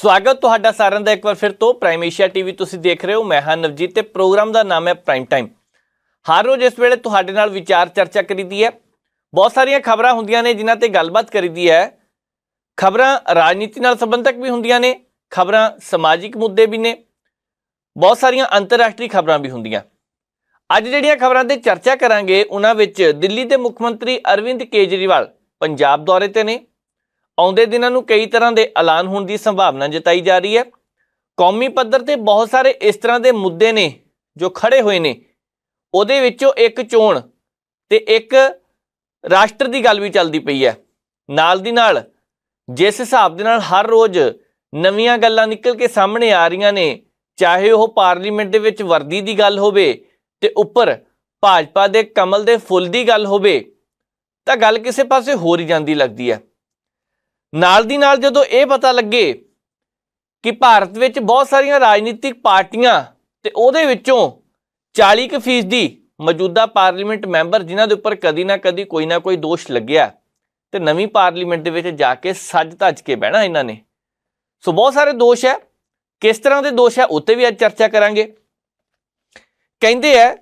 ਸਵਾਗਤ ਤੁਹਾਡਾ ਸਾਰਿਆਂ ਦਾ ਇੱਕ ਵਾਰ ਫਿਰ ਤੋਂ ਪ੍ਰਾਈਮ ਏਸ਼ੀਆ ਟੀਵੀ ਤੁਸੀਂ ਦੇਖ ਰਹੇ ਹੋ ਮੈਂ ਹਾਂ ਨਵਜੀਤ ਤੇ ਪ੍ਰੋਗਰਾਮ ਦਾ ਨਾਮ ਹੈ ਪ੍ਰਾਈਮ ਟਾਈਮ ਹਰ ਰੋਜ਼ ਇਸ ਵੇਲੇ ਤੁਹਾਡੇ ਨਾਲ ਵਿਚਾਰ ਚਰਚਾ ਕਰੀਦੀ ਹੈ ਬਹੁਤ ਸਾਰੀਆਂ ਖਬਰਾਂ ਹੁੰਦੀਆਂ ਨੇ ਜਿਨ੍ਹਾਂ ਤੇ ਗੱਲਬਾਤ ਕਰੀਦੀ ਹੈ ਖਬਰਾਂ ਰਾਜਨੀਤੀ ਨਾਲ ਸੰਬੰਧਕ ਵੀ ਹੁੰਦੀਆਂ ਨੇ ਖਬਰਾਂ ਸਮਾਜਿਕ ਮੁੱਦੇ ਵੀ ਨੇ ਬਹੁਤ ਸਾਰੀਆਂ ਅੰਤਰਰਾਸ਼ਟਰੀ ਖਬਰਾਂ ਵੀ ਹੁੰਦੀਆਂ ਅੱਜ ਜਿਹੜੀਆਂ ਖਬਰਾਂ ਤੇ ਚਰਚਾ ਕਰਾਂਗੇ ਉਹਨਾਂ ਵਿੱਚ ਦਿੱਲੀ ਦੇ ਮੁੱਖ ਮੰਤਰੀ ਅਰਵਿੰਦ ਕੇਜਰੀਵਾਲ ਪੰਜਾਬ ਦੌਰੇ ਤੇ ਨੇ ਆਉਂਦੇ ਦਿਨਾਂ ਨੂੰ ਕਈ ਤਰ੍ਹਾਂ ਦੇ ਐਲਾਨ ਹੋਣ ਦੀ ਸੰਭਾਵਨਾ ਜਤਾਈ ਜਾ ਰਹੀ ਹੈ ਕੌਮੀ ਪੱਧਰ ਤੇ ਬਹੁਤ ਸਾਰੇ ਇਸ ਤਰ੍ਹਾਂ ਦੇ ਮੁੱਦੇ ਨੇ ਜੋ ਖੜੇ ਹੋਏ ਨੇ ਉਹਦੇ ਵਿੱਚੋਂ ਇੱਕ ਚੋਣ ਤੇ ਇੱਕ ਰਾਸ਼ਟਰ ਦੀ ਗੱਲ ਵੀ ਚੱਲਦੀ ਪਈ ਹੈ ਨਾਲ ਦੀ ਨਾਲ ਜਿਸ ਹਿਸਾਬ ਦੇ ਨਾਲ ਹਰ ਰੋਜ਼ ਨਵੀਆਂ ਗੱਲਾਂ ਨਿਕਲ ਕੇ ਸਾਹਮਣੇ ਆ ਰਹੀਆਂ ਨੇ ਚਾਹੇ ਉਹ ਪਾਰਲੀਮੈਂਟ ਦੇ ਵਿੱਚ ਵਰਦੀ ਦੀ ਗੱਲ ਹੋਵੇ ਤੇ ਉੱਪਰ ਭਾਜਪਾ ਦੇ ਕਮਲ ਦੇ ਫੁੱਲ ਦੀ ਗੱਲ ਹੋਵੇ ਤਾਂ ਗੱਲ ਕਿਸੇ ਪਾਸੇ ਹੋਰ ਹੀ ਜਾਂਦੀ ਲੱਗਦੀ ਹੈ ਨਾਲ ਦੀ ਨਾਲ ਜਦੋਂ ਇਹ ਪਤਾ ਲੱਗੇ ਕਿ ਭਾਰਤ ਵਿੱਚ ਬਹੁਤ ਸਾਰੀਆਂ ਰਾਜਨੀਤਿਕ ਪਾਰਟੀਆਂ ਤੇ ਉਹਦੇ ਵਿੱਚੋਂ 40% ਦੀ ਮੌਜੂਦਾ ਪਾਰਲੀਮੈਂਟ ਮੈਂਬਰ ਜਿਨ੍ਹਾਂ ਦੇ ਉੱਪਰ ਕਦੀ ਨਾ ਕਦੀ ਕੋਈ ਨਾ ਕੋਈ ਦੋਸ਼ ਲੱਗਿਆ ਤੇ ਨਵੀਂ ਪਾਰਲੀਮੈਂਟ ਦੇ ਵਿੱਚ ਜਾ ਕੇ ਸੱਜ ਧੱਜ ਕੇ ਬਹਿਣਾ ਇਹਨਾਂ ਨੇ ਸੋ ਬਹੁਤ ਸਾਰੇ ਦੋਸ਼ ਹੈ ਕਿਸ ਤਰ੍ਹਾਂ ਦੇ ਦੋਸ਼ ਹੈ ਉੱਤੇ ਵੀ ਅੱਜ ਚਰਚਾ ਕਰਾਂਗੇ ਕਹਿੰਦੇ ਆ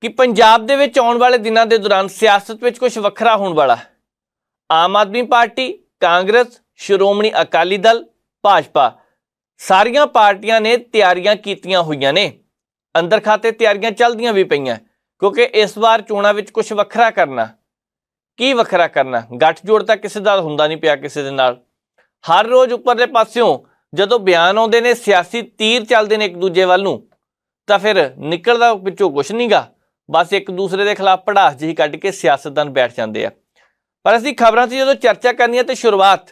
ਕਿ ਪੰਜਾਬ ਦੇ ਵਿੱਚ ਆਉਣ ਵਾਲੇ ਦਿਨਾਂ ਦੇ ਦੌਰਾਨ ਸਿਆਸਤ ਵਿੱਚ ਕੁਝ ਵੱਖਰਾ ਹੋਣ ਵਾਲਾ ਹੈ ਆਮ ਆਦਮੀ ਪਾਰਟੀ ਕਾਂਗਰਸ ਸ਼੍ਰੋਮਣੀ ਅਕਾਲੀ ਦਲ ਭਾਜਪਾ ਸਾਰੀਆਂ ਪਾਰਟੀਆਂ ਨੇ ਤਿਆਰੀਆਂ ਕੀਤੀਆਂ ਹੋਈਆਂ ਨੇ ਅੰਦਰ ਖਾਤੇ ਤਿਆਰੀਆਂ ਚੱਲਦੀਆਂ ਵੀ ਪਈਆਂ ਕਿਉਂਕਿ ਇਸ ਵਾਰ ਚੋਣਾਂ ਵਿੱਚ ਕੁਝ ਵੱਖਰਾ ਕਰਨਾ ਕੀ ਵੱਖਰਾ ਕਰਨਾ ਗੱਠਜੋੜ ਤਾਂ ਕਿਸੇ ਦਾ ਹੁੰਦਾ ਨਹੀਂ ਪਿਆ ਕਿਸੇ ਦੇ ਨਾਲ ਹਰ ਰੋਜ਼ ਉੱਪਰਲੇ ਪਾਸਿਓਂ ਜਦੋਂ ਬਿਆਨ ਆਉਂਦੇ ਨੇ ਸਿਆਸੀ ਤੀਰ ਚੱਲਦੇ ਨੇ ਇੱਕ ਦੂਜੇ ਵੱਲ ਨੂੰ ਤਾਂ ਫਿਰ ਨਿਕਲਦਾ ਵਿੱਚੋਂ ਕੁਝ ਨਹੀਂਗਾ ਬਸ ਇੱਕ ਦੂਸਰੇ ਦੇ ਖਿਲਾਫ ਪੜਾਸ ਜਿਹੀ ਕੱਢ ਕੇ ਸਿਆਸਤਦਾਨ ਬੈਠ ਜਾਂਦੇ ਆ ਪਰ ਅਸੀਂ ਖਬਰਾਂ 'ਚ ਜਦੋਂ ਚਰਚਾ ਕਰਨੀ ਹੈ ਤੇ ਸ਼ੁਰੂਆਤ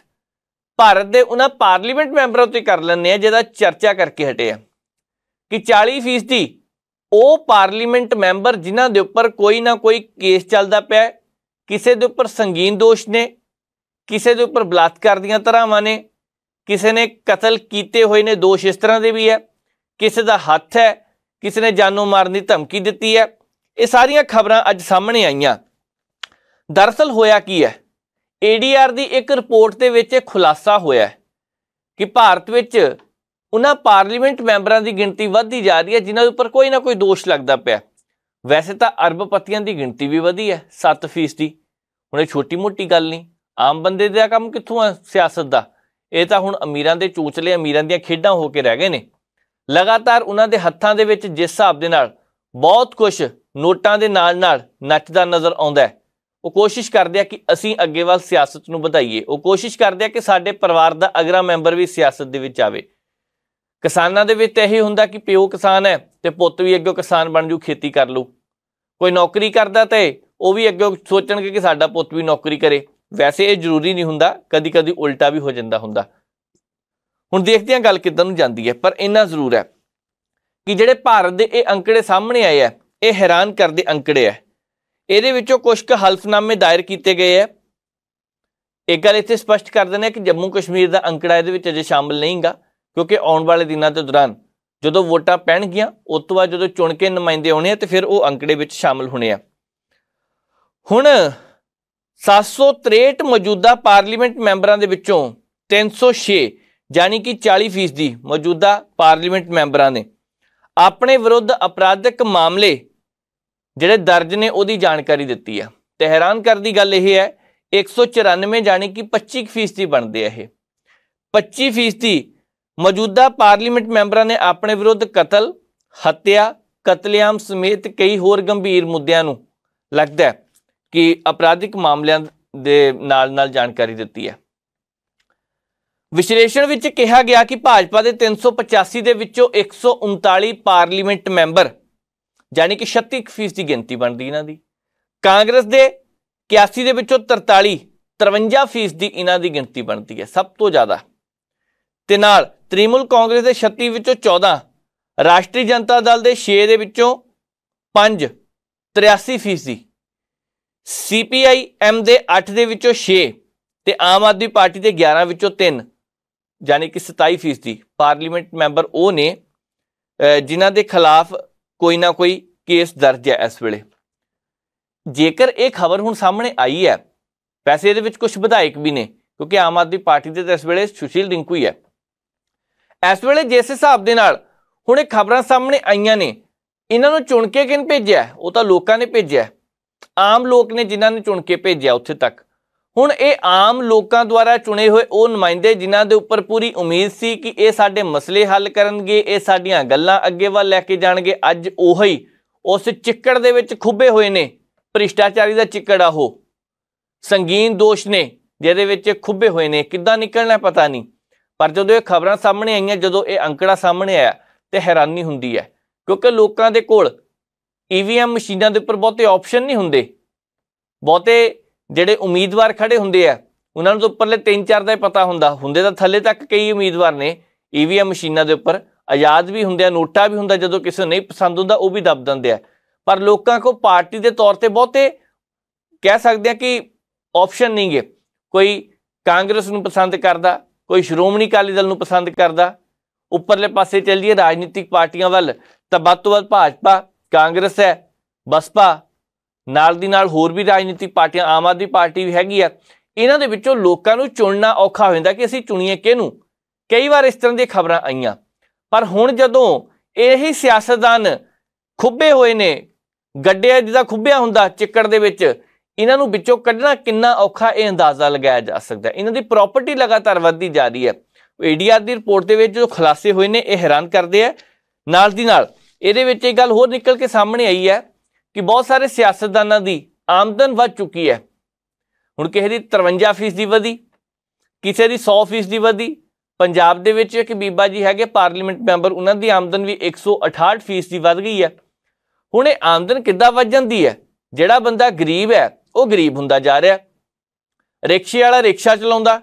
ਭਾਰਤ ਦੇ ਉਹਨਾਂ ਪਾਰਲੀਮੈਂਟ ਮੈਂਬਰਾਂ ਤੋਂ ਕਰ ਲੈਂਦੇ ਆ ਜਿਹਦਾ ਚਰਚਾ ਕਰਕੇ ਹਟੇ ਆ ਕਿ 40% ਉਹ ਪਾਰਲੀਮੈਂਟ ਮੈਂਬਰ ਜਿਨ੍ਹਾਂ ਦੇ ਉੱਪਰ ਕੋਈ ਨਾ ਕੋਈ ਕੇਸ ਚੱਲਦਾ ਪਿਆ ਕਿਸੇ ਦੇ ਉੱਪਰ ਸੰਗੀਨ ਦੋਸ਼ ਨੇ ਕਿਸੇ ਦੇ ਉੱਪਰ ਬਲਾਤਕਾਰ ਦੀਆਂ ਧਾਰਾਵਾਂ ਨੇ ਕਿਸੇ ਨੇ ਕਤਲ ਕੀਤੇ ਹੋਏ ਨੇ ਦੋਸ਼ ਇਸ ਤਰ੍ਹਾਂ ਦੇ ਵੀ ਹੈ ਕਿਸੇ ਦਾ ਹੱਥ ਹੈ ਕਿਸੇ ਨੇ ਜਾਨੋਂ ਮਾਰਨ ਦੀ ਧਮਕੀ ਦਿੱਤੀ ਹੈ ਇਹ ਸਾਰੀਆਂ ਖਬਰਾਂ ਅੱਜ ਸਾਹਮਣੇ ਆਈਆਂ ਦਰਸਲ ਹੋਇਆ ਕੀ ਹੈ ਏਡੀਆਰ ਦੀ ਇੱਕ ਰਿਪੋਰਟ ਦੇ ਵਿੱਚ ਇਹ ਖੁਲਾਸਾ ਹੋਇਆ ਹੈ ਕਿ ਭਾਰਤ ਵਿੱਚ ਉਹਨਾਂ ਪਾਰਲੀਮੈਂਟ ਮੈਂਬਰਾਂ ਦੀ ਗਿਣਤੀ ਵਧਦੀ ਜਾ ਰਹੀ ਹੈ ਜਿਨ੍ਹਾਂ ਉੱਪਰ ਕੋਈ ਨਾ ਕੋਈ ਦੋਸ਼ ਲੱਗਦਾ ਪਿਆ ਵੈਸੇ ਤਾਂ ਅਰਬਪਤੀਆਂ ਦੀ ਗਿਣਤੀ ਵੀ ਵਧੀ ਹੈ 7% ਦੀ ਹੁਣ ਇਹ ਛੋਟੀ-ਮੋਟੀ ਗੱਲ ਨਹੀਂ ਆਮ ਬੰਦੇ ਦਾ ਕੰਮ ਕਿੱਥੋਂ ਹੈ ਸਿਆਸਤ ਦਾ ਇਹ ਤਾਂ ਹੁਣ ਅਮੀਰਾਂ ਦੇ ਚੂਚਲੇ ਅਮੀਰਾਂ ਦੀਆਂ ਖੇਡਾਂ ਹੋ ਕੇ ਰਹਿ ਗਏ ਨੇ ਲਗਾਤਾਰ ਉਹਨਾਂ ਦੇ ਹੱਥਾਂ ਦੇ ਵਿੱਚ ਜਿਸ ਹਿਸਾਬ ਦੇ ਨਾਲ ਬਹੁਤ ਕੁਝ ਨੋਟਾਂ ਦੇ ਨਾਲ ਨਾਲ ਨੱਚਦਾ ਨਜ਼ਰ ਆਉਂਦਾ ਹੈ ਉਹ ਕੋਸ਼ਿਸ਼ ਕਰਦੇ ਆ ਕਿ ਅਸੀਂ ਅੱਗੇ ਵੱਲ ਸਿਆਸਤ ਨੂੰ ਵਧਾਈਏ ਉਹ ਕੋਸ਼ਿਸ਼ ਕਰਦੇ ਆ ਕਿ ਸਾਡੇ ਪਰਿਵਾਰ ਦਾ ਅਗਰਾ ਮੈਂਬਰ ਵੀ ਸਿਆਸਤ ਦੇ ਵਿੱਚ ਆਵੇ ਕਿਸਾਨਾਂ ਦੇ ਵਿੱਚ ਇਹੀ ਹੁੰਦਾ ਕਿ ਪਿਓ ਕਿਸਾਨ ਹੈ ਤੇ ਪੁੱਤ ਵੀ ਅੱਗੇ ਕਿਸਾਨ ਬਣ ਜੂ ਖੇਤੀ ਕਰ ਲੂ ਕੋਈ ਨੌਕਰੀ ਕਰਦਾ ਤੇ ਉਹ ਵੀ ਅੱਗੇ ਸੋਚਣਗੇ ਕਿ ਸਾਡਾ ਪੁੱਤ ਵੀ ਨੌਕਰੀ ਕਰੇ ਵੈਸੇ ਇਹ ਜ਼ਰੂਰੀ ਨਹੀਂ ਹੁੰਦਾ ਕਦੀ ਕਦੀ ਉਲਟਾ ਵੀ ਹੋ ਜਾਂਦਾ ਹੁੰਦਾ ਹੁਣ ਦੇਖਦੇ ਹਾਂ ਗੱਲ ਕਿੱਦਾਂ ਨੂੰ ਜਾਂਦੀ ਹੈ ਪਰ ਇੰਨਾ ਜ਼ਰੂਰ ਹੈ ਕਿ ਜਿਹੜੇ ਭਾਰਤ ਦੇ ਇਹ ਅੰਕੜੇ ਸਾਹਮਣੇ ਆਏ ਆ ਇਹ ਹੈਰਾਨ ਕਰਦੇ ਅੰਕੜੇ ਆ ਇਹਦੇ ਵਿੱਚੋਂ ਕੁਝ ਕੁ ਹਲਫਨਾਮੇ ਦਾਇਰ ਕੀਤੇ ਗਏ ਐ ਇੱਕ ਗੱਲ ਇੱਥੇ ਸਪਸ਼ਟ ਕਰ ਦਿੰਦੇ ਕਿ ਜੰਮੂ ਕਸ਼ਮੀਰ ਦਾ ਅੰਕੜਾ ਇਹਦੇ ਵਿੱਚ ਅਜੇ ਸ਼ਾਮਲ ਨਹੀਂਗਾ ਕਿਉਂਕਿ ਆਉਣ ਵਾਲੇ ਦਿਨਾਂ ਦੇ ਦੌਰਾਨ ਜਦੋਂ ਵੋਟਾਂ ਪੈਣਗੀਆਂ ਉਸ ਤੋਂ ਬਾਅਦ ਜਦੋਂ ਚੁਣ ਕੇ ਨੁਮਾਇੰਦੇ ਆਉਣੇ ਆ ਤੇ ਫਿਰ ਉਹ ਅੰਕੜੇ ਵਿੱਚ ਸ਼ਾਮਲ ਹੋਣੇ ਆ ਹੁਣ 763 ਮੌਜੂਦਾ ਪਾਰਲੀਮੈਂਟ ਮੈਂਬਰਾਂ ਦੇ ਵਿੱਚੋਂ 306 ਯਾਨੀ ਕਿ 40% ਮੌਜੂਦਾ ਪਾਰਲੀਮੈਂਟ ਮੈਂਬਰਾਂ ਨੇ ਆਪਣੇ ਵਿਰੁੱਧ ਅਪਰਾਧਿਕ ਮਾਮਲੇ ਜਿਹੜੇ ਦਰਜ ਨੇ ਉਹਦੀ ਜਾਣਕਾਰੀ ਦਿੱਤੀ ਆ ਤੇ ਹੈਰਾਨ ਕਰਨ ਦੀ ਗੱਲ ਇਹ ਹੈ 194 ਜਾਨੀ ਕਿ 25% ਬਣਦੇ ਆ ਇਹ 25% ਮੌਜੂਦਾ ਪਾਰਲੀਮੈਂਟ ਮੈਂਬਰਾਂ ਨੇ ਆਪਣੇ ਵਿਰੁੱਧ ਕਤਲ ਹੱਤਿਆ ਕਤਲੇਆਮ ਸਮੇਤ ਕਈ ਹੋਰ ਗੰਭੀਰ ਮੁੱਦਿਆਂ ਨੂੰ ਲੱਗਦਾ ਹੈ ਕਿ ਅਪਰਾਧਿਕ ਮਾਮਲਿਆਂ ਦੇ ਨਾਲ ਨਾਲ ਜਾਣਕਾਰੀ ਦਿੱਤੀ ਹੈ ਵਿਸ਼ਲੇਸ਼ਣ ਵਿੱਚ ਕਿਹਾ ਗਿਆ ਕਿ ਭਾਜਪਾ ਦੇ 385 ਦੇ ਵਿੱਚੋਂ 139 ਪਾਰਲੀਮੈਂਟ ਮੈਂਬਰ ਯਾਨੀ ਕਿ 36% ਦੀ ਗਿਣਤੀ ਬਣਦੀ ਇਹਨਾਂ ਦੀ ਕਾਂਗਰਸ ਦੇ 81 ਦੇ ਵਿੱਚੋਂ 43 53% ਦੀ ਇਹਨਾਂ ਦੀ ਗਿਣਤੀ ਬਣਦੀ ਹੈ ਸਭ ਤੋਂ ਜ਼ਿਆਦਾ ਤੇ ਨਾਲ ਤ੍ਰਿਮੂਲ ਕਾਂਗਰਸ ਦੇ 36 ਵਿੱਚੋਂ 14 ਰਾਸ਼ਟਰੀ ਜਨਤਾ ਦਲ ਦੇ 6 ਦੇ ਵਿੱਚੋਂ 5 83% ਸੀਪੀਆਈ ਐਮ ਦੇ 8 ਦੇ ਵਿੱਚੋਂ 6 ਤੇ ਆਮ ਆਦਮੀ ਪਾਰਟੀ ਦੇ 11 ਵਿੱਚੋਂ 3 ਯਾਨੀ ਕਿ 27% ਪਾਰਲੀਮੈਂਟ ਮੈਂਬਰ ਉਹ ਨੇ ਜਿਨ੍ਹਾਂ ਦੇ ਖਿਲਾਫ ਕੋਈ ਨਾ ਕੋਈ ਕੇਸ ਦਰਜ ਹੈ ਇਸ ਵੇਲੇ ਜੇਕਰ ਇਹ ਖਬਰ ਹੁਣ ਸਾਹਮਣੇ ਆਈ ਹੈ ਪੈਸੇ ਦੇ ਵਿੱਚ ਕੁਝ ਵਿਧਾਇਕ ਵੀ ਨੇ ਕਿਉਂਕਿ ਆਮ ਆਦਮੀ ਪਾਰਟੀ ਦੇ ਇਸ ਵੇਲੇ ਸੁਸ਼ੀਲ ਰਿੰਕੂ ਹੀ ਹੈ ਇਸ ਵੇਲੇ ਜਿਸ ਹਿਸਾਬ ਦੇ ਨਾਲ ਹੁਣ ਇਹ ਖਬਰਾਂ ਸਾਹਮਣੇ ਆਈਆਂ ਨੇ ਇਹਨਾਂ ਨੂੰ ਚੁਣ ਕੇ ਕਿਨ ਭੇਜਿਆ ਉਹ ਤਾਂ ਲੋਕਾਂ ਨੇ ਭੇਜਿਆ ਆਮ ਲੋਕ ਨੇ ਜਿਨ੍ਹਾਂ ਨੇ ਚੁਣ ਕੇ ਭੇਜਿਆ ਉੱਥੇ ਤੱਕ ਹੁਣ ਇਹ ਆਮ ਲੋਕਾਂ ਦੁਆਰਾ ਚੁਣੇ ਹੋਏ ਉਹ ਨੁਮਾਇੰਦੇ ਜਿਨ੍ਹਾਂ ਦੇ ਉੱਪਰ ਪੂਰੀ ਉਮੀਦ ਸੀ ਕਿ ਇਹ ਸਾਡੇ ਮਸਲੇ ਹੱਲ ਕਰਨਗੇ ਇਹ ਸਾਡੀਆਂ ਗੱਲਾਂ ਅੱਗੇ ਵੱਲ ਲੈ ਕੇ ਜਾਣਗੇ ਅੱਜ ਹੀ ਉਸ ਚਿੱਕੜ ਦੇ ਵਿੱਚ ਖੁੱਬੇ ਹੋਏ ਨੇ ਭ੍ਰਿਸ਼ਟਾਚਾਰੀ ਦਾ ਚਿੱਕੜ ਆ ਉਹ ਸੰਗੀਨ ਦੋਸ਼ ਨੇ ਜਿਹਦੇ ਵਿੱਚ ਖੁੱਬੇ ਹੋਏ ਨੇ ਕਿੱਦਾਂ ਨਿਕਲਣਾ ਪਤਾ ਨਹੀਂ ਪਰ ਜਦੋਂ ਇਹ ਖਬਰਾਂ ਸਾਹਮਣੇ ਆਈਆਂ ਜਦੋਂ ਇਹ ਅੰਕੜਾ ਸਾਹਮਣੇ ਆਇਆ ਤੇ ਹੈਰਾਨੀ ਹੁੰਦੀ ਹੈ ਕਿਉਂਕਿ ਲੋਕਾਂ ਦੇ ਕੋਲ ਈਵੀਐਮ ਮਸ਼ੀਨਾਂ ਦੇ ਉੱਪਰ ਬਹੁਤੇ ਆਪਸ਼ਨ ਨਹੀਂ ਹੁੰਦੇ ਬਹੁਤੇ ਜਿਹੜੇ ਉਮੀਦਵਾਰ ਖੜੇ ਹੁੰਦੇ ਆ ਉਹਨਾਂ ਨੂੰ ਤਾਂ ਉੱਪਰਲੇ 3-4 ਦਾ ਹੀ ਪਤਾ ਹੁੰਦਾ ਹੁੰਦੇ ਤਾਂ ਥੱਲੇ ਤੱਕ ਕਈ ਉਮੀਦਵਾਰ ਨੇ ਈਵੀਐਮ ਮਸ਼ੀਨਾਂ ਦੇ ਉੱਪਰ ਆਜ਼ਾਦ ਵੀ ਹੁੰਦੇ ਆ ਨੋਟਾ ਵੀ ਹੁੰਦਾ ਜਦੋਂ ਕਿਸੇ ਨੂੰ ਨਹੀਂ ਪਸੰਦ ਹੁੰਦਾ ਉਹ ਵੀ ਦਬ ਦਿੰਦੇ ਆ ਪਰ ਲੋਕਾਂ ਕੋ ਪਾਰਟੀ ਦੇ ਤੌਰ ਤੇ ਬਹੁਤੇ ਕਹਿ ਸਕਦੇ ਆ ਕਿ ਆਪਸ਼ਨ ਨਹੀਂਗੇ ਕੋਈ ਕਾਂਗਰਸ ਨੂੰ ਪਸੰਦ ਕਰਦਾ ਕੋਈ ਸ਼੍ਰੋਮਣੀ ਅਕਾਲੀ ਦਲ ਨੂੰ ਪਸੰਦ ਕਰਦਾ ਉੱਪਰਲੇ ਪਾਸੇ ਚੱਲੀਏ ਰਾਜਨੀਤਿਕ ਪਾਰਟੀਆਂ ਵੱਲ ਤਾਂ ਵੱਧ ਤੋਂ ਵੱਧ ਭਾਜਪਾ ਕਾਂਗਰਸ ਹੈ ਬਸਪਾ ਨਾਲ ਦੀ ਨਾਲ ਹੋਰ ਵੀ ਰਾਜਨੀਤਿਕ ਪਾਰਟੀਆਂ ਆਮ ਆਦਮੀ ਪਾਰਟੀ ਵੀ ਹੈਗੀ ਆ ਇਹਨਾਂ ਦੇ ਵਿੱਚੋਂ ਲੋਕਾਂ ਨੂੰ ਚੁਣਨਾ ਔਖਾ ਹੋ ਜਾਂਦਾ ਕਿ ਅਸੀਂ ਚੁਣੀਏ ਕਿਹਨੂੰ ਕਈ ਵਾਰ ਇਸ ਤਰ੍ਹਾਂ ਦੀਆਂ ਖਬਰਾਂ ਆਈਆਂ ਪਰ ਹੁਣ ਜਦੋਂ ਇਹੀ ਸਿਆਸਤਦਾਨ ਖੁੱਬੇ ਹੋਏ ਨੇ ਗੱਡੇ ਜਿਹਦਾ ਖੁੱਬਿਆ ਹੁੰਦਾ ਚਿੱਕੜ ਦੇ ਵਿੱਚ ਇਹਨਾਂ ਨੂੰ ਵਿੱਚੋਂ ਕੱਢਣਾ ਕਿੰਨਾ ਔਖਾ ਇਹ ਅੰਦਾਜ਼ਾ ਲਗਾਇਆ ਜਾ ਸਕਦਾ ਇਹਨਾਂ ਦੀ ਪ੍ਰਾਪਰਟੀ ਲਗਾਤਾਰ ਵੱਧਦੀ ਜਾ ਰਹੀ ਹੈ ਏਡੀਆਰ ਦੀ ਰਿਪੋਰਟ ਦੇ ਵਿੱਚ ਜੋ ਖੁਲਾਸੇ ਹੋਏ ਨੇ ਇਹ ਹੈਰਾਨ ਕਰਦੇ ਆ ਨਾਲ ਦੀ ਨਾਲ ਇਹਦੇ ਵਿੱਚ ਇਹ ਗੱਲ ਹੋਰ ਨਿਕਲ ਕੇ ਸਾਹਮਣੇ ਆਈ ਹੈ ਕਿ ਬਹੁਤ ਸਾਰੇ ਸਿਆਸਤਦਾਨਾਂ ਦੀ ਆਮਦਨ ਵੱਧ ਚੁੱਕੀ ਹੈ ਹੁਣ ਕਿਸੇ ਦੀ 53% ਦੀ ਵਧੀ ਕਿਸੇ ਦੀ 100% ਦੀ ਵਧੀ ਪੰਜਾਬ ਦੇ ਵਿੱਚ ਇੱਕ ਬੀਬਾ ਜੀ ਹੈਗੇ ਪਾਰਲੀਮੈਂਟ ਮੈਂਬਰ ਉਹਨਾਂ ਦੀ ਆਮਦਨ ਵੀ 168% ਦੀ ਵੱਧ ਗਈ ਹੈ ਹੁਣ ਇਹ ਆਮਦਨ ਕਿੱਦਾਂ ਵੱਧ ਜਾਂਦੀ ਹੈ ਜਿਹੜਾ ਬੰਦਾ ਗਰੀਬ ਹੈ ਉਹ ਗਰੀਬ ਹੁੰਦਾ ਜਾ ਰਿਹਾ ਰਿਕਸ਼ੇ ਵਾਲਾ ਰਿਕਸ਼ਾ ਚਲਾਉਂਦਾ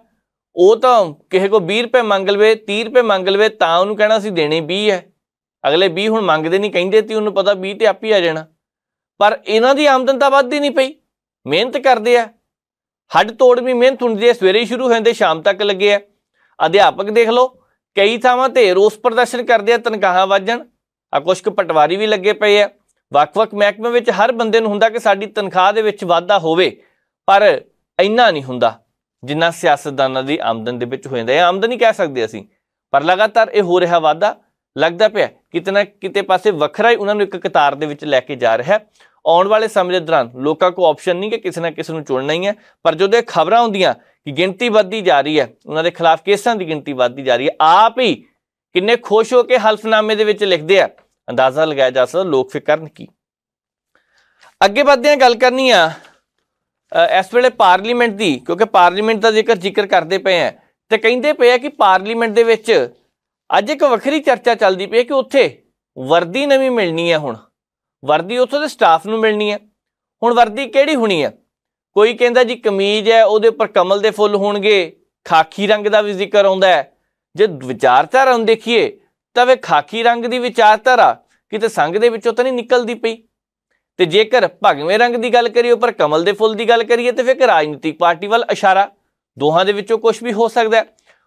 ਉਹ ਤਾਂ ਕਿਸੇ ਕੋ 20 ਰੁਪਏ ਮੰਗ ਲਵੇ 30 ਰੁਪਏ ਮੰਗ ਲਵੇ ਤਾਂ ਉਹਨੂੰ ਕਹਿਣਾ ਸੀ ਦੇਣੇ 20 ਹੈ ਅਗਲੇ 20 ਹੁਣ ਮੰਗਦੇ ਨਹੀਂ ਕਹਿੰਦੇ ਤੀ ਉਹਨੂੰ ਪਤਾ 20 ਤੇ ਆਪ ਹੀ ਆ ਜਾਣਾ ਪਰ ਇਹਨਾਂ ਦੀ ਆਮਦਨ ਤਾਂ ਵੱਧਦੀ ਨਹੀਂ ਪਈ ਮਿਹਨਤ ਕਰਦੇ ਆ ਹੱਡ ਤੋੜ ਵੀ ਮਿਹਨਤ ਹੁੰਦੀ ਹੈ ਸਵੇਰੇ ਸ਼ੁਰੂ ਹੁੰਦੇ ਸ਼ਾਮ ਤੱਕ ਲੱਗੇ ਆ ਅਧਿਆਪਕ ਦੇਖ ਲਓ ਕਈ ਥਾਵਾਂ ਤੇ ਰੋਸ ਪ੍ਰਦਰਸ਼ਨ ਕਰਦੇ ਆ ਤਨਖਾਹਾਂ ਵਾਜਣ ਆ ਕੁਝ ਕੁ ਪਟਵਾਰੀ ਵੀ ਲੱਗੇ ਪਏ ਆ ਵੱਖ-ਵੱਖ ਮਹਿਕਮੇ ਵਿੱਚ ਹਰ ਬੰਦੇ ਨੂੰ ਹੁੰਦਾ ਕਿ ਸਾਡੀ ਤਨਖਾਹ ਦੇ ਵਿੱਚ ਵਾਧਾ ਹੋਵੇ ਪਰ ਇੰਨਾ ਨਹੀਂ ਹੁੰਦਾ ਜਿੰਨਾ ਸਿਆਸਤਦਾਨਾਂ ਦੀ ਆਮਦਨ ਦੇ ਵਿੱਚ ਹੋ ਜਾਂਦਾ ਹੈ ਆਮਦਨ ਹੀ ਕਹਿ ਸਕਦੇ ਅਸੀਂ ਪਰ ਲਗਾਤਾਰ ਇਹ ਹੋ ਰਿਹਾ ਵਾਧਾ ਲੱਗਦਾ ਪਿਆ ਕਿਤਨਾ ਕਿਤੇ ਪਾਸੇ ਵੱਖਰਾ ਹੀ ਉਹਨਾਂ ਨੂੰ ਇੱਕ ਕਤਾਰ ਦੇ ਵਿੱਚ ਲੈ ਕੇ ਜਾ ਰਿਹਾ ਹੈ ਆਉਣ ਵਾਲੇ ਸਮੇਂ ਦੇ ਦੌਰਾਨ ਲੋਕਾਂ ਕੋ ਆਪਸ਼ਨ ਨਹੀਂ ਕਿ ਕਿਸੇ ਨਾ ਕਿਸੇ ਨੂੰ ਚੁਣਨਾ ਹੀ ਹੈ ਪਰ ਜਦੋਂ ਇਹ ਖਬਰਾਂ ਆਉਂਦੀਆਂ ਕਿ ਗਿਣਤੀ ਵੱਧਦੀ ਜਾ ਰਹੀ ਹੈ ਉਹਨਾਂ ਦੇ ਖਿਲਾਫ ਕੇਸਾਂ ਦੀ ਗਿਣਤੀ ਵੱਧਦੀ ਜਾ ਰਹੀ ਹੈ ਆਪ ਹੀ ਕਿੰਨੇ ਖੁਸ਼ ਹੋ ਕੇ ਹਲਫਨਾਮੇ ਦੇ ਵਿੱਚ ਲਿਖਦੇ ਆ ਅੰਦਾਜ਼ਾ ਲਗਾਇਆ ਜਾ ਸਕਦਾ ਲੋਕ ਫਿਕਰਨ ਕੀ ਅੱਗੇ ਵੱਧਦੇ ਆ ਗੱਲ ਕਰਨੀ ਆ ਇਸ ਵੇਲੇ ਪਾਰਲੀਮੈਂਟ ਦੀ ਕਿਉਂਕਿ ਪਾਰਲੀਮੈਂਟ ਦਾ ਜ਼ਿਕਰ ਜ਼ਿਕਰ ਕਰਦੇ ਪਏ ਆ ਤੇ ਕਹਿੰਦੇ ਪਏ ਆ ਕਿ ਪਾਰਲੀਮੈਂਟ ਦੇ ਵਿੱਚ ਅੱਜ ਇੱਕ ਵੱਖਰੀ ਚਰਚਾ ਚੱਲਦੀ ਪਈ ਹੈ ਕਿ ਉੱਥੇ ਵਰਦੀ ਨਵੀਂ ਮਿਲਣੀ ਹੈ ਹੁਣ ਵਰਦੀ ਉੱਥੋਂ ਦੇ ਸਟਾਫ ਨੂੰ ਮਿਲਣੀ ਹੈ ਹੁਣ ਵਰਦੀ ਕਿਹੜੀ ਹੋਣੀ ਹੈ ਕੋਈ ਕਹਿੰਦਾ ਜੀ ਕਮੀਜ਼ ਹੈ ਉਹਦੇ ਉੱਪਰ ਕਮਲ ਦੇ ਫੁੱਲ ਹੋਣਗੇ ਖਾਕੀ ਰੰਗ ਦਾ ਵੀ ਜ਼ਿਕਰ ਆਉਂਦਾ ਜੇ ਵਿਚਾਰਧਾਰਾ ਨੂੰ ਦੇਖੀਏ ਤਾਂ ਵੇ ਖਾਕੀ ਰੰਗ ਦੀ ਵਿਚਾਰਧਾਰਾ ਕਿਤੇ ਸੰਗ ਦੇ ਵਿੱਚੋਂ ਤਾਂ ਨਹੀਂ ਨਿਕਲਦੀ ਪਈ ਤੇ ਜੇਕਰ ਭਗਵੇਂ ਰੰਗ ਦੀ ਗੱਲ ਕਰੀਏ ਉੱਪਰ ਕਮਲ ਦੇ ਫੁੱਲ ਦੀ ਗੱਲ ਕਰੀਏ ਤੇ ਫਿਰ ਰਾਜਨੀਤਿਕ ਪਾਰਟੀ ਵੱਲ ਇਸ਼ਾਰਾ ਦੋਹਾਂ ਦੇ ਵਿੱਚੋਂ ਕੁਝ ਵੀ ਹੋ ਸਕਦਾ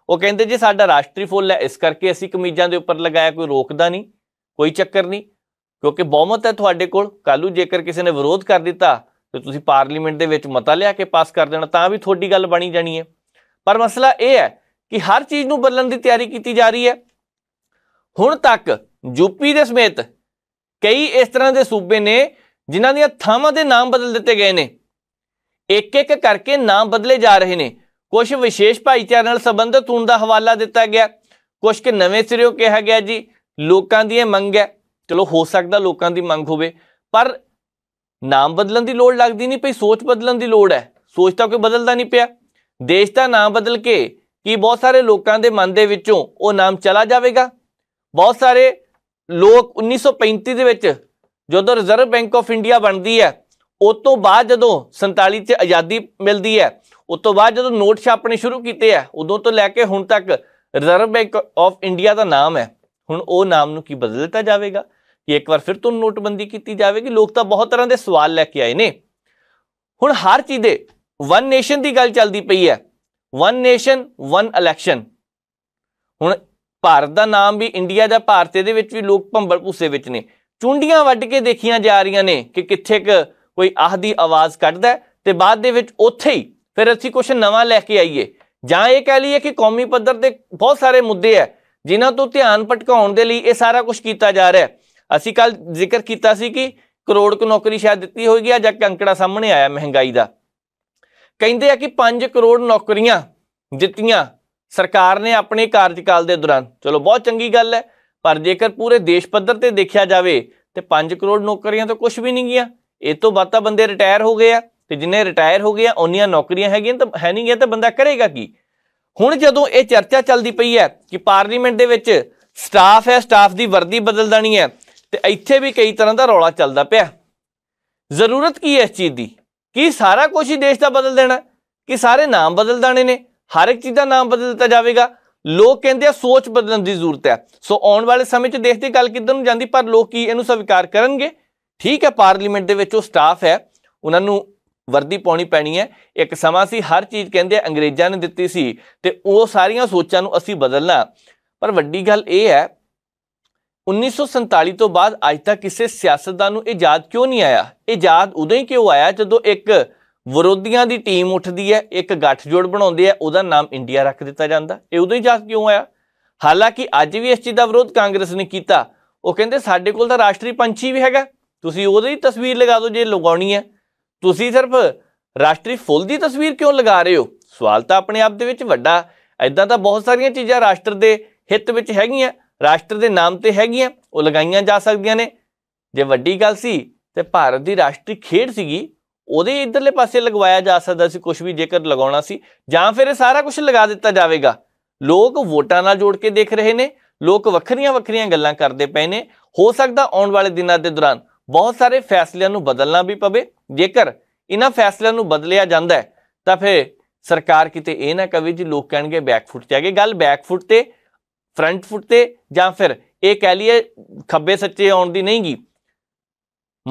ਉਹ ਕਹਿੰਦੇ ਜੀ ਸਾਡਾ ਰਾਸ਼ਟਰੀ ਫੁੱਲ ਹੈ ਇਸ ਕਰਕੇ ਅਸੀਂ ਕਮੀਜ਼ਾਂ ਦੇ ਉੱਪਰ ਲਗਾਇਆ ਕੋਈ ਰੋਕਦਾ ਨਹੀਂ ਕੋਈ ਚੱਕਰ ਨਹੀਂ ਕਿਉਂਕਿ ਬਹੁਮਤ ਹੈ ਤੁਹਾਡੇ ਕੋਲ ਕੱਲੂ ਜੇਕਰ ਕਿਸੇ ਨੇ ਵਿਰੋਧ ਕਰ ਦਿੱਤਾ ਤੇ ਤੁਸੀਂ ਪਾਰਲੀਮੈਂਟ ਦੇ ਵਿੱਚ ਮਤਾ ਲਿਆ ਕੇ ਪਾਸ ਕਰ ਦੇਣਾ ਤਾਂ ਵੀ ਤੁਹਾਡੀ ਗੱਲ ਬਣੀ ਜਾਣੀ ਹੈ ਪਰ ਮਸਲਾ ਇਹ ਹੈ ਕਿ ਹਰ ਚੀਜ਼ ਨੂੰ ਬਦਲਣ ਦੀ ਤਿਆਰੀ ਕੀਤੀ ਜਾ ਰਹੀ ਹੈ ਹੁਣ ਤੱਕ ਯੂਪੀ ਦੇ ਸਮੇਤ ਕਈ ਇਸ ਤਰ੍ਹਾਂ ਦੇ ਸੂਬੇ ਨੇ ਜਿਨ੍ਹਾਂ ਦੀਆਂ ਥਾਵਾਂ ਦੇ ਨਾਮ ਬਦਲ ਦਿੱਤੇ ਗਏ ਨੇ ਇੱਕ ਇੱਕ ਕਰਕੇ ਨਾਮ ਬਦਲੇ ਜਾ ਰਹੇ ਨੇ ਕੁਝ ਵਿਸ਼ੇਸ਼ ਭਾਈਚਾਰਿਆਂ ਨਾਲ ਸੰਬੰਧਿਤ ਹੋਣ ਦਾ ਹਵਾਲਾ ਦਿੱਤਾ ਗਿਆ ਕੁਝ ਕਿ ਨਵੇਂ ਸਿਰਿਓ ਕਿਹਾ ਗਿਆ ਜੀ ਲੋਕਾਂ ਦੀ ਇਹ ਮੰਗ ਹੈ ਚਲੋ ਹੋ ਸਕਦਾ ਲੋਕਾਂ ਦੀ ਮੰਗ ਹੋਵੇ ਪਰ ਨਾਮ ਬਦਲਣ ਦੀ ਲੋੜ ਲੱਗਦੀ ਨਹੀਂ ਭਈ ਸੋਚ ਬਦਲਣ ਦੀ ਲੋੜ ਹੈ ਸੋਚ ਤਾਂ ਕੋਈ ਬਦਲਦਾ ਨਹੀਂ ਪਿਆ ਦੇਸ਼ ਦਾ ਨਾਮ ਬਦਲ ਕੇ ਕੀ ਬਹੁਤ ਸਾਰੇ ਲੋਕਾਂ ਦੇ ਮਨ ਦੇ ਵਿੱਚੋਂ ਉਹ ਨਾਮ ਚਲਾ ਜਾਵੇਗਾ ਬਹੁਤ ਸਾਰੇ ਲੋਕ 1935 ਦੇ ਵਿੱਚ ਜਦੋਂ ਰਿਜ਼ਰਵ ਬੈਂਕ ਆਫ ਇੰਡੀਆ ਬਣਦੀ ਹੈ ਉਸ ਤੋਂ ਬਾਅਦ ਜਦੋਂ 47 ਚ ਆਜ਼ਾਦੀ ਮਿਲਦੀ ਹੈ ਉਸ ਤੋਂ ਬਾਅਦ ਜਦੋਂ ਨੋਟ ਛਾਪਣੇ ਸ਼ੁਰੂ ਕੀਤੇ ਆ ਉਦੋਂ ਤੋਂ ਲੈ ਕੇ ਹੁਣ ਤੱਕ ਰਿਜ਼ਰਵ ਬੈਂਕ ਆਫ ਇੰਡੀਆ ਦਾ ਨਾਮ ਹੈ ਹੁਣ ਉਹ ਨਾਮ ਨੂੰ ਕੀ ਬਦਲ ਦਿੱਤਾ ਜਾਵੇਗਾ ਕਿ ਇੱਕ ਵਾਰ ਫਿਰ ਤੋਂ ਨੋਟਬੰਦੀ ਕੀਤੀ ਜਾਵੇਗੀ ਲੋਕ ਤਾਂ ਬਹੁਤ ਤਰ੍ਹਾਂ ਦੇ ਸਵਾਲ ਲੈ ਕੇ ਆਏ ਨੇ ਹੁਣ ਹਰ ਚੀਜ਼ ਦੇ ਵਨ ਨੇਸ਼ਨ ਦੀ ਗੱਲ ਚੱਲਦੀ ਪਈ ਹੈ ਵਨ ਨੇਸ਼ਨ ਵਨ ਇਲੈਕਸ਼ਨ ਹੁਣ ਭਾਰਤ ਦਾ ਨਾਮ ਵੀ ਇੰਡੀਆ ਦਾ ਭਾਰਤ ਦੇ ਵਿੱਚ ਵੀ ਲੋਕ ਭੰਬਲ ਭੂਸੇ ਵਿੱਚ ਨੇ ਚੁੰਡੀਆਂ ਵੱਢ ਕੇ ਦੇਖੀਆਂ ਜਾ ਰਹੀਆਂ ਨੇ ਕਿ ਕਿੱਥੇ ਕੋਈ ਆਹ ਦੀ ਆਵਾਜ਼ ਕੱਢਦਾ ਤੇ ਬਾਅਦ ਦੇ ਵਿੱਚ ਉੱਥੇ ਹੀ ਫਿਰ ਅਸੀਂ ਕੁਝ ਨਵਾਂ ਲੈ ਕੇ ਆਈਏ ਜਾਂ ਇਹ ਕਹਿ ਲਈਏ ਕਿ ਕੌਮੀ ਪੱਧਰ ਤੇ ਬਹੁਤ ਸਾਰੇ ਮੁੱਦੇ ਐ ਜਿਨ੍ਹਾਂ ਤੋਂ ਧਿਆਨ ਭਟਕਾਉਣ ਦੇ ਲਈ ਇਹ ਸਾਰਾ ਕੁਝ ਕੀਤਾ ਜਾ ਰਿਹਾ ਅਸੀਂ ਕੱਲ ਜ਼ਿਕਰ ਕੀਤਾ ਸੀ ਕਿ ਕਰੋੜ ਕੁ ਨੌਕਰੀ ਸ਼ਾਇਦ ਦਿੱਤੀ ਹੋਈ ਗਿਆ ਜਾਂ ਅੰਕੜਾ ਸਾਹਮਣੇ ਆਇਆ ਮਹਿੰਗਾਈ ਦਾ ਕਹਿੰਦੇ ਆ ਕਿ 5 ਕਰੋੜ ਨੌਕਰੀਆਂ ਦਿੱਤੀਆਂ ਸਰਕਾਰ ਨੇ ਆਪਣੇ ਕਾਰਜਕਾਲ ਦੇ ਦੌਰਾਨ ਚਲੋ ਬਹੁਤ ਚੰਗੀ ਗੱਲ ਹੈ ਪਰ ਜੇਕਰ ਪੂਰੇ ਦੇਸ਼ ਪੱਧਰ ਤੇ ਦੇਖਿਆ ਜਾਵੇ ਤੇ 5 ਕਰੋੜ ਨੌਕਰੀਆਂ ਤਾਂ ਕੁਝ ਵੀ ਨਹੀਂ ਗਿਆ ਇਹ ਤੋਂ ਤਾਂ ਬੰਦੇ ਰਿਟਾਇਰ ਹੋ ਗਏ ਆ ਤੇ ਜਿਨੇ ਰਿਟਾਇਰ ਹੋ ਗਏ ਆ ਉਹਨੀਆਂ ਨੌਕਰੀਆਂ ਹੈਗੀਆਂ ਤਾਂ ਹੈ ਨਹੀਂ ਗਿਆ ਤਾਂ ਬੰਦਾ ਕਰੇਗਾ ਕੀ ਹੁਣ ਜਦੋਂ ਇਹ ਚਰਚਾ ਚੱਲਦੀ ਪਈ ਹੈ ਕਿ ਪਾਰਲੀਮੈਂਟ ਦੇ ਵਿੱਚ ਸਟਾਫ ਹੈ ਸਟਾਫ ਦੀ ਵਰਦੀ ਬਦਲ ਦੇਣੀ ਹੈ ਤੇ ਇੱਥੇ ਵੀ ਕਈ ਤਰ੍ਹਾਂ ਦਾ ਰੌਲਾ ਚੱਲਦਾ ਪਿਆ ਜ਼ਰੂਰਤ ਕੀ ਹੈ ਇਸ ਚੀਜ਼ ਦੀ ਕੀ ਸਾਰਾ ਕੁਝ ਹੀ ਦੇਸ਼ ਦਾ ਬਦਲ ਦੇਣਾ ਕਿ ਸਾਰੇ ਨਾਮ ਬਦਲ ਦਾਣੇ ਨੇ ਹਰ ਇੱਕ ਚੀਜ਼ ਦਾ ਨਾਮ ਬਦਲ ਦਿੱਤਾ ਜਾਵੇਗਾ ਲੋਕ ਕਹਿੰਦੇ ਆ ਸੋਚ ਬਦਲਣ ਦੀ ਜ਼ਰੂਰਤ ਹੈ ਸੋ ਆਉਣ ਵਾਲੇ ਸਮੇਂ 'ਚ ਦੇਖਦੇ ਗੱਲ ਕਿੱਧਰ ਨੂੰ ਜਾਂਦੀ ਪਰ ਲੋਕ ਕੀ ਇਹਨੂੰ ਸਵੀਕਾਰ ਕਰਨਗੇ ਠੀਕ ਹੈ ਪਾਰਲੀਮੈਂਟ ਦੇ ਵਿੱਚ ਉਹ ਸਟਾਫ ਹੈ ਉਹਨਾਂ ਨੂੰ ਵਰਦੀ ਪਾਉਣੀ ਪੈਣੀ ਹੈ ਇੱਕ ਸਮਾਂ ਸੀ ਹਰ ਚੀਜ਼ ਕਹਿੰਦੇ ਅੰਗਰੇਜ਼ਾਂ ਨੇ ਦਿੱਤੀ ਸੀ ਤੇ ਉਹ ਸਾਰੀਆਂ ਸੋਚਾਂ ਨੂੰ ਅਸੀਂ ਬਦਲਣਾ ਪਰ ਵੱਡੀ ਗੱਲ ਇਹ ਹੈ 1947 ਤੋਂ ਬਾਅਦ ਅੱਜ ਤੱਕ ਕਿਸੇ ਸਿਆਸਤਦਾਨ ਨੂੰ ਇਹ ਕਿਉਂ ਨਹੀਂ ਆਇਆ ਇਹ ਉਦੋਂ ਹੀ ਕਿਉਂ ਆਇਆ ਜਦੋਂ ਇੱਕ ਵਿਰੋਧੀਆਂ ਦੀ ਟੀਮ ਉੱਠਦੀ ਹੈ ਇੱਕ ਗੱਠਜੋੜ ਬਣਾਉਂਦੇ ਆ ਉਹਦਾ ਨਾਮ ਇੰਡੀਆ ਰੱਖ ਦਿੱਤਾ ਜਾਂਦਾ ਇਹ ਉਦੋਂ ਹੀ ਇਜਾਦ ਕਿਉਂ ਆਇਆ ਹਾਲਾਂਕਿ ਅੱਜ ਵੀ ਇਸ ਚੀਜ਼ ਦਾ ਵਿਰੋਧ ਕਾਂਗਰਸ ਨੇ ਕੀਤਾ ਉਹ ਕਹਿੰਦੇ ਸਾਡੇ ਕੋਲ ਤਾਂ ਰਾਸ਼ਟਰੀ ਪੰਛੀ ਵੀ ਹੈਗਾ ਤੁਸੀਂ ਉਹਦੀ ਤਸਵੀਰ ਲਗਾ ਦਿਓ ਜੇ ਲਗਾਉਣੀ ਹੈ ਤੁਸੀਂ ਸਿਰਫ ਰਾਸ਼ਟਰੀ ਫੁੱਲ ਦੀ ਤਸਵੀਰ ਕਿਉਂ ਲਗਾ ਰਹੇ ਹੋ ਸਵਾਲ ਤਾਂ ਆਪਣੇ ਆਪ ਦੇ ਵਿੱਚ ਵੱਡਾ ਐਦਾਂ ਤਾਂ ਬਹੁਤ ਸਾਰੀਆਂ ਚੀਜ਼ਾਂ ਰਾਸ਼ਟਰ ਦੇ ਹਿੱਤ ਵਿੱਚ ਹੈਗੀਆਂ ਰਾਸ਼ਟਰ ਦੇ ਨਾਮ ਤੇ ਹੈਗੀਆਂ ਉਹ ਲਗਾਈਆਂ ਜਾ ਸਕਦੀਆਂ ਨੇ ਜੇ ਵੱਡੀ ਗੱਲ ਸੀ ਤੇ ਭਾਰਤ ਦੀ ਰਾਸ਼ਟਰੀ ਖੇਡ ਸੀਗੀ ਉਹਦੇ ਇਧਰਲੇ ਪਾਸੇ ਲਗਵਾਇਆ ਜਾ ਸਕਦਾ ਸੀ ਕੁਝ ਵੀ ਜੇਕਰ ਲਗਾਉਣਾ ਸੀ ਜਾਂ ਫਿਰ ਇਹ ਸਾਰਾ ਕੁਝ ਲਗਾ ਦਿੱਤਾ ਜਾਵੇਗਾ ਲੋਕ ਵੋਟਾਂ ਨਾਲ ਜੋੜ ਕੇ ਦੇਖ ਰਹੇ ਨੇ ਲੋਕ ਵੱਖਰੀਆਂ ਵੱਖਰੀਆਂ ਗੱਲਾਂ ਕਰਦੇ ਪਏ ਨੇ ਹੋ ਸਕਦਾ ਆਉਣ ਵਾਲੇ ਦਿਨਾਂ ਦੇ ਦੌਰਾਨ ਬਹੁਤ ਸਾਰੇ ਫੈਸਲਿਆਂ ਨੂੰ ਬਦਲਣਾ ਵੀ ਪਵੇ ਜੇਕਰ ਇਹਨਾਂ ਫੈਸਲਿਆਂ ਨੂੰ ਬਦਲਿਆ ਜਾਂਦਾ ਤਾਂ ਫਿਰ ਸਰਕਾਰ ਕਿਤੇ ਇਹ ਨਾ ਕਵੇ ਜੀ ਲੋਕ ਕਹਿਣਗੇ ਬੈਕਫੁੱਟ ਤੇ ਆ ਗਏ ਗੱਲ ਬੈਕਫੁੱਟ ਤੇ ਫਰੰਟ ਫੁੱਟ ਤੇ ਜਾਂ ਫਿਰ ਇਹ ਕਹਿ ਲਈਏ ਖੱਬੇ ਸੱਚੇ ਆਉਣ ਦੀ ਨਹੀਂਗੀ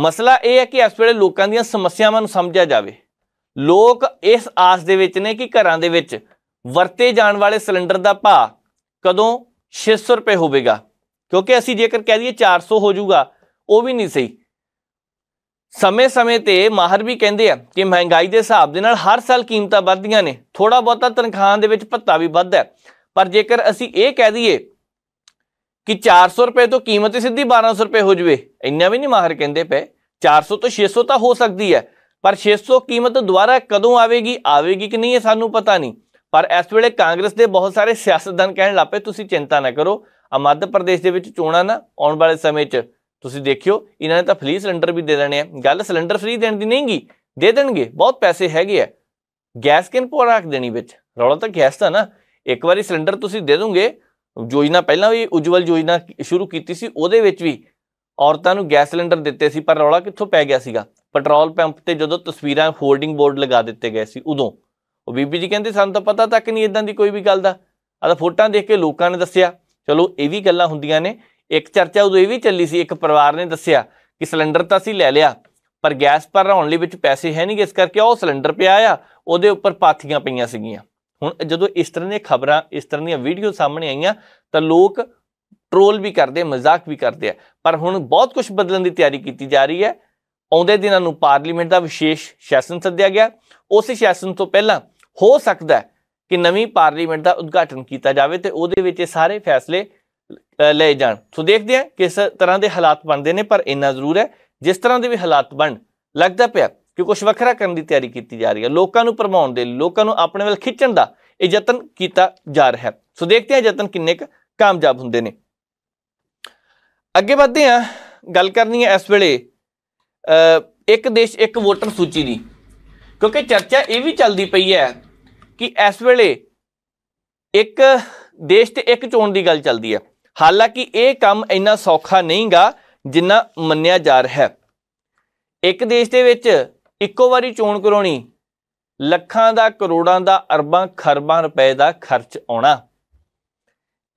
ਮਸਲਾ ਇਹ ਹੈ ਕਿ ਇਸ ਵੇਲੇ ਲੋਕਾਂ ਦੀਆਂ ਸਮੱਸਿਆਵਾਂ ਨੂੰ ਸਮਝਿਆ ਜਾਵੇ ਲੋਕ ਇਸ ਆਸ ਦੇ ਵਿੱਚ ਨੇ ਕਿ ਘਰਾਂ ਦੇ ਵਿੱਚ ਵਰਤੇ ਜਾਣ ਵਾਲੇ ਸਿਲੰਡਰ ਦਾ ਭਾਅ ਕਦੋਂ 600 ਰੁਪਏ ਹੋਵੇਗਾ ਕਿਉਂਕਿ ਅਸੀਂ ਜੇਕਰ ਕਹਿ ਦਈਏ 400 ਹੋ ਜਾਊਗਾ ਉਹ ਵੀ ਨਹੀਂ ਸਹੀ ਸਮੇਂ-ਸਮੇਂ ਤੇ ਮਾਹਰ ਵੀ ਕਹਿੰਦੇ ਆ ਕਿ ਮਹਿੰਗਾਈ ਦੇ ਹਿਸਾਬ ਦੇ ਨਾਲ ਹਰ ਸਾਲ ਕੀਮਤਾਂ ਵੱਧਦੀਆਂ ਨੇ ਥੋੜਾ ਬਹੁਤਾ ਤਨਖਾਹਾਂ ਦੇ ਵਿੱਚ ਭੱਤਾ ਵੀ ਵੱਧਦਾ ਪਰ ਜੇਕਰ ਅਸੀਂ ਇਹ ਕਹਿ ਦਈਏ ਕਿ 400 ਰੁਪਏ ਤੋਂ ਕੀਮਤ ਸਿੱਧੀ 1200 ਰੁਪਏ ਹੋ ਜਵੇ ਇੰਨਾ ਵੀ ਨਹੀਂ ਮਾਹਰ ਕਹਿੰਦੇ ਪਏ 400 ਤੋਂ 600 ਤਾਂ ਹੋ ਸਕਦੀ ਹੈ ਪਰ 600 ਕੀਮਤ ਦੁਬਾਰਾ ਕਦੋਂ ਆਵੇਗੀ ਆਵੇਗੀ ਕਿ ਨਹੀਂ ਇਹ ਸਾਨੂੰ ਪਤਾ ਨਹੀਂ ਪਰ ਇਸ ਵੇਲੇ ਕਾਂਗਰਸ ਦੇ ਬਹੁਤ ਸਾਰੇ ਸਿਆਸਤਦਾਨ ਕਹਿਣ ਲੱਪੇ ਤੁਸੀਂ ਚਿੰਤਾ ਨਾ ਕਰੋ ਆ ਮੱਧ ਪ੍ਰਦੇਸ਼ ਦੇ ਵਿੱਚ ਚੋਣਾਂ ਨਾ ਆਉਣ ਵਾਲੇ ਸਮੇਂ 'ਚ ਤੁਸੀਂ ਦੇਖਿਓ ਇਹਨਾਂ ਨੇ ਤਾਂ ਫ੍ਰੀ ਸਿਲੰਡਰ ਵੀ ਦੇ ਦੇਣੇ ਆ ਗੱਲ ਸਿਲੰਡਰ ਫ੍ਰੀ ਦੇਣ ਦੀ ਨਹੀਂਗੀ ਦੇ ਦੇਣਗੇ ਬਹੁਤ ਪੈਸੇ ਹੈਗੇ ਆ ਗੈਸ ਕਿਨ ਪੋ ਰੱਖ ਦੇਣੀ ਵਿੱਚ ਰੌਲਾ ਤਾਂ ਗੈਸ ਦਾ ਨਾ ਇੱਕ ਵਾਰੀ ਸਿਲੰਡਰ ਤੁਸੀਂ ਦੇ ਦੋਗੇ ਯੋਜਨਾ ਪਹਿਲਾਂ ਵੀ ਉਜਵਲ ਯੋਜਨਾ ਸ਼ੁਰੂ ਕੀਤੀ ਸੀ ਉਹਦੇ ਵਿੱਚ ਵੀ ਔਰਤਾਂ ਨੂੰ ਗੈਸ ਸਿਲੰਡਰ ਦਿੱਤੇ ਸੀ ਪਰ ਰੌਲਾ ਕਿੱਥੋਂ ਪੈ ਗਿਆ ਸੀਗਾ ਪੈਟਰੋਲ ਪੰਪ ਤੇ ਜਦੋਂ ਤਸਵੀਰਾਂ ਹੋਲਡਿੰਗ ਬੋਰਡ ਲਗਾ ਦਿੱਤੇ ਗਏ ਸੀ ਉਦੋਂ ਉਹ ਬੀਬੀ ਜੀ ਕਹਿੰਦੇ ਸਾਨੂੰ ਤਾਂ ਪਤਾ ਤੱਕ ਨਹੀਂ ਇਦਾਂ ਦੀ ਕੋਈ ਵੀ ਗੱਲ ਦਾ ਆਹ ਫੋਟਾਂ ਦੇਖ ਕੇ ਲੋਕਾਂ ਨੇ ਦੱਸਿਆ ਚਲੋ ਇਹ ਵੀ ਗੱਲਾਂ ਹੁੰਦੀਆਂ ਨੇ ਇੱਕ ਚਰਚਾ ਉਦੋਂ ਇਹ ਵੀ ਚੱਲੀ ਸੀ ਇੱਕ ਪਰਿਵਾਰ ਨੇ ਦੱਸਿਆ ਕਿ ਸਿਲੰਡਰ ਤਾਂ ਅਸੀਂ ਲੈ ਲਿਆ ਪਰ ਗੈਸ ਪਰ ਰਹਿਣ ਲਈ ਵਿੱਚ ਪੈਸੇ ਹੈ ਨਹੀਂ ਇਸ ਕਰਕੇ ਉਹ ਸਿਲੰਡਰ ਪਿਆ ਆ ਉਹਦੇ ਉੱਪਰ ਪਾਥੀਆਂ ਪਈਆਂ ਸੀਗੀਆਂ ਹੁਣ ਜਦੋਂ ਇਸ ਤਰ੍ਹਾਂ ਦੀਆਂ ਖਬਰਾਂ ਇਸ ਤਰ੍ਹਾਂ ਦੀਆਂ ਵੀਡੀਓ ਸਾਹਮਣੇ ਆਈਆਂ ਤਾਂ ਲੋਕ ਟ੍ਰੋਲ ਵੀ ਕਰਦੇ ਮਜ਼ਾਕ ਵੀ ਕਰਦੇ ਆ ਪਰ ਹੁਣ ਬਹੁਤ ਕੁਝ ਬਦਲਣ ਦੀ ਤਿਆਰੀ ਕੀਤੀ ਜਾ ਰਹੀ ਹੈ ਆਉਂਦੇ ਦਿਨਾਂ ਨੂੰ ਪਾਰਲੀਮੈਂਟ ਦਾ ਵਿਸ਼ੇਸ਼ ਸੈਸ਼ਨ ਸੱਦਿਆ ਗਿਆ ਉਸ ਸੈਸ਼ਨ ਤੋਂ ਪਹਿਲਾਂ ਹੋ ਸਕਦਾ ਹੈ ਕਿ ਨਵੀਂ ਪਾਰਲੀਮੈਂਟ ਦਾ ਉਦਘਾਟਨ ਕੀਤਾ ਜਾਵੇ ਤੇ ਉਹਦੇ ਵਿੱਚ ਇਹ ਸਾਰੇ ਫੈਸਲੇ ਲੈ ਜਾਣ ਸੋ ਦੇਖਦੇ ਹਾਂ ਕਿਸ ਤਰ੍ਹਾਂ ਦੇ ਹਾਲਾਤ ਬਣਦੇ ਨੇ ਪਰ ਇੰਨਾ ਜ਼ਰੂਰ ਹੈ ਜਿਸ ਤਰ੍ਹਾਂ ਦੇ ਵੀ ਹਾਲਾਤ ਬਣ ਲੱਗਦਾ ਪਿਆ ਕਿ ਕੁਝ ਵੱਖਰਾ ਕਰਨ ਦੀ ਤਿਆਰੀ ਕੀਤੀ ਜਾ ਰਹੀ ਹੈ ਲੋਕਾਂ ਨੂੰ ਪਰਮਾਉਣ ਦੇ ਲੋਕਾਂ ਨੂੰ ਆਪਣੇ ਵੱਲ ਖਿੱਚਣ ਦਾ ਇਹ ਯਤਨ ਕੀਤਾ ਜਾ ਰਿਹਾ ਸੋ ਦੇਖਦੇ ਹਾਂ ਯਤਨ ਕਿੰਨੇ ਕਾਮਯਾਬ ਹੁੰਦੇ ਨੇ ਅੱਗੇ ਵਧਦੇ ਹਾਂ ਗੱਲ ਕਰਨੀ ਹੈ ਇਸ ਵੇਲੇ ਇੱਕ ਦੇਸ਼ ਇੱਕ ਵੋਟਰ ਸੂਚੀ ਦੀ ਕਿਉਂਕਿ ਚਰਚਾ ਇਹ ਵੀ ਚੱਲਦੀ ਪਈ ਹੈ ਕਿ ਇਸ ਵੇਲੇ ਇੱਕ ਦੇਸ਼ ਤੇ ਇੱਕ ਚੋਣ ਦੀ ਗੱਲ ਚੱਲਦੀ ਹੈ ਹਾਲਾਂਕਿ ਇਹ ਕੰਮ ਇੰਨਾ ਸੌਖਾ ਨਹੀਂਗਾ ਜਿੰਨਾ ਮੰਨਿਆ ਜਾ ਰਿਹਾ ਹੈ ਇੱਕ ਦੇਸ਼ ਦੇ ਵਿੱਚ ਇੱਕੋ ਵਾਰੀ ਚੋਣ ਕਰਾਉਣੀ ਲੱਖਾਂ ਦਾ ਕਰੋੜਾਂ ਦਾ ਅਰਬਾਂ ਖਰਬਾਂ ਰੁਪਏ ਦਾ ਖਰਚ ਆਉਣਾ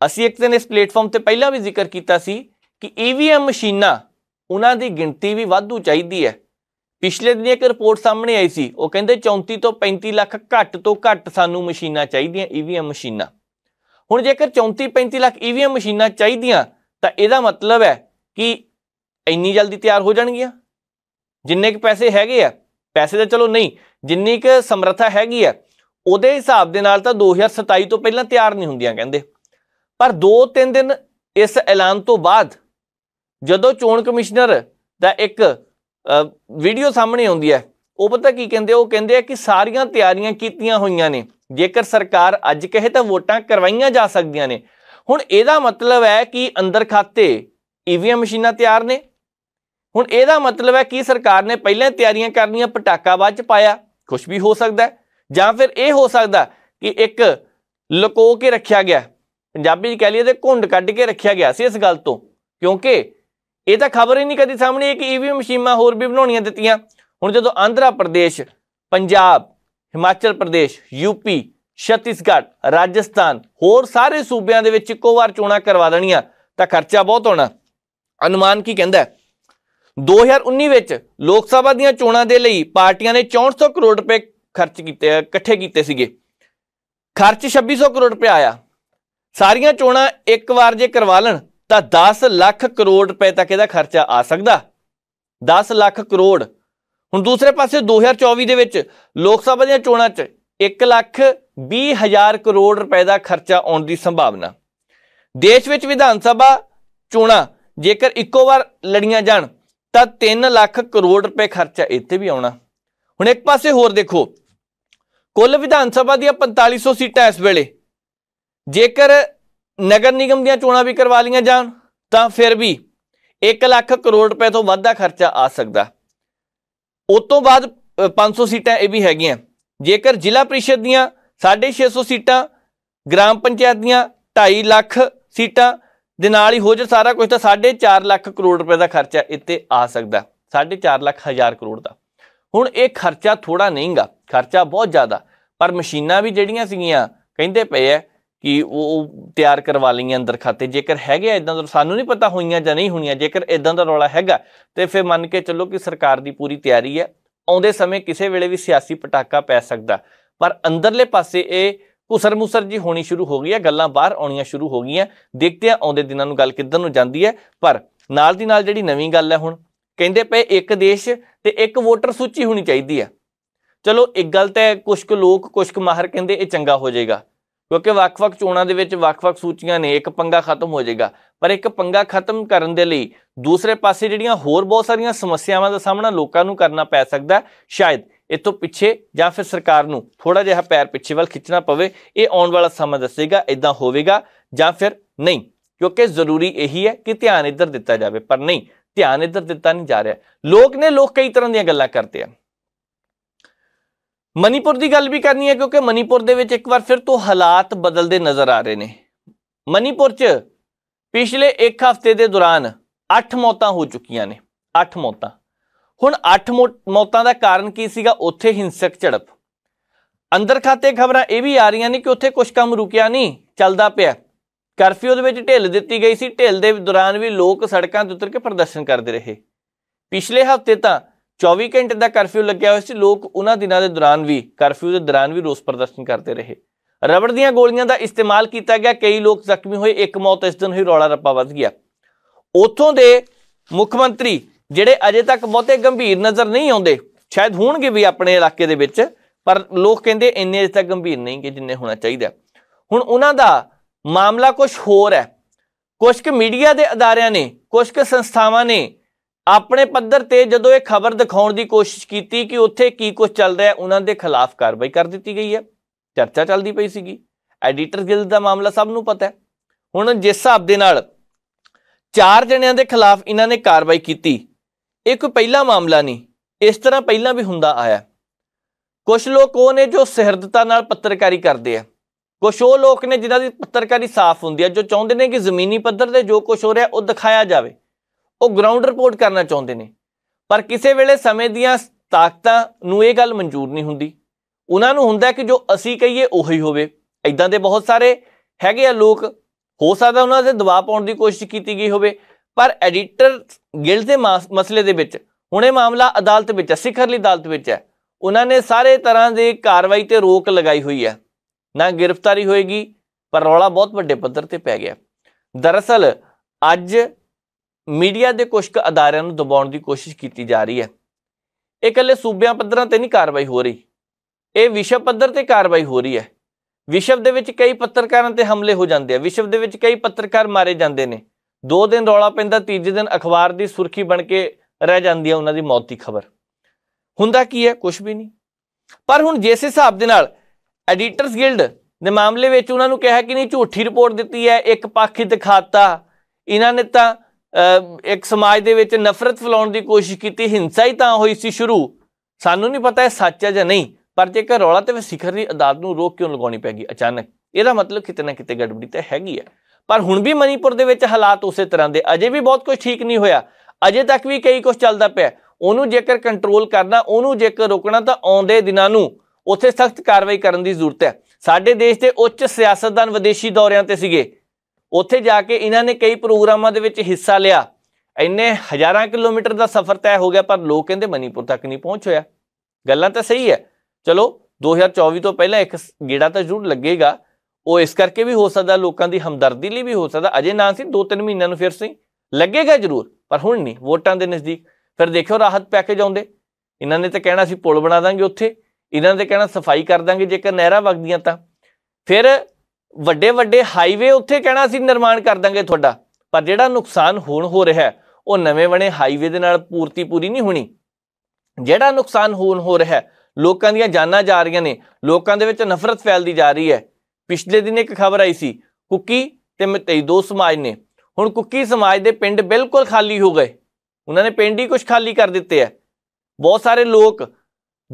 ਅਸੀਂ ਇੱਕ ਦਿਨ ਇਸ ਪਲੇਟਫਾਰਮ ਤੇ ਪਹਿਲਾਂ ਵੀ ਜ਼ਿਕਰ ਕੀਤਾ ਸੀ ਕਿ ਈਵੀਐਮ ਮਸ਼ੀਨਾਂ ਉਹਨਾਂ ਦੀ ਗਿਣਤੀ ਵੀ ਵਾਧੂ ਚਾਹੀਦੀ ਹੈ ਪਿਛਲੇ ਦਿਨ ਇੱਕ ਰਿਪੋਰਟ ਸਾਹਮਣੇ ਆਈ ਸੀ ਉਹ ਕਹਿੰਦੇ 34 ਤੋਂ 35 ਲੱਖ ਘੱਟ ਤੋਂ ਘੱਟ ਸਾਨੂੰ ਮਸ਼ੀਨਾਂ ਚਾਹੀਦੀਆਂ ਈਵੀਐਮ ਮਸ਼ੀਨਾਂ ਹੁਣ ਜੇਕਰ 34 35 ਲੱਖ ਈਵੀਐਮ ਮਸ਼ੀਨਾਂ ਚਾਹੀਦੀਆਂ ਤਾਂ ਇਹਦਾ ਮਤਲਬ ਹੈ ਕਿ ਇੰਨੀ ਜਲਦੀ ਤਿਆਰ ਹੋ ਜਾਣਗੀਆਂ ਜਿੰਨੇ ਕੁ ਪੈਸੇ ਹੈਗੇ ਆ ਪੈਸੇ ਤਾਂ ਚਲੋ ਨਹੀਂ ਜਿੰਨੀ ਕੁ ਸਮਰੱਥਾ ਹੈਗੀ ਆ ਉਹਦੇ ਹਿਸਾਬ ਦੇ ਨਾਲ ਤਾਂ 2027 ਤੋਂ ਪਹਿਲਾਂ ਤਿਆਰ ਨਹੀਂ ਹੁੰਦੀਆਂ ਕਹਿੰਦੇ ਪਰ 2-3 ਦਿਨ ਇਸ ਐਲਾਨ ਤੋਂ ਬਾਅਦ ਜਦੋਂ ਚੋਣ ਕਮਿਸ਼ਨਰ ਦਾ ਇੱਕ ਵੀਡੀਓ ਸਾਹਮਣੇ ਆਉਂਦੀ ਹੈ ਉਹ ਪਤਾ ਕੀ ਕਹਿੰਦੇ ਉਹ ਕਹਿੰਦੇ ਆ ਕਿ ਸਾਰੀਆਂ ਤਿਆਰੀਆਂ ਕੀਤੀਆਂ ਹੋਈਆਂ ਨੇ ਜੇਕਰ ਸਰਕਾਰ ਅੱਜ ਕਹੇ ਤਾਂ ਵੋਟਾਂ ਕਰਵਾਈਆਂ ਜਾ ਸਕਦੀਆਂ ਨੇ ਹੁਣ ਇਹਦਾ ਮਤਲਬ ਹੈ ਕਿ ਅੰਦਰ ਖਾਤੇ ਈਵੀਐਮ ਮਸ਼ੀਨਾਂ ਤਿਆਰ ਨੇ ਹੁਣ ਇਹਦਾ ਮਤਲਬ ਹੈ ਕਿ ਸਰਕਾਰ ਨੇ ਪਹਿਲਾਂ ਤਿਆਰੀਆਂ ਕਰਨੀਆਂ ਪਟਾਕਾ ਬਾਅਦ ਚ ਪਾਇਆ ਕੁਝ ਵੀ ਹੋ ਸਕਦਾ ਜਾਂ ਫਿਰ ਇਹ ਹੋ ਸਕਦਾ ਕਿ ਇੱਕ ਲੁਕੋ ਕੇ ਰੱਖਿਆ ਗਿਆ ਪੰਜਾਬੀ ਚ ਕਹਿ ਲਈਏ ਤੇ ਘੁੰਡ ਕੱਢ ਕੇ ਰੱਖਿਆ ਗਿਆ ਸੀ ਇਸ ਗੱਲ ਤੋਂ ਕਿਉਂਕਿ ਇਹ ਤਾਂ ਖਬਰ ਹੀ ਨਹੀਂ ਕਦੀ ਸਾਹਮਣੇ ਕਿ ਈਵੀਐਮ ਮਸ਼ੀਨਾਂ ਹੋਰ ਵੀ ਬਣਾਉਣੀਆਂ ਦਿੱਤੀਆਂ ਹੁਣ ਜਦੋਂ ਆਂਧਰਾ ਪ੍ਰਦੇਸ਼ ਪੰਜਾਬ ਹਿਮਾਚਲ ਪ੍ਰਦੇਸ਼ ਯੂਪੀ ਛੱਤੀਸਗੜ੍ਹ ਰਾਜਸਥਾਨ ਹੋਰ ਸਾਰੇ ਸੂਬਿਆਂ ਦੇ ਵਿੱਚ ਇੱਕੋ ਵਾਰ ਚੋਣਾਂ ਕਰਵਾ ਦੇਣੀਆਂ ਤਾਂ ਖਰਚਾ ਬਹੁਤ ਹੋਣਾ ਅਨੁਮਾਨ ਕੀ ਕਹਿੰਦਾ 2019 ਵਿੱਚ ਲੋਕ ਸਭਾ ਦੀਆਂ ਚੋਣਾਂ ਦੇ ਲਈ ਪਾਰਟੀਆਂ ਨੇ 6400 ਕਰੋੜ ਰੁਪਏ ਖਰਚ ਕੀਤੇ ਇਕੱਠੇ ਕੀਤੇ ਸੀਗੇ ਖਰਚ 2600 ਕਰੋੜ ਰੁਪਏ ਆਇਆ ਸਾਰੀਆਂ ਚੋਣਾਂ ਇੱਕ ਵਾਰ ਜੇ ਕਰਵਾ ਲੈਣ ਤਾਂ 10 ਲੱਖ ਕਰੋੜ ਰੁਪਏ ਤੱਕ ਇਹਦਾ ਖਰਚਾ ਆ ਸਕਦਾ 10 ਲੱਖ ਕਰੋੜ ਹੁਣ ਦੂਸਰੇ ਪਾਸੇ 2024 ਦੇ ਵਿੱਚ ਲੋਕ ਸਭਾ ਦੀਆਂ ਚੋਣਾਂ 'ਚ 1 ਲੱਖ 20 ਹਜ਼ਾਰ ਕਰੋੜ ਰੁਪਏ ਦਾ ਖਰਚਾ ਆਉਣ ਦੀ ਸੰਭਾਵਨਾ ਦੇਸ਼ ਵਿੱਚ ਵਿਧਾਨ ਸਭਾ ਚੋਣਾਂ ਜੇਕਰ ਇੱਕੋ ਵਾਰ ਲੜੀਆਂ ਜਾਣ ਤਾਂ 3 ਲੱਖ ਕਰੋੜ ਰੁਪਏ ਖਰਚਾ ਇੱਥੇ ਵੀ ਆਉਣਾ ਹੁਣ ਇੱਕ ਪਾਸੇ ਹੋਰ ਦੇਖੋ ਕੁੱਲ ਵਿਧਾਨ ਸਭਾ ਦੀਆਂ 4500 ਸੀਟਾਂ ਇਸ ਵੇਲੇ ਜੇਕਰ ਨਗਰ ਨਿਗਮ ਦੀਆਂ ਚੋਣਾਂ ਵੀ ਕਰਵਾ ਲੀਆਂ ਜਾਣ ਤਾਂ ਫਿਰ ਵੀ 1 ਲੱਖ ਕਰੋੜ ਰੁਪਏ ਤੋਂ ਵੱਧ ਦਾ ਖਰਚਾ ਆ ਸਕਦਾ ਉਸ ਤੋਂ ਬਾਅਦ 500 ਸੀਟਾਂ ਇਹ ਵੀ ਹੈਗੀਆਂ ਜੇਕਰ ਜ਼ਿਲ੍ਹਾ ਪ੍ਰੀਸ਼ਦ ਦੀਆਂ 650 ਸੀਟਾਂ ਗ੍ਰਾਮ ਪੰਚਾਇਤ ਦੀਆਂ 2.5 ਲੱਖ ਸੀਟਾਂ ਦੇ ਨਾਲ ਹੀ ਹੋ ਜਾ ਸਾਰਾ ਕੁਝ ਤਾਂ 4.5 ਲੱਖ ਕਰੋੜ ਰੁਪਏ ਦਾ ਖਰਚਾ ਇੱਥੇ ਆ ਸਕਦਾ 4.5 ਲੱਖ ਹਜ਼ਾਰ ਕਰੋੜ ਦਾ ਹੁਣ ਇਹ ਖਰਚਾ ਥੋੜਾ ਨਹੀਂਗਾ ਖਰਚਾ ਬਹੁਤ ਜ਼ਿਆਦਾ ਪਰ ਮਸ਼ੀਨਾਂ ਵੀ ਜਿਹੜੀਆਂ ਸੀਗੀਆਂ ਕਹਿੰਦੇ ਪਏ ਐ ਕਿ ਉਹ ਤਿਆਰ ਕਰਵਾ ਲਈਆਂ ਅੰਦਰ ਖਾਤੇ ਜੇਕਰ ਹੈਗੇ ਇਦਾਂ ਦਾ ਸਾਨੂੰ ਨਹੀਂ ਪਤਾ ਹੋਈਆਂ ਜਾਂ ਨਹੀਂ ਹੋਣੀਆਂ ਜੇਕਰ ਇਦਾਂ ਦਾ ਰੌਲਾ ਹੈਗਾ ਤੇ ਫਿਰ ਮੰਨ ਕੇ ਚੱਲੋ ਕਿ ਸਰਕਾਰ ਦੀ ਪੂਰੀ ਤਿਆਰੀ ਹੈ ਆਉਂਦੇ ਸਮੇਂ ਕਿਸੇ ਵੇਲੇ ਵੀ ਸਿਆਸੀ ਪਟਾਕਾ ਪੈ ਸਕਦਾ ਪਰ ਅੰਦਰਲੇ ਪਾਸੇ ਇਹ ਕੁਸਰ ਮੁਸਰ ਜੀ ਹੋਣੀ ਸ਼ੁਰੂ ਹੋ ਗਈ ਹੈ ਗੱਲਾਂ ਬਾਹਰ ਆਉਣੀਆਂ ਸ਼ੁਰੂ ਹੋ ਗਈਆਂ ਦੇਖਦੇ ਆ ਆਉਂਦੇ ਦਿਨਾਂ ਨੂੰ ਗੱਲ ਕਿੱਧਰ ਨੂੰ ਜਾਂਦੀ ਹੈ ਪਰ ਨਾਲ ਦੀ ਨਾਲ ਜਿਹੜੀ ਨਵੀਂ ਗੱਲ ਹੈ ਹੁਣ ਕਹਿੰਦੇ ਪਏ ਇੱਕ ਦੇਸ਼ ਤੇ ਇੱਕ ਵੋਟਰ ਸੂਚੀ ਹੋਣੀ ਚਾਹੀਦੀ ਹੈ ਚਲੋ ਇੱਕ ਗੱਲ ਤਾਂ ਕੁਝ ਕੁ ਲੋਕ ਕੁਝ ਕੁ ਮਾਹਰ ਕਹਿੰਦੇ ਇਹ ਚੰਗਾ ਹੋ ਜਾਏਗਾ ਕਿਉਂਕਿ ਵੱਖ-ਵੱਖ ਚੋਣਾਂ ਦੇ ਵਿੱਚ ਵੱਖ-ਵੱਖ ਸੂਚੀਆਂ ਨੇ ਇੱਕ ਪੰਗਾ ਖਤਮ ਹੋ ਜਾਏਗਾ ਪਰ ਇੱਕ ਪੰਗਾ ਖਤਮ ਕਰਨ ਦੇ ਲਈ ਦੂਸਰੇ ਪਾਸੇ ਜਿਹੜੀਆਂ ਹੋਰ ਬਹੁਤ ਸਾਰੀਆਂ ਸਮੱਸਿਆਵਾਂ ਦਾ ਸਾਹਮਣਾ ਲੋਕਾਂ ਨੂੰ ਕਰਨਾ ਪੈ ਸਕਦਾ ਸ਼ਾਇਦ ਇਤੋਂ ਪਿੱਛੇ ਜਾਂ ਫਿਰ ਸਰਕਾਰ ਨੂੰ ਥੋੜਾ ਜਿਹਾ ਪੈਰ ਪਿੱਛੇ ਵੱਲ ਖਿੱਚਣਾ ਪਵੇ ਇਹ ਆਉਣ ਵਾਲਾ ਸਮਾਂ ਦੱਸੇਗਾ ਇਦਾਂ ਹੋਵੇਗਾ ਜਾਂ ਫਿਰ ਨਹੀਂ ਕਿਉਂਕਿ ਜ਼ਰੂਰੀ ਇਹੀ ਹੈ ਕਿ ਧਿਆਨ ਇੱਧਰ ਦਿੱਤਾ ਜਾਵੇ ਪਰ ਨਹੀਂ ਧਿਆਨ ਇੱਧਰ ਦਿੱਤਾ ਨਹੀਂ ਜਾ ਰਿਹਾ ਲੋਕ ਨੇ ਲੋਕ ਕਈ ਤਰ੍ਹਾਂ ਦੀਆਂ ਗੱਲਾਂ ਕਰਦੇ ਆ ਮਨੀਪੁਰ ਦੀ ਗੱਲ ਵੀ ਕਰਨੀ ਹੈ ਕਿਉਂਕਿ ਮਨੀਪੁਰ ਦੇ ਵਿੱਚ ਇੱਕ ਵਾਰ ਫਿਰ ਤੋਂ ਹਾਲਾਤ ਬਦਲਦੇ ਨਜ਼ਰ ਆ ਰਹੇ ਨੇ ਮਨੀਪੁਰ 'ਚ ਪਿਛਲੇ 1 ਹਫ਼ਤੇ ਦੇ ਦੌਰਾਨ 8 ਮੌਤਾਂ ਹੋ ਚੁੱਕੀਆਂ ਨੇ 8 ਮੌਤਾਂ ਹੁਣ 8 ਮੌਤਾਂ ਦਾ ਕਾਰਨ ਕੀ ਸੀਗਾ ਉੱਥੇ ਹਿੰਸਕ ਝੜਪ ਅੰਦਰ ਖਾਤੇ ਖਬਰਾਂ ਇਹ ਵੀ ਆ ਰਹੀਆਂ ਨੇ ਕਿ ਉੱਥੇ ਕੁਝ ਕੰਮ ਰੁਕਿਆ ਨਹੀਂ ਚੱਲਦਾ ਪਿਆ ਕਰਫਿਊ ਦੇ ਵਿੱਚ ਢਿੱਲ ਦਿੱਤੀ ਗਈ ਸੀ ਢਿੱਲ ਦੇ ਦੌਰਾਨ ਵੀ ਲੋਕ ਸੜਕਾਂ ਤੇ ਉਤਰ ਕੇ ਪ੍ਰਦਰਸ਼ਨ ਕਰਦੇ ਰਹੇ ਪਿਛਲੇ ਹਫ਼ਤੇ ਤਾਂ 24 ਘੰਟੇ ਦਾ ਕਰਫਿਊ ਲੱਗਿਆ ਹੋਇਆ ਸੀ ਲੋਕ ਉਹਨਾਂ ਦਿਨਾਂ ਦੇ ਦੌਰਾਨ ਵੀ ਕਰਫਿਊ ਦੇ ਦੌਰਾਨ ਵੀ ਰੋਸ ਪ੍ਰਦਰਸ਼ਨ ਕਰਦੇ ਰਹੇ ਰਬੜ ਦੀਆਂ ਗੋਲੀਆਂ ਦਾ ਇਸਤੇਮਾਲ ਕੀਤਾ ਗਿਆ ਕਈ ਲੋਕ ਜ਼ਖਮੀ ਹੋਏ ਇੱਕ ਮੌਤ ਇਸ ਦਿਨ ਹੀ ਰੌਲਾ ਰੱਪਾ ਵੱਧ ਗਿਆ ਉਥੋਂ ਦੇ ਮੁੱਖ ਮੰਤਰੀ ਜਿਹੜੇ ਅਜੇ ਤੱਕ ਬਹੁਤੇ ਗੰਭੀਰ ਨਜ਼ਰ ਨਹੀਂ ਆਉਂਦੇ ਸ਼ਾਇਦ ਹੋਣਗੇ ਵੀ ਆਪਣੇ ਇਲਾਕੇ ਦੇ ਵਿੱਚ ਪਰ ਲੋਕ ਕਹਿੰਦੇ ਇੰਨੇ ਅਜੇ ਤੱਕ ਗੰਭੀਰ ਨਹੀਂ ਕਿ ਜਿੰਨੇ ਹੋਣਾ ਚਾਹੀਦਾ ਹੁਣ ਉਹਨਾਂ ਦਾ ਮਾਮਲਾ ਕੁਝ ਹੋਰ ਹੈ ਕੁਝ ਕਿ ਮੀਡੀਆ ਦੇ ਅਦਾਰਿਆਂ ਨੇ ਕੁਝ ਕਿ ਸੰਸਥਾਵਾਂ ਨੇ ਆਪਣੇ ਪੱਧਰ ਤੇ ਜਦੋਂ ਇਹ ਖਬਰ ਦਿਖਾਉਣ ਦੀ ਕੋਸ਼ਿਸ਼ ਕੀਤੀ ਕਿ ਉੱਥੇ ਕੀ ਕੁਝ ਚੱਲ ਰਿਹਾ ਉਹਨਾਂ ਦੇ ਖਿਲਾਫ ਕਾਰਵਾਈ ਕਰ ਦਿੱਤੀ ਗਈ ਹੈ ਚਰਚਾ ਚੱਲਦੀ ਪਈ ਸੀਗੀ ਐਡੀਟਰ ਗਿਲਡ ਦਾ ਮਾਮਲਾ ਸਭ ਨੂੰ ਪਤਾ ਹੈ ਹੁਣ ਜਿਸ ਹਿਸਾਬ ਦੇ ਨਾਲ ਚਾਰ ਜਣਿਆਂ ਦੇ ਖਿਲਾਫ ਇਹਨਾਂ ਨੇ ਕਾਰਵਾਈ ਕੀਤੀ ਇਹ ਕੋਈ ਪਹਿਲਾ ਮਾਮਲਾ ਨਹੀਂ ਇਸ ਤਰ੍ਹਾਂ ਪਹਿਲਾਂ ਵੀ ਹੁੰਦਾ ਆਇਆ ਕੁਝ ਲੋਕ ਉਹ ਨੇ ਜੋ ਸਹਿਰਦਤਾ ਨਾਲ ਪੱਤਰਕਾਰੀ ਕਰਦੇ ਆ ਕੁਝ ਉਹ ਲੋਕ ਨੇ ਜਿਨ੍ਹਾਂ ਦੀ ਪੱਤਰਕਾਰੀ ਸਾਫ਼ ਹੁੰਦੀ ਹੈ ਜੋ ਚਾਹੁੰਦੇ ਨੇ ਕਿ ਜ਼ਮੀਨੀ ਪੱਧਰ ਤੇ ਜੋ ਕੁਝ ਹੋ ਰਿਹਾ ਉਹ ਦਿਖਾਇਆ ਜਾਵੇ ਉਹ ਗਰਾਊਂਡ ਰਿਪੋਰਟ ਕਰਨਾ ਚਾਹੁੰਦੇ ਨੇ ਪਰ ਕਿਸੇ ਵੇਲੇ ਸਮੇਂ ਦੀਆਂ ਤਾਕਤਾਂ ਨੂੰ ਇਹ ਗੱਲ ਮਨਜ਼ੂਰ ਨਹੀਂ ਹੁੰਦੀ ਉਹਨਾਂ ਨੂੰ ਹੁੰਦਾ ਕਿ ਜੋ ਅਸੀਂ ਕਹੀਏ ਉਹੀ ਹੋਵੇ ਇਦਾਂ ਦੇ ਬਹੁਤ ਸਾਰੇ ਹੈਗੇ ਆ ਲੋਕ ਹੋ ਸਕਦਾ ਉਹਨਾਂ ਦੇ ਦਬਾਅ ਪਾਉਣ ਦੀ ਕੋਸ਼ਿਸ਼ ਕੀਤੀ ਗਈ ਹੋਵੇ ਪਰ ਐਡੀਟਰ ਗਿਲਡ ਦੇ ਮਸਲੇ ਦੇ ਵਿੱਚ ਹੁਣ ਇਹ ਮਾਮਲਾ ਅਦਾਲਤ ਵਿੱਚ ਹੈ ਸਿਖਰਲੀ ਅਦਾਲਤ ਵਿੱਚ ਹੈ ਉਹਨਾਂ ਨੇ ਸਾਰੇ ਤਰ੍ਹਾਂ ਦੇ ਕਾਰਵਾਈ ਤੇ ਰੋਕ ਲਗਾਈ ਹੋਈ ਹੈ ਨਾ ਗ੍ਰਿਫਤਾਰੀ ਹੋਏਗੀ ਪਰ ਰੌਲਾ ਬਹੁਤ ਵੱਡੇ ਪੱਧਰ ਤੇ ਪੈ ਗਿਆ ਦਰਅਸਲ ਅੱਜ ਮੀਡੀਆ ਦੇ ਕੁਝ ਕੁ ਅਦਾਰਿਆਂ ਨੂੰ ਦਬਾਉਣ ਦੀ ਕੋਸ਼ਿਸ਼ ਕੀਤੀ ਜਾ ਰਹੀ ਹੈ ਇਹ ਇਕੱਲੇ ਸੂਬਿਆਂ ਪੱਧਰਾਂ ਤੇ ਨਹੀਂ ਕਾਰਵਾਈ ਹੋ ਰਹੀ ਇਹ ਵਿਸ਼ਵ ਪੱਧਰ ਤੇ ਕਾਰਵਾਈ ਹੋ ਰਹੀ ਹੈ ਵਿਸ਼ਵ ਦੇ ਵਿੱਚ ਕਈ ਪੱਤਰਕਾਰਾਂ ਤੇ ਹਮਲੇ ਹੋ ਜਾਂਦੇ ਆ ਵਿਸ਼ਵ ਦੇ ਵਿੱਚ ਕਈ ਪੱਤਰਕਾਰ ਮਾਰੇ ਜਾਂਦੇ ਨੇ ਦੋ ਦਿਨ ਰੌਲਾ ਪੈਂਦਾ ਤੀਜੇ ਦਿਨ ਅਖਬਾਰ ਦੀ ਸੁਰਖੀ ਬਣ ਕੇ ਰਹਿ ਜਾਂਦੀ ਹੈ ਉਹਨਾਂ ਦੀ ਮੌਤ ਦੀ ਖਬਰ ਹੁੰਦਾ ਕੀ ਹੈ ਕੁਝ ਵੀ ਨਹੀਂ ਪਰ ਹੁਣ ਜਿਸ ਹਿਸਾਬ ਦੇ ਨਾਲ ਐਡੀਟਰਸ ਗਿਲਡ ਦੇ ਮਾਮਲੇ ਵਿੱਚ ਉਹਨਾਂ ਨੂੰ ਕਿਹਾ ਕਿ ਨਹੀਂ ਝੂਠੀ ਰਿਪੋਰਟ ਦਿੱਤੀ ਹੈ ਇੱਕ ਪੱਖ ਹੀ ਦਿਖਾਤਾ ਇਹਨਾਂ ਨੇ ਤਾਂ ਇੱਕ ਸਮਾਜ ਦੇ ਵਿੱਚ ਨਫ਼ਰਤ ਫੈਲਾਉਣ ਦੀ ਕੋਸ਼ਿਸ਼ ਕੀਤੀ ਹਿੰਸਾ ਹੀ ਤਾਂ ਹੋਈ ਸੀ ਸ਼ੁਰੂ ਸਾਨੂੰ ਨਹੀਂ ਪਤਾ ਇਹ ਸੱਚ ਹੈ ਜਾਂ ਨਹੀਂ ਪਰ ਜੇਕਰ ਰੌਲਾ ਤੇ ਸਿਖਰ ਦੀ ਅਦਾਲਤ ਨੂੰ ਰੋਕ ਕਿਉਂ ਲਗਾਉਣੀ ਪੈ ਗਈ ਅਚਾਨਕ ਇਹਦਾ ਮਤਲਬ ਕਿਤੇ ਨਾ ਕਿਤੇ ਗੜਬੜੀ ਤਾਂ ਹੈਗੀ ਹੈ ਪਰ ਹੁਣ ਵੀ ਮਨੀਪੁਰ ਦੇ ਵਿੱਚ ਹਾਲਾਤ ਉਸੇ ਤਰ੍ਹਾਂ ਦੇ ਅਜੇ ਵੀ ਬਹੁਤ ਕੁਝ ਠੀਕ ਨਹੀਂ ਹੋਇਆ ਅਜੇ ਤੱਕ ਵੀ ਕਈ ਕੁਝ ਚੱਲਦਾ ਪਿਆ ਉਹਨੂੰ ਜੇਕਰ ਕੰਟਰੋਲ ਕਰਨਾ ਉਹਨੂੰ ਜੇਕਰ ਰੋਕਣਾ ਤਾਂ ਆਉਂਦੇ ਦਿਨਾਂ ਨੂੰ ਉੱਥੇ ਸਖਤ ਕਾਰਵਾਈ ਕਰਨ ਦੀ ਜ਼ਰੂਰਤ ਹੈ ਸਾਡੇ ਦੇਸ਼ ਦੇ ਉੱਚ ਸਿਆਸਤਦਾਨ ਵਿਦੇਸ਼ੀ ਦੌਰਿਆਂ ਤੇ ਸੀਗੇ ਉੱਥੇ ਜਾ ਕੇ ਇਹਨਾਂ ਨੇ ਕਈ ਪ੍ਰੋਗਰਾਮਾਂ ਦੇ ਵਿੱਚ ਹਿੱਸਾ ਲਿਆ ਇੰਨੇ ਹਜ਼ਾਰਾਂ ਕਿਲੋਮੀਟਰ ਦਾ ਸਫ਼ਰ ਤੈਅ ਹੋ ਗਿਆ ਪਰ ਲੋਕ ਕਹਿੰਦੇ ਮਨੀਪੁਰ ਤੱਕ ਨਹੀਂ ਪਹੁੰਚ ਹੋਇਆ ਗੱਲਾਂ ਤਾਂ ਸਹੀ ਹੈ ਚਲੋ 2024 ਤੋਂ ਪਹਿਲਾਂ ਇੱਕ ਗੇੜਾ ਤਾਂ ਜ਼ਰੂਰ ਲੱਗੇਗਾ ਉਹ ਇਸ ਕਰਕੇ ਵੀ ਹੋ ਸਕਦਾ ਲੋਕਾਂ ਦੀ ਹਮਦਰਦੀ ਲਈ ਵੀ ਹੋ ਸਕਦਾ ਅਜੇ ਨਾ ਸੀ 2-3 ਮਹੀਨਿਆਂ ਨੂੰ ਫਿਰ ਸੀ ਲੱਗੇਗਾ ਜ਼ਰੂਰ ਪਰ ਹੁਣ ਨਹੀਂ ਵੋਟਾਂ ਦੇ ਨਜ਼ਦੀਕ ਫਿਰ ਦੇਖਿਓ ਰਾਹਤ ਪੈਕੇਜ ਆਉਂਦੇ ਇਹਨਾਂ ਨੇ ਤਾਂ ਕਹਿਣਾ ਸੀ ਪੁਲ ਬਣਾ ਦਾਂਗੇ ਉੱਥੇ ਇਹਨਾਂ ਨੇ ਕਹਿਣਾ ਸਫਾਈ ਕਰ ਦਾਂਗੇ ਜੇਕਰ ਨਹਿਰਾਂ ਵਗਦੀਆਂ ਤਾਂ ਫਿਰ ਵੱਡੇ ਵੱਡੇ ਹਾਈਵੇ ਉੱਥੇ ਕਹਿਣਾ ਸੀ ਨਿਰਮਾਣ ਕਰ ਦਾਂਗੇ ਤੁਹਾਡਾ ਪਰ ਜਿਹੜਾ ਨੁਕਸਾਨ ਹੋਣ ਹੋ ਰਿਹਾ ਉਹ ਨਵੇਂ ਬਣੇ ਹਾਈਵੇ ਦੇ ਨਾਲ ਪੂਰਤੀ ਪੂਰੀ ਨਹੀਂ ਹੋਣੀ ਜਿਹੜਾ ਨੁਕਸਾਨ ਹੋਣ ਹੋ ਰਿਹਾ ਲੋਕਾਂ ਦੀਆਂ ਜਾਨਾਂ ਜਾ ਰਹੀਆਂ ਨੇ ਲੋਕਾਂ ਦੇ ਵਿੱਚ ਨਫ਼ਰਤ ਫੈਲਦੀ ਜਾ ਰਹੀ ਹੈ ਪਿਛਲੇ ਦਿਨ ਇੱਕ ਖਬਰ ਆਈ ਸੀ ਕੁੱਕੀ ਤੇ ਮਤਈ ਦੋ ਸਮਾਜ ਨੇ ਹੁਣ ਕੁੱਕੀ ਸਮਾਜ ਦੇ ਪਿੰਡ ਬਿਲਕੁਲ ਖਾਲੀ ਹੋ ਗਏ ਉਹਨਾਂ ਨੇ ਪਿੰਡ ਹੀ ਕੁਝ ਖਾਲੀ ਕਰ ਦਿੱਤੇ ਆ ਬਹੁਤ ਸਾਰੇ ਲੋਕ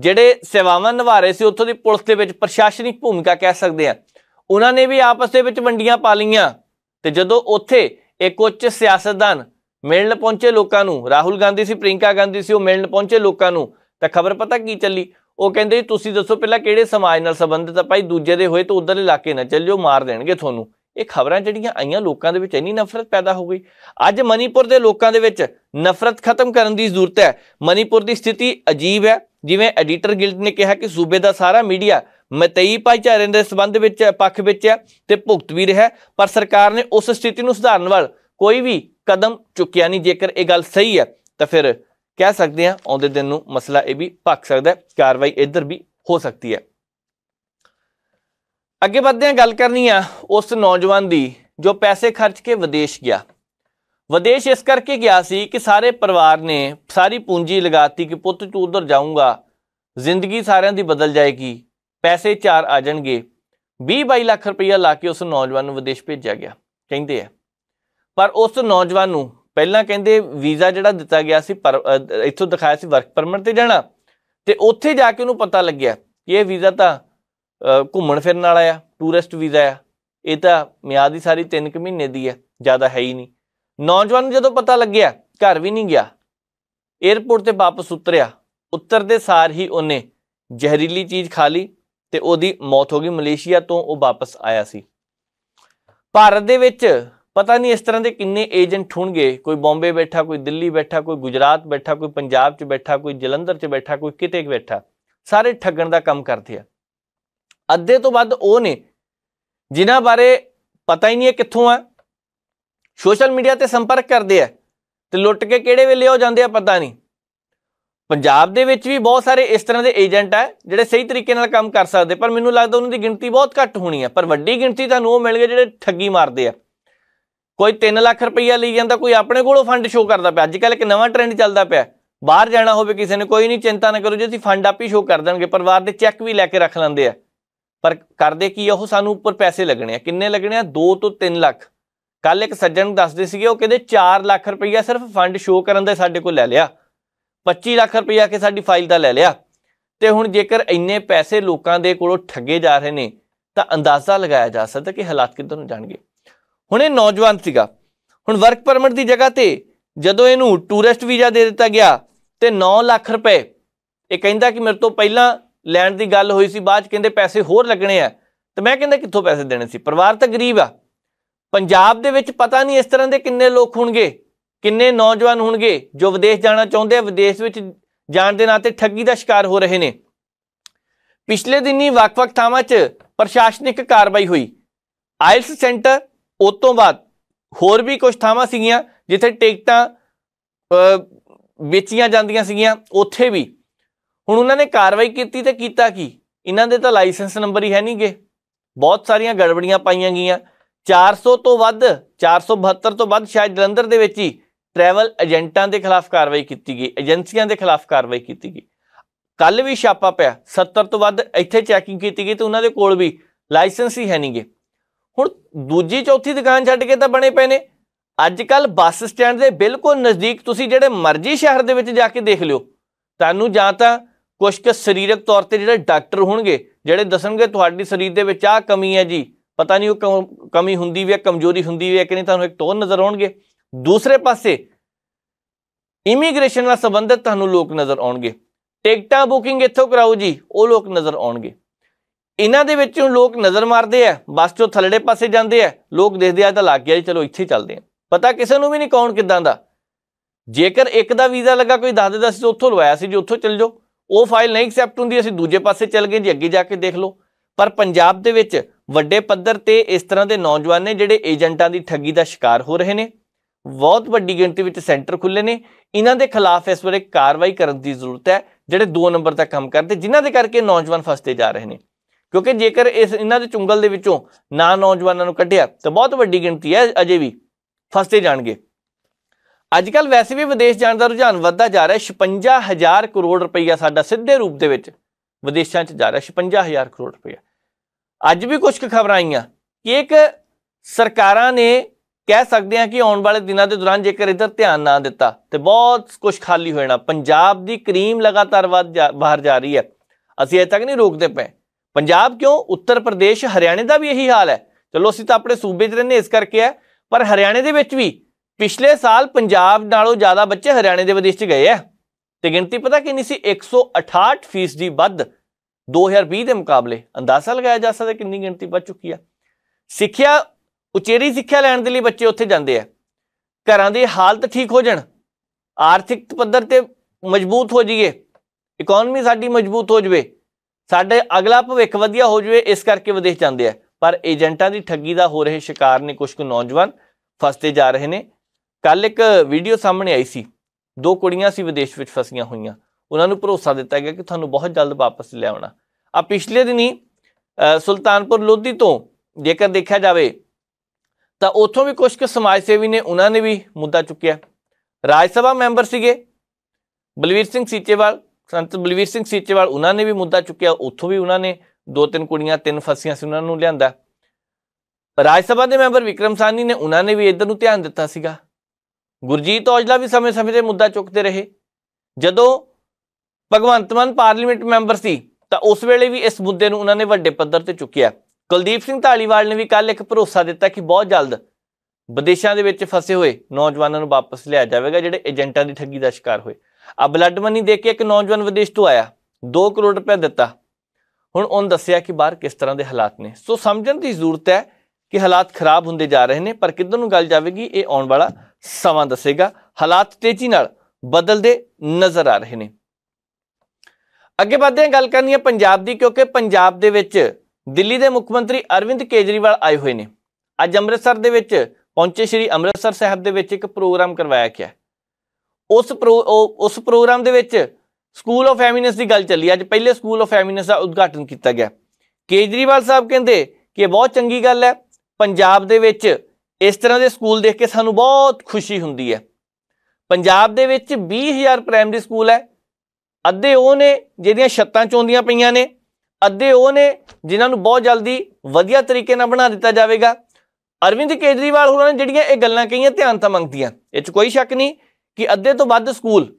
ਜਿਹੜੇ ਸੇਵਾਵਾਂ ਨਿਭਾ ਰਹੇ ਸੀ ਉੱਥੋਂ ਦੀ ਪੁਲਿਸ ਦੇ ਵਿੱਚ ਪ੍ਰਸ਼ਾਸਨਿਕ ਭੂਮਿਕਾ ਕਹਿ ਸਕਦੇ ਆ ਉਹਨਾਂ ਨੇ ਵੀ ਆਪਸ ਦੇ ਵਿੱਚ ਵੰਡੀਆਂ ਪਾ ਲਈਆਂ ਤੇ ਜਦੋਂ ਉੱਥੇ ਇੱਕ ਉੱਚ ਸਿਆਸਤਦਾਨ ਮਿਲਣ ਪਹੁੰਚੇ ਲੋਕਾਂ ਨੂੰ ਰਾਹੁਲ ਗਾਂਧੀ ਸੀ ਪ੍ਰਿੰਕਾ ਗਾਂਧੀ ਸੀ ਉਹ ਮਿਲਣ ਪਹੁੰਚੇ ਲੋਕਾਂ ਨੂੰ ਤਾਂ ਖਬਰ ਪਤਾ ਕੀ ਚੱਲੀ ਉਹ ਕਹਿੰਦੇ ਤੁਸੀਂ ਦੱਸੋ ਪਹਿਲਾਂ ਕਿਹੜੇ ਸਮਾਜ ਨਾਲ ਸੰਬੰਧਿਤ ਆ ਭਾਈ ਦੂਜੇ ਦੇ ਹੋਏ ਤਾਂ ਉਧਰਲੇ ਇਲਾਕੇ ਨਾ ਚੱਲਿਓ ਮਾਰ ਦੇਣਗੇ ਤੁਹਾਨੂੰ ਇਹ ਖਬਰਾਂ ਜਿਹੜੀਆਂ ਆਈਆਂ ਲੋਕਾਂ ਦੇ ਵਿੱਚ ਇੰਨੀ ਨਫ਼ਰਤ ਪੈਦਾ ਹੋ ਗਈ ਅੱਜ ਮਨੀਪੁਰ ਦੇ ਲੋਕਾਂ ਦੇ ਵਿੱਚ ਨਫ਼ਰਤ ਖਤਮ ਕਰਨ ਦੀ ਜ਼ਰੂਰਤ ਹੈ ਮਨੀਪੁਰ ਦੀ ਸਥਿਤੀ ਅਜੀਬ ਹੈ ਜਿਵੇਂ ਐਡੀਟਰ ਗਿਲਡ ਨੇ ਕਿਹਾ ਕਿ ਸੂਬੇ ਦਾ ਸਾਰਾ ਮੀਡੀਆ ਮਤਈ ਭਾਈਚਾਰੇ ਦੇ ਸਬੰਧ ਵਿੱਚ ਪੱਖ ਵਿੱਚ ਹੈ ਤੇ ਭੁਗਤ ਵੀ ਰਿਹਾ ਪਰ ਸਰਕਾਰ ਨੇ ਉਸ ਸਥਿਤੀ ਨੂੰ ਸੁਧਾਰਨ ਵੱਲ ਕੋਈ ਵੀ ਕਦਮ ਚੁੱਕਿਆ ਨਹੀਂ ਜੇਕਰ ਇਹ ਗੱਲ ਸਹੀ ਹੈ ਤਾਂ ਫਿਰ ਕਹਿ ਸਕਦੇ ਹਾਂ ਆਉਂਦੇ ਦਿਨ ਨੂੰ ਮਸਲਾ ਇਹ ਵੀ ਭੱਕ ਸਕਦਾ ਹੈ ਕਾਰਵਾਈ ਇੱਧਰ ਵੀ ਹੋ ਸਕਦੀ ਹੈ ਅੱਗੇ ਵੱਧਦੇ ਹਾਂ ਗੱਲ ਕਰਨੀ ਆ ਉਸ ਨੌਜਵਾਨ ਦੀ ਜੋ ਪੈਸੇ ਖਰਚ ਕੇ ਵਿਦੇਸ਼ ਗਿਆ ਵਿਦੇਸ਼ ਇਸ ਕਰਕੇ ਗਿਆ ਸੀ ਕਿ ਸਾਰੇ ਪਰਿਵਾਰ ਨੇ ਸਾਰੀ ਪੂੰਜੀ ਲਗਾਤੀ ਕਿ ਪੁੱਤ ਤੂੰ ਉਧਰ ਜਾਊਂਗਾ ਜ਼ਿੰਦਗੀ ਸਾਰਿਆਂ ਦੀ ਬਦਲ ਜਾਏਗੀ ਪੈਸੇ ਚਾਰ ਆ ਜਾਣਗੇ 20-22 ਲੱਖ ਰੁਪਈਆ ਲਾ ਕੇ ਉਸ ਨੌਜਵਾਨ ਨੂੰ ਵਿਦੇਸ਼ ਭੇਜਿਆ ਗਿਆ ਕਹਿੰਦੇ ਆ ਪਰ ਉਸ ਨੌਜਵਾਨ ਨੂੰ ਪਹਿਲਾਂ ਕਹਿੰਦੇ ਵੀਜ਼ਾ ਜਿਹੜਾ ਦਿੱਤਾ ਗਿਆ ਸੀ ਪਰ ਇੱਥੋਂ ਦਿਖਾਇਆ ਸੀ ਵਰਕ ਪਰਮਿਟ ਤੇ ਜਾਣਾ ਤੇ ਉੱਥੇ ਜਾ ਕੇ ਉਹਨੂੰ ਪਤਾ ਲੱਗਿਆ ਕਿ ਇਹ ਵੀਜ਼ਾ ਤਾਂ ਘੁੰਮਣ ਫਿਰਨ ਵਾਲਾ ਆ ਟੂਰਿਸਟ ਵੀਜ਼ਾ ਆ ਇਹ ਤਾਂ ਮਿਆਦ ਹੀ ਸਾਰੀ 3 ਕੁ ਮਹੀਨੇ ਦੀ ਆ ਜ਼ਿਆਦਾ ਹੈ ਹੀ ਨਹੀਂ ਨੌਜਵਾਨ ਨੂੰ ਜਦੋਂ ਪਤਾ ਲੱਗਿਆ ਘਰ ਵੀ ਨਹੀਂ ਗਿਆ 에어ਪੋਰਟ ਤੇ ਵਾਪਸ ਉਤਰਿਆ ਉਤਰਦੇ ਸਾਰ ਹੀ ਉਹਨੇ ਜ਼ਹਿਰੀਲੀ ਚੀਜ਼ ਖਾ ਲਈ ਤੇ ਉਹਦੀ ਮੌਤ ਹੋ ਗਈ ਮਲੇਸ਼ੀਆ ਤੋਂ ਉਹ ਵਾਪਸ ਆਇਆ ਸੀ ਭਾਰਤ ਦੇ ਵਿੱਚ ਪਤਾ ਨਹੀਂ ਇਸ ਤਰ੍ਹਾਂ ਦੇ ਕਿੰਨੇ ਏਜੰਟ ਹੋਣਗੇ ਕੋਈ ਬੰਬੇ ਬੈਠਾ ਕੋਈ ਦਿੱਲੀ ਬੈਠਾ ਕੋਈ ਗੁਜਰਾਤ ਬੈਠਾ ਕੋਈ ਪੰਜਾਬ 'ਚ ਬੈਠਾ ਕੋਈ ਜਲੰਧਰ 'ਚ ਬੈਠਾ ਕੋਈ ਕਿਤੇ ਬੈਠਾ ਸਾਰੇ ਠੱਗਣ ਦਾ ਕੰਮ ਕਰਦੇ ਆ ਅੱਧੇ ਤੋਂ ਵੱਧ ਉਹ ਨੇ ਜਿਨ੍ਹਾਂ ਬਾਰੇ ਪਤਾ ਹੀ ਨਹੀਂ ਹੈ ਕਿੱਥੋਂ ਆ ਸੋਸ਼ਲ ਮੀਡੀਆ ਤੇ ਸੰਪਰਕ ਕਰਦੇ ਆ ਤੇ ਲੁੱਟ ਕੇ ਕਿਹੜੇ ਵੇਲੇ ਹੋ ਜਾਂਦੇ ਆ ਪਤਾ ਨਹੀਂ ਪੰਜਾਬ ਦੇ ਵਿੱਚ ਵੀ ਬਹੁਤ ਸਾਰੇ ਇਸ ਤਰ੍ਹਾਂ ਦੇ ਏਜੰਟ ਆ ਜਿਹੜੇ ਸਹੀ ਤਰੀਕੇ ਨਾਲ ਕੰਮ ਕਰ ਸਕਦੇ ਪਰ ਮੈਨੂੰ ਲੱਗਦਾ ਉਹਨਾਂ ਦੀ ਗਿਣਤੀ ਬਹੁਤ ਘੱਟ ਹੋਣੀ ਆ ਪਰ ਵੱਡੀ ਗਿਣਤੀ ਤੁਹਾਨੂੰ ਉਹ ਗਏ ਜਿਹੜੇ ਠੱਗੀ ਮਾਰਦੇ ਆ ਕੋਈ 3 ਲੱਖ ਰੁਪਈਆ ਲਈ ਜਾਂਦਾ ਕੋਈ ਆਪਣੇ ਕੋਲੋਂ ਫੰਡ ਸ਼ੋਅ ਕਰਦਾ ਪਿਆ ਅੱਜ ਕੱਲ ਇੱਕ ਨਵਾਂ ਟ੍ਰੈਂਡ ਚੱਲਦਾ ਪਿਆ ਬਾਹਰ ਜਾਣਾ ਹੋਵੇ ਕਿਸੇ ਨੇ ਕੋਈ ਨਹੀਂ ਚਿੰਤਾ ਨਾ ਕਰੋ ਜੇ ਅਸੀਂ ਫੰਡ ਆਪ ਹੀ ਸ਼ੋਅ ਕਰ ਦੇਣਗੇ ਪਰਿਵਾਰ ਦੇ ਚੈੱਕ ਵੀ ਲੈ ਕੇ ਰੱਖ ਲੈਂਦੇ ਆ ਪਰ ਕਰਦੇ ਕੀ ਉਹ ਸਾਨੂੰ ਉੱਪਰ ਪੈਸੇ ਲੱਗਣੇ ਆ ਕਿੰਨੇ ਲੱਗਣੇ ਆ 2 ਤੋਂ 3 ਲੱਖ ਕੱਲ ਇੱਕ ਸੱਜਣ ਦੱਸਦੇ ਸੀਗੇ ਉਹ ਕਹਿੰਦੇ 4 ਲੱਖ ਰੁਪਈਆ ਸਿਰਫ ਫੰਡ ਸ਼ੋਅ ਕਰਨ ਦੇ ਸਾਡੇ ਕੋਲ ਲੈ ਲਿਆ 25 ਲੱਖ ਰੁਪਇਆ ਕੇ ਸਾਡੀ ਫਾਈਲ ਦਾ ਲੈ ਲਿਆ ਤੇ ਹੁਣ ਜੇਕਰ ਇੰਨੇ ਪੈਸੇ ਲੋਕਾਂ ਦੇ ਕੋਲੋਂ ਠੱਗੇ ਜਾ ਰਹੇ ਨੇ ਤਾਂ ਅੰਦਾਜ਼ਾ ਲਗਾਇਆ ਜਾ ਸਕਦਾ ਕਿ ਹਾਲਾਤ ਕਿੱਧਰ ਨੂੰ ਜਾਣਗੇ ਹੁਣ ਇਹ ਨੌਜਵਾਨ ਸੀਗਾ ਹੁਣ ਵਰਕ ਪਰਮਿਟ ਦੀ ਜਗ੍ਹਾ ਤੇ ਜਦੋਂ ਇਹਨੂੰ ਟੂਰਿਸਟ ਵੀਜ਼ਾ ਦੇ ਦਿੱਤਾ ਗਿਆ ਤੇ 9 ਲੱਖ ਰੁਪਏ ਇਹ ਕਹਿੰਦਾ ਕਿ ਮੇਰੇ ਤੋਂ ਪਹਿਲਾਂ ਲੈਣ ਦੀ ਗੱਲ ਹੋਈ ਸੀ ਬਾਅਦ ਚ ਕਹਿੰਦੇ ਪੈਸੇ ਹੋਰ ਲੱਗਣੇ ਆ ਤੇ ਮੈਂ ਕਹਿੰਦਾ ਕਿੱਥੋਂ ਪੈਸੇ ਦੇਣੇ ਸੀ ਪਰਿਵਾਰ ਤਾਂ ਗਰੀਬ ਆ ਪੰਜਾਬ ਦੇ ਵਿੱਚ ਪਤਾ ਨਹੀਂ ਇਸ ਤਰ੍ਹਾਂ ਦੇ ਕਿੰਨੇ ਲੋਕ ਹੋਣਗੇ ਕਿੰਨੇ ਨੌਜਵਾਨ ਹੋਣਗੇ ਜੋ ਵਿਦੇਸ਼ ਜਾਣਾ ਚਾਹੁੰਦੇ ਆ ਵਿਦੇਸ਼ ਵਿੱਚ ਜਾਣ ਦੇ ਨਾਤੇ ਠੱਗੀ ਦਾ ਸ਼ਿਕਾਰ ਹੋ ਰਹੇ ਨੇ ਪਿਛਲੇ ਦਿਨੀ ਵਕਫਕ ਥਾਵਾਂ 'ਚ ਪ੍ਰਸ਼ਾਸਨਿਕ ਕਾਰਵਾਈ ਹੋਈ ਆਇਲਸ ਸੈਂਟਰ ਉਸ ਤੋਂ ਬਾਅਦ ਹੋਰ ਵੀ ਕੁਝ ਥਾਵਾਂ ਸੀਗੀਆਂ ਜਿੱਥੇ ਟਿਕਟਾਂ ਵੇਚੀਆਂ ਜਾਂਦੀਆਂ ਸੀਗੀਆਂ ਉੱਥੇ ਵੀ ਹੁਣ ਉਹਨਾਂ ਨੇ ਕਾਰਵਾਈ ਕੀਤੀ ਤੇ ਕੀਤਾ ਕੀ ਇਹਨਾਂ ਦੇ ਤਾਂ ਲਾਇਸੈਂਸ ਨੰਬਰ ਹੀ ਹੈ ਨਹੀਂਗੇ ਬਹੁਤ ਸਾਰੀਆਂ ਗੜਬੜੀਆਂ ਪਾਈਆਂ ਗਈਆਂ 400 ਤੋਂ ਵੱਧ 472 ਤੋਂ ਵੱਧ ਸ਼ਾਇਦ ਜਲੰਧਰ ਦੇ ਵਿੱਚ ਹੀ ਟਰੈਵਲ ਏਜੰਟਾਂ ਦੇ ਖਿਲਾਫ ਕਾਰਵਾਈ ਕੀਤੀ ਗਈ ਏਜੰਸੀਆਂ ਦੇ ਖਿਲਾਫ ਕਾਰਵਾਈ ਕੀਤੀ ਗਈ ਕੱਲ ਵੀ ਛਾਪਾ ਪਿਆ 70 ਤੋਂ ਵੱਧ ਇੱਥੇ ਚੈਕਿੰਗ ਕੀਤੀ ਗਈ ਤੇ ਉਹਨਾਂ ਦੇ ਕੋਲ ਵੀ ਲਾਇਸੈਂਸ ਹੀ ਹੈ ਨਹੀਂਗੇ ਹੁਣ ਦੂਜੀ ਚੌਥੀ ਦੁਕਾਨ ਛੱਡ ਕੇ ਤਾਂ ਬਣੇ ਪਏ ਨੇ ਅੱਜ ਕੱਲ ਬੱਸ ਸਟੈਂਡ ਦੇ ਬਿਲਕੁਲ ਨਜ਼ਦੀਕ ਤੁਸੀਂ ਜਿਹੜੇ ਮਰਜ਼ੀ ਸ਼ਹਿਰ ਦੇ ਵਿੱਚ ਜਾ ਕੇ ਦੇਖ ਲਿਓ ਤੁਹਾਨੂੰ ਜਾਂ ਤਾਂ ਕੁਝ ਕੁ ਸਰੀਰਕ ਤੌਰ ਤੇ ਜਿਹੜੇ ਡਾਕਟਰ ਹੋਣਗੇ ਜਿਹੜੇ ਦੱਸਣਗੇ ਤੁਹਾਡੀ ਸਰੀਰ ਦੇ ਵਿੱਚ ਆ ਕਮੀ ਹੈ ਜੀ ਪਤਾ ਨਹੀਂ ਉਹ ਕਮੀ ਹੁੰਦੀ ਵੀ ਹੈ ਕਮਜ਼ੋਰੀ ਹੁੰਦੀ ਵੀ ਹੈ ਕਿ ਨਹੀਂ ਤੁਹਾਨੂੰ ਇੱਕ ਤੋਂ ਨਜ਼ਰ ਆਉਣਗੇ ਦੂਸਰੇ ਪਾਸੇ ਇਮੀਗ੍ਰੇਸ਼ਨ ਨਾਲ ਸੰਬੰਧਿਤ ਤੁਹਾਨੂੰ ਲੋਕ ਨਜ਼ਰ ਆਉਣਗੇ ਟਿਕਟਾਂ ਬੁਕਿੰਗ ਇੱਥੋਂ ਕਰਾਓ ਜੀ ਉਹ ਲੋਕ ਨਜ਼ਰ ਆਉਣਗੇ ਇਹਨਾਂ ਦੇ ਵਿੱਚੋਂ ਲੋਕ ਨਜ਼ਰ ਮਾਰਦੇ ਆ ਬਸ ਚੋਂ ਥੱਲੜੇ ਪਾਸੇ ਜਾਂਦੇ ਆ ਲੋਕ ਦੇਖਦੇ ਆ ਤਾਂ ਲੱਗ ਗਿਆ ਜੀ ਚਲੋ ਇੱਥੇ ਚੱਲਦੇ ਆ ਪਤਾ ਕਿਸੇ ਨੂੰ ਵੀ ਨਹੀਂ ਕੌਣ ਕਿਦਾਂ ਦਾ ਜੇਕਰ ਇੱਕ ਦਾ ਵੀਜ਼ਾ ਲੱਗਾ ਕੋਈ ਦੱਸ ਦਿੰਦਾ ਸੀ ਉੱਥੋਂ ਲਵਾਇਆ ਸੀ ਜੀ ਉੱਥੋਂ ਚੱਲ ਜਾਓ ਉਹ ਫਾਈਲ ਨਹੀਂ ਐਕਸੈਪਟ ਹੁੰਦੀ ਅਸੀਂ ਦੂਜੇ ਪਾਸੇ ਚੱਲ ਗਏ ਜੀ ਅੱਗੇ ਜਾ ਕੇ ਦੇਖ ਲਓ ਪਰ ਪੰਜਾਬ ਦੇ ਵਿੱਚ ਵੱਡੇ ਪੱਧਰ ਤੇ ਇਸ ਤਰ੍ਹਾਂ ਦੇ ਨੌਜਵਾਨ ਨੇ ਜਿਹੜੇ ਏਜੰਟਾਂ ਦੀ ਠੱਗੀ ਦਾ ਸ਼ਿਕਾਰ ਹੋ ਰਹੇ ਨੇ ਬਹੁਤ ਵੱਡੀ ਗਿਣਤੀ ਵਿੱਚ ਸੈਂਟਰ ਖੁੱਲੇ ਨੇ ਇਹਨਾਂ ਦੇ ਖਿਲਾਫ ਇਸ ਵਾਰੇ ਕਾਰਵਾਈ ਕਰਨ ਦੀ ਜ਼ਰੂਰਤ ਹੈ ਜਿਹੜੇ 2 ਨੰਬਰ ਤੱਕ ਕੰਮ ਕਰਦੇ ਜਿਨ੍ਹਾਂ ਦੇ ਕਰਕੇ ਨੌਜਵਾਨ ਫਸਤੇ ਜਾ ਰਹੇ ਨੇ ਕਿਉਂਕਿ ਜੇਕਰ ਇਸ ਇਹਨਾਂ ਦੇ ਚੁੰਗਲ ਦੇ ਵਿੱਚੋਂ ਨਾ ਨੌਜਵਾਨਾਂ ਨੂੰ ਕੱਢਿਆ ਤਾਂ ਬਹੁਤ ਵੱਡੀ ਗਿਣਤੀ ਹੈ ਅਜੇ ਵੀ ਫਸਤੇ ਜਾਣਗੇ ਅੱਜ ਕੱਲ ਵੈਸੇ ਵੀ ਵਿਦੇਸ਼ ਜਾਣ ਦਾ ਰੁਝਾਨ ਵੱਧਦਾ ਜਾ ਰਿਹਾ 56000 ਕਰੋੜ ਰੁਪਈਆ ਸਾਡਾ ਸਿੱਧੇ ਰੂਪ ਦੇ ਵਿੱਚ ਵਿਦੇਸ਼ਾਂ 'ਚ ਜਾ ਰਿਹਾ 56000 ਕਰੋੜ ਰੁਪਈਆ ਅੱਜ ਵੀ ਕੁਝ ਖਬਰਾਂ ਆਈਆਂ ਕਿ ਇੱਕ ਸਰਕਾਰਾਂ ਨੇ ਕਹਿ ਸਕਦੇ ਹਾਂ ਕਿ ਆਉਣ ਵਾਲੇ ਦਿਨਾਂ ਦੇ ਦੌਰਾਨ ਜੇਕਰ ਇਧਰ ਧਿਆਨ ਨਾ ਦਿੱਤਾ ਤੇ ਬਹੁਤ ਕੁਝ ਖਾਲੀ ਹੋ ਜਾਣਾ ਪੰਜਾਬ ਦੀ ਕਰੀਮ ਲਗਾਤਾਰ ਵੱਧ ਬਾਹਰ ਜਾ ਰਹੀ ਹੈ ਅਸੀਂ ਅਜੇ ਤੱਕ ਨਹੀਂ ਰੋਕਦੇ ਪਏ ਪੰਜਾਬ ਕਿਉਂ ਉੱਤਰ ਪ੍ਰਦੇਸ਼ ਹਰਿਆਣੇ ਦਾ ਵੀ ਇਹੀ ਹਾਲ ਹੈ ਚਲੋ ਅਸੀਂ ਤਾਂ ਆਪਣੇ ਸੂਬੇ 'ਚ ਰਹਿੰਦੇ ਇਸ ਕਰਕੇ ਹੈ ਪਰ ਹਰਿਆਣੇ ਦੇ ਵਿੱਚ ਵੀ ਪਿਛਲੇ ਸਾਲ ਪੰਜਾਬ ਨਾਲੋਂ ਜ਼ਿਆਦਾ ਬੱਚੇ ਹਰਿਆਣੇ ਦੇ ਵਿਦੇਸ਼ 'ਚ ਗਏ ਆ ਤੇ ਗਿਣਤੀ ਪਤਾ ਕਿੰਨੀ ਸੀ 168% ਫੀਸਦੀ ਵੱਧ 2020 ਦੇ ਮੁਕਾਬਲੇ ਅੰਦਾਜ਼ਾ ਲਗਾਇਆ ਜਾ ਸਕਦਾ ਕਿੰਨੀ ਗਿਣਤੀ ਵੱਧ ਚੁੱਕੀ ਆ ਸਿੱਖਿਆ ਉਚੇਰੀ ਸਿੱਖਿਆ ਲੈਣ ਦੇ ਲਈ ਬੱਚੇ ਉੱਥੇ ਜਾਂਦੇ ਆ ਘਰਾਂ ਦੀ ਹਾਲਤ ਠੀਕ ਹੋ ਜਾਣ ਆਰਥਿਕ ਪੱਧਰ ਤੇ ਮਜ਼ਬੂਤ ਹੋ ਜਾਈਏ ਇਕਨੋਮੀ ਸਾਡੀ ਮਜ਼ਬੂਤ ਹੋ ਜਵੇ ਸਾਡੇ ਅਗਲਾ ਭਵਿੱਖ ਵਧੀਆ ਹੋ ਜਵੇ ਇਸ ਕਰਕੇ ਵਿਦੇਸ਼ ਜਾਂਦੇ ਆ ਪਰ ਏਜੰਟਾਂ ਦੀ ਠੱਗੀ ਦਾ ਹੋ ਰਹੇ ਸ਼ਿਕਾਰ ਨੇ ਕੁਝ ਕੁ ਨੌਜਵਾਨ ਫਸਤੇ ਜਾ ਰਹੇ ਨੇ ਕੱਲ ਇੱਕ ਵੀਡੀਓ ਸਾਹਮਣੇ ਆਈ ਸੀ ਦੋ ਕੁੜੀਆਂ ਸੀ ਵਿਦੇਸ਼ ਵਿੱਚ ਫਸੀਆਂ ਹੋਈਆਂ ਉਹਨਾਂ ਨੂੰ ਭਰੋਸਾ ਦਿੱਤਾ ਗਿਆ ਕਿ ਤੁਹਾਨੂੰ ਬਹੁਤ ਜਲਦ ਵਾਪਸ ਲਿਆਉਣਾ ਆ ਪਿਛਲੇ ਦਿਨੀ ਸੁਲਤਾਨਪੁਰ ਲੋਧੀ ਤੋਂ ਜੇਕਰ ਦੇਖਿਆ ਜਾਵੇ ਤਾਂ ਉਥੋਂ ਵੀ ਕੁਝ ਕੁ ਸਮਾਜ ਸੇਵੀ ਨੇ ਉਹਨਾਂ ਨੇ ਵੀ ਮੁੱਦਾ ਚੁੱਕਿਆ ਰਾਜ ਸਭਾ ਮੈਂਬਰ ਸੀਗੇ ਬਲਵੀਰ ਸਿੰਘ ਸੀਚੇਵਾਲ ਸੰਤ ਬਲਵੀਰ ਸਿੰਘ ਸੀਚੇਵਾਲ ਉਹਨਾਂ ਨੇ ਵੀ ਮੁੱਦਾ ਚੁੱਕਿਆ ਉਥੋਂ ਵੀ ਉਹਨਾਂ ਨੇ ਦੋ ਤਿੰਨ ਕੁੜੀਆਂ ਤਿੰਨ ਫਸੀਆਂ ਸੀ ਉਹਨਾਂ ਨੂੰ ਲਿਆਂਦਾ ਰਾਜ ਸਭਾ ਦੇ ਮੈਂਬਰ ਵਿਕਰਮ ਸਾਨੀ ਨੇ ਉਹਨਾਂ ਨੇ ਵੀ ਇਧਰ ਨੂੰ ਧਿਆਨ ਦਿੱਤਾ ਸੀਗਾ ਗੁਰਜੀਤ ਔਜਲਾ ਵੀ ਸਮੇਂ-ਸਮੇਂ ਤੇ ਮੁੱਦਾ ਚੁੱਕਦੇ ਰਹੇ ਜਦੋਂ ਭਗਵੰਤ ਮਾਨ ਪਾਰਲੀਮੈਂਟ ਮੈਂਬਰ ਸੀ ਤਾਂ ਉਸ ਵੇਲੇ ਵੀ ਇਸ ਮੁੱਦੇ ਨੂੰ ਉਹਨਾਂ ਨੇ ਵੱਡੇ ਪੱਧਰ ਤੇ ਚੁੱਕਿਆ ਕੁਲਦੀਪ ਸਿੰਘ ਢਾਲੀਵਾਲ ਨੇ ਵੀ ਕੱਲ ਇੱਕ ਭਰੋਸਾ ਦਿੱਤਾ ਕਿ ਬਹੁਤ ਜਲਦ ਵਿਦੇਸ਼ਾਂ ਦੇ ਵਿੱਚ ਫਸੇ ਹੋਏ ਨੌਜਵਾਨਾਂ ਨੂੰ ਵਾਪਸ ਲਿਆ ਜਾਵੇਗਾ ਜਿਹੜੇ ਏਜੰਟਾਂ ਦੀ ਠੱਗੀ ਦਾ ਸ਼ਿਕਾਰ ਹੋਏ ਆ ਬਲੱਡ ਮਨੀ ਦੇ ਕੇ ਇੱਕ ਨੌਜਵਾਨ ਵਿਦੇਸ਼ ਤੋਂ ਆਇਆ 2 ਕਰੋੜ ਰੁਪਏ ਦਿੱਤਾ ਹੁਣ ਉਹਨ ਦੱਸਿਆ ਕਿ ਬਾਹਰ ਕਿਸ ਤਰ੍ਹਾਂ ਦੇ ਹਾਲਾਤ ਨੇ ਸੋ ਸਮਝਣ ਦੀ ਜ਼ਰੂਰਤ ਹੈ ਕਿ ਹਾਲਾਤ ਖਰਾਬ ਹੁੰਦੇ ਜਾ ਰਹੇ ਨੇ ਪਰ ਕਿੱਧਰ ਨੂੰ ਗੱਲ ਜਾਵੇਗੀ ਇਹ ਆਉਣ ਵਾਲਾ ਸਮਾਂ ਦੱਸੇਗਾ ਹਾਲਾਤ ਤੇਜ਼ੀ ਨਾਲ ਬਦਲਦੇ ਨਜ਼ਰ ਆ ਰਹੇ ਨੇ ਅੱਗੇ ਵਧਦੇ ਹਾਂ ਗੱਲ ਕਰਨੀ ਹੈ ਪੰਜਾਬ ਦੀ ਕਿਉਂਕਿ ਪੰਜਾਬ ਦੇ ਵਿੱਚ ਦਿੱਲੀ ਦੇ ਮੁੱਖ ਮੰਤਰੀ ਅਰਵਿੰਦ ਕੇਜਰੀਵਾਲ ਆਏ ਹੋਏ ਨੇ ਅੱਜ ਅੰਮ੍ਰਿਤਸਰ ਦੇ ਵਿੱਚ ਪਹੁੰਚੇ ਸ਼੍ਰੀ ਅੰਮ੍ਰਿਤਸਰ ਸਾਹਿਬ ਦੇ ਵਿੱਚ ਇੱਕ ਪ੍ਰੋਗਰਾਮ ਕਰਵਾਇਆ ਗਿਆ ਉਸ ਉਸ ਪ੍ਰੋਗਰਾਮ ਦੇ ਵਿੱਚ ਸਕੂਲ ਆਫ ਫੈਮਿਨਿਸ ਦੀ ਗੱਲ ਚੱਲੀ ਅੱਜ ਪਹਿਲੇ ਸਕੂਲ ਆਫ ਫੈਮਿਨਿਸ ਦਾ ਉਦਘਾਟਨ ਕੀਤਾ ਗਿਆ ਕੇਜਰੀਵਾਲ ਸਾਹਿਬ ਕਹਿੰਦੇ ਕਿ ਬਹੁਤ ਚੰਗੀ ਗੱਲ ਹੈ ਪੰਜਾਬ ਦੇ ਵਿੱਚ ਇਸ ਤਰ੍ਹਾਂ ਦੇ ਸਕੂਲ ਦੇਖ ਕੇ ਸਾਨੂੰ ਬਹੁਤ ਖੁਸ਼ੀ ਹੁੰਦੀ ਹੈ ਪੰਜਾਬ ਦੇ ਵਿੱਚ 20000 ਪ੍ਰਾਇਮਰੀ ਸਕੂਲ ਹੈ ਅੱਧੇ ਉਹ ਨੇ ਜਿਹਦੀਆਂ ਛੱਤਾਂ ਚੋਂਦੀਆਂ ਪਈਆਂ ਨੇ ਅੱਧੇ ਉਹ ਨੇ ਜਿਨ੍ਹਾਂ ਨੂੰ ਬਹੁਤ ਜਲਦੀ ਵਧੀਆ ਤਰੀਕੇ ਨਾਲ ਬਣਾ ਦਿੱਤਾ ਜਾਵੇਗਾ ਅਰਵਿੰਦ ਕੇਜਰੀਵਾਲ ਹੋਰਾਂ ਨੇ ਜਿਹੜੀਆਂ ਇਹ ਗੱਲਾਂ ਕਹੀਆਂ ਧਿਆਨ ਤਾਂ ਮੰਗਦੀਆਂ ਇਹ 'ਚ ਕੋਈ ਸ਼ੱਕ ਨਹੀਂ ਕਿ ਅੱਧੇ ਤੋਂ ਵੱਧ ਸਕੂਲ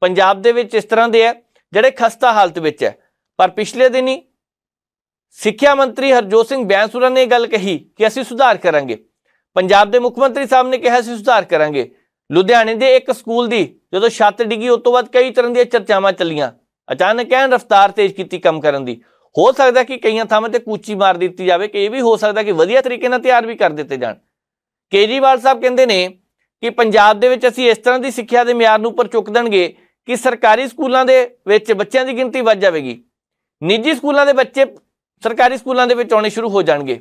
ਪੰਜਾਬ ਦੇ ਵਿੱਚ ਇਸ ਤਰ੍ਹਾਂ ਦੇ ਆ ਜਿਹੜੇ ਖਸਤਾ ਹਾਲਤ ਵਿੱਚ ਹੈ ਪਰ ਪਿਛਲੇ ਦਿਨੀ ਸਿੱਖਿਆ ਮੰਤਰੀ ਹਰਜੋਤ ਸਿੰਘ ਬੈਂਸੂਰਾ ਨੇ ਇਹ ਗੱਲ ਕਹੀ ਕਿ ਅਸੀਂ ਸੁਧਾਰ ਕਰਾਂਗੇ ਪੰਜਾਬ ਦੇ ਮੁੱਖ ਮੰਤਰੀ ਸਾਹਿਬ ਨੇ ਕਿਹਾ ਅਸੀਂ ਸੁਧਾਰ ਕਰਾਂਗੇ ਲੁਧਿਆਣੇ ਦੇ ਇੱਕ ਸਕੂਲ ਦੀ ਜਦੋਂ ਛੱਤ ਡਿੱਗੀ ਉਸ ਤੋਂ ਬਾਅਦ ਕਈ ਤਰ੍ਹਾਂ ਦੀਆਂ ਚਰਚਾਵਾਂ ਚੱਲੀਆਂ ਅਚਾਨਕ ਐਨ ਰਫ਼ਤਾਰ ਤੇਜ਼ ਕੀਤੀ ਕੰਮ ਕਰਨ ਦੀ ਹੋ ਸਕਦਾ ਕਿ ਕਈਆਂ ਥਾਵਾਂ ਤੇ ਕੂਚੀ ਮਾਰ ਦਿੱਤੀ ਜਾਵੇ ਕਿ ਇਹ ਵੀ ਹੋ ਸਕਦਾ ਕਿ ਵਧੀਆ ਤਰੀਕੇ ਨਾਲ ਤਿਆਰ ਵੀ ਕਰ ਦਿੱਤੇ ਜਾਣ ਕੇਜੀਵਾਲ ਸਾਹਿਬ ਕਹਿੰਦੇ ਨੇ ਕਿ ਪੰਜਾਬ ਦੇ ਵਿੱਚ ਅਸੀਂ ਇਸ ਤਰ੍ਹਾਂ ਦੀ ਸਿੱਖਿਆ ਦੇ ਮਿਆਰ ਨੂੰ ਉੱਪਰ ਚੁੱਕ ਦੇਣਗੇ ਕਿ ਸਰਕਾਰੀ ਸਕੂਲਾਂ ਦੇ ਵਿੱਚ ਬੱਚਿਆਂ ਦੀ ਗਿਣਤੀ ਵੱਧ ਜਾਵੇਗੀ ਨਿੱਜੀ ਸਕੂਲਾਂ ਦੇ ਬੱਚੇ ਸਰਕਾਰੀ ਸਕੂਲਾਂ ਦੇ ਵਿੱਚ ਆਉਣੇ ਸ਼ੁਰੂ ਹੋ ਜਾਣਗੇ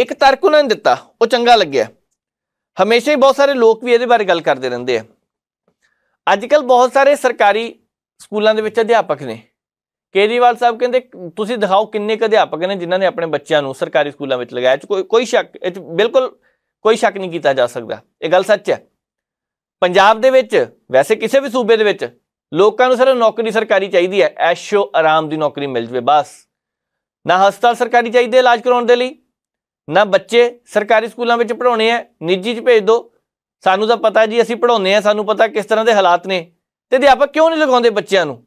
ਇੱਕ ਤਰਕ ਉਹਨਾਂ ਨੇ ਦਿੱਤਾ ਉਹ ਚੰਗਾ ਲੱਗਿਆ ਹਮੇਸ਼ਾ ਹੀ ਬਹੁਤ ਸਾਰੇ ਲੋਕ ਵੀ ਇਹਦੇ ਬਾਰੇ ਗੱਲ ਕਰਦੇ ਰਹਿੰਦੇ ਆ ਅੱਜ ਕੱਲ ਬਹੁਤ ਸਾਰੇ ਸਰਕਾਰੀ ਸਕੂਲਾਂ ਦੇ ਵਿੱਚ ਅਧਿਆਪਕ ਨੇ ਕੇਜੀਵਾਲ ਸਾਹਿਬ ਕਹਿੰਦੇ ਤੁਸੀਂ ਦਿਖਾਓ ਕਿੰਨੇ ਕ ਅਧਿਆਪਕ ਨੇ ਜਿਨ੍ਹਾਂ ਨੇ ਆਪਣੇ ਬੱਚਿਆਂ ਨੂੰ ਸਰਕਾਰੀ ਸਕੂਲਾਂ ਵਿੱਚ ਲਗਾਇਆ ਕੋਈ ਕੋਈ ਸ਼ੱਕ ਇਹ ਬਿਲਕੁਲ ਕੋਈ ਸ਼ੱਕ ਨਹੀਂ ਕੀਤਾ ਜਾ ਸਕਦਾ ਇਹ ਗੱਲ ਸੱਚ ਹੈ ਪੰਜਾਬ ਦੇ ਵਿੱਚ ਵੈਸੇ ਕਿਸੇ ਵੀ ਸੂਬੇ ਦੇ ਵਿੱਚ ਲੋਕਾਂ ਨੂੰ ਸਿਰਫ ਨੌਕਰੀ ਸਰਕਾਰੀ ਚਾਹੀਦੀ ਹੈ ਐਸ਼ੋ ਆਰਾਮ ਦੀ ਨੌਕਰੀ ਮਿਲ ਜਵੇ ਬਸ ਨਾ ਹਸਪਤਾਲ ਸਰਕਾਰੀ ਚਾਹੀਦੇ ਇਲਾਜ ਕਰਾਉਣ ਦੇ ਲਈ ਨਾ ਬੱਚੇ ਸਰਕਾਰੀ ਸਕੂਲਾਂ ਵਿੱਚ ਪੜਾਉਣੇ ਆ ਨਿੱਜੀ 'ਚ ਭੇਜ ਦਿਓ ਸਾਨੂੰ ਤਾਂ ਪਤਾ ਜੀ ਅਸੀਂ ਪੜਾਉਨੇ ਆ ਸਾਨੂੰ ਪਤਾ ਕਿਸ ਤਰ੍ਹਾਂ ਦੇ ਹਾਲਾਤ ਨੇ ਤੇ ਅਧਿਆਪਕ ਕਿਉਂ ਨਹੀਂ ਲਗਾਉਂਦੇ ਬੱਚਿਆਂ ਨੂੰ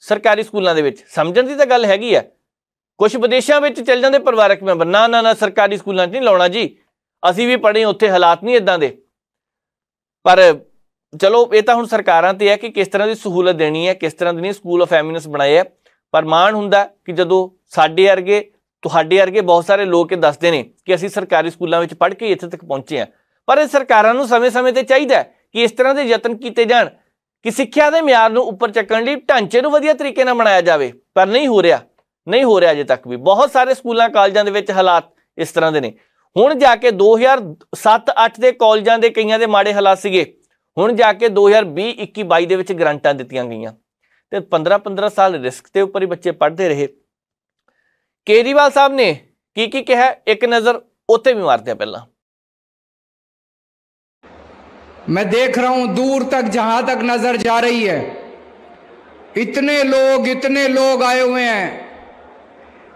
ਸਰਕਾਰੀ ਸਕੂਲਾਂ ਦੇ ਵਿੱਚ ਸਮਝਣ ਦੀ ਤਾਂ ਗੱਲ ਹੈਗੀ ਆ ਕੁਝ ਵਿਦੇਸ਼ਾਂ ਵਿੱਚ ਚੱਲ ਜਾਂਦੇ ਪਰਿਵਾਰਕ ਮੈਂਬਰ ਨਾ ਨਾ ਨਾ ਸਰਕਾਰੀ ਸਕੂਲਾਂ 'ਚ ਨਹੀਂ ਲਾਉਣਾ ਜੀ ਅਸੀਂ ਵੀ ਪੜ੍ਹੇ ਉੱਥੇ ਹਾਲਾਤ ਨਹੀਂ ਇਦਾਂ ਦੇ ਪਰ ਚਲੋ ਇਹ ਤਾਂ ਹੁਣ ਸਰਕਾਰਾਂ ਤੇ ਹੈ ਕਿ ਕਿਸ ਤਰ੍ਹਾਂ ਦੀ ਸਹੂਲਤ ਦੇਣੀ ਹੈ ਕਿਸ ਤਰ੍ਹਾਂ ਦੀ ਨਹੀਂ ਸਕੂਲ ਆਫ ਫੈਮਿਨਿਸ ਬਣਾਏ ਆ ਪਰ ਮਾਣ ਹੁੰਦਾ ਕਿ ਜਦੋਂ ਸਾਡੇ ਵਰਗੇ ਤੁਹਾਡੇ ਵਰਗੇ ਬਹੁਤ ਸਾਰੇ ਲੋਕ ਇਹ ਦੱਸਦੇ ਨੇ ਕਿ ਅਸੀਂ ਸਰਕਾਰੀ ਸਕੂਲਾਂ ਵਿੱਚ ਪੜ੍ਹ ਕੇ ਇੱਥੇ ਤੱਕ ਪਹੁੰਚੇ ਆ ਪਰ ਇਹ ਸਰਕਾਰਾਂ ਨੂੰ ਸਮੇਂ-ਸਮੇਂ ਤੇ ਚਾਹੀਦਾ ਕਿ ਇਸ ਤਰ੍ਹਾਂ ਦੇ ਯਤਨ ਕੀਤੇ ਜਾਣ ਕਿ ਸਿੱਖਿਆ ਦੇ ਮਿਆਰ ਨੂੰ ਉੱਪਰ ਚੱਕਣ ਲਈ ਢਾਂਚੇ ਨੂੰ ਵਧੀਆ ਤਰੀਕੇ ਨਾਲ ਬਣਾਇਆ ਜਾਵੇ ਪਰ ਨਹੀਂ ਹੋ ਰਿਹਾ ਨਹੀਂ ਹੋ ਰਿਹਾ ਅਜੇ ਤੱਕ ਵੀ ਬਹੁਤ ਸਾਰੇ ਸਕੂਲਾਂ ਕਾਲਜਾਂ ਦੇ ਵਿੱਚ ਹਾਲਾਤ ਇਸ ਤਰ੍ਹਾਂ ਦੇ ਨੇ ਹੁਣ ਜਾ ਕੇ 2007-8 ਦੇ ਕਾਲਜਾਂ ਦੇ ਕਈਆਂ ਦੇ ਮਾੜੇ ਹਾਲਾਤ ਸੀਗੇ ਹੁਣ ਜਾ ਕੇ 2020 21 22 ਦੇ ਵਿੱਚ ਗਰੰਟਾਂ ਦਿੱਤੀਆਂ ਗਈਆਂ ਤੇ 15-15 ਸਾਲ ਰਿਸਕ ਤੇ ਉੱਪਰ ਹੀ ਬੱਚੇ ਪੜ੍ਹਦੇ ਰਹੇ ਕੇਰੀਵਾਲ ਸਾਹਿਬ ਨੇ ਕੀ ਕੀ ਕਿਹਾ ਇੱਕ ਨਜ਼ਰ ਉੱਥੇ ਵੀ ਮਾਰਦੇ ਆ ਪਹਿਲਾਂ मैं देख रहा हूं दूर तक जहां तक नजर जा रही है इतने लोग इतने लोग आए हुए हैं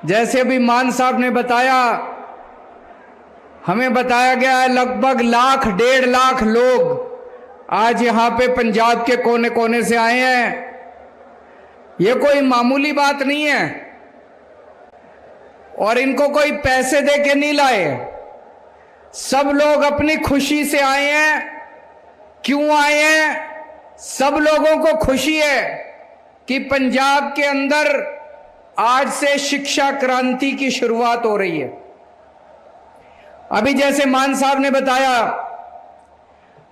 जैसे अभी मान साहब ने बताया हमें बताया गया है लगभग लाख डेढ़ लाख लोग आज यहाँ पे पंजाब के कोने कोने से आए हैं ये कोई मामूली बात नहीं है और इनको कोई पैसे दे के नहीं लाए सब लोग अपनी खुशी से आए हैं क्यों आए हैं सब लोगों को खुशी है कि पंजाब के अंदर आज से शिक्षा क्रांति की शुरुआत हो रही है अभी जैसे मान साहब ने बताया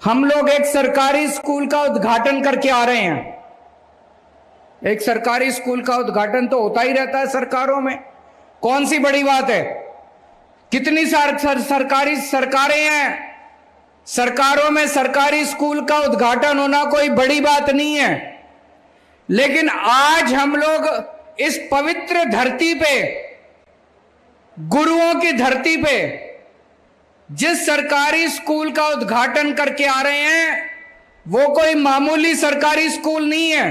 हम लोग एक सरकारी स्कूल का उद्घाटन करके आ रहे हैं एक सरकारी स्कूल का उद्घाटन तो होता ही रहता है सरकारों में कौन सी बड़ी बात है कितनी सार, सर, सरकारी सरकारें हैं सरकारों में सरकारी स्कूल का उद्घाटन होना कोई बड़ी बात नहीं है लेकिन आज हम लोग इस पवित्र धरती पे गुरुओं की धरती पे जिस सरकारी स्कूल का उद्घाटन करके आ रहे हैं वो कोई मामूली सरकारी स्कूल नहीं है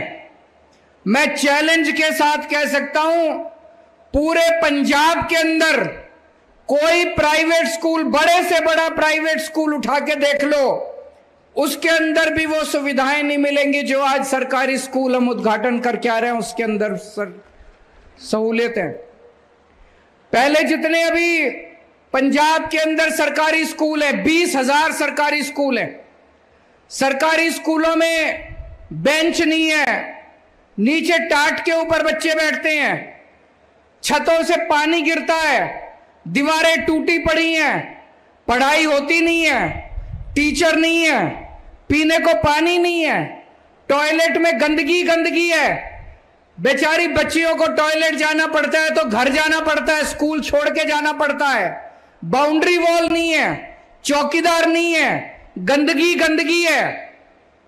मैं चैलेंज के साथ कह सकता हूं पूरे पंजाब के अंदर कोई प्राइवेट स्कूल बड़े से बड़ा प्राइवेट स्कूल उठा के देख लो उसके अंदर भी वो सुविधाएं नहीं मिलेंगी जो आज सरकारी स्कूल हम उद्घाटन करके आ रहे हैं उसके अंदर सर सहूलियतें पहले जितने अभी पंजाब के अंदर सरकारी स्कूल है बीस हजार सरकारी स्कूल है सरकारी स्कूलों में बेंच नहीं है नीचे टाट के ऊपर बच्चे बैठते हैं छतों से पानी गिरता है दीवारें टूटी पड़ी हैं पढ़ाई होती नहीं है टीचर नहीं है पीने को पानी नहीं है टॉयलेट में गंदगी गंदगी है बेचारी बच्चियों को टॉयलेट जाना पड़ता है तो घर जाना पड़ता है स्कूल छोड़ के जाना पड़ता है बाउंड्री वॉल नहीं है चौकीदार नहीं है गंदगी गंदगी है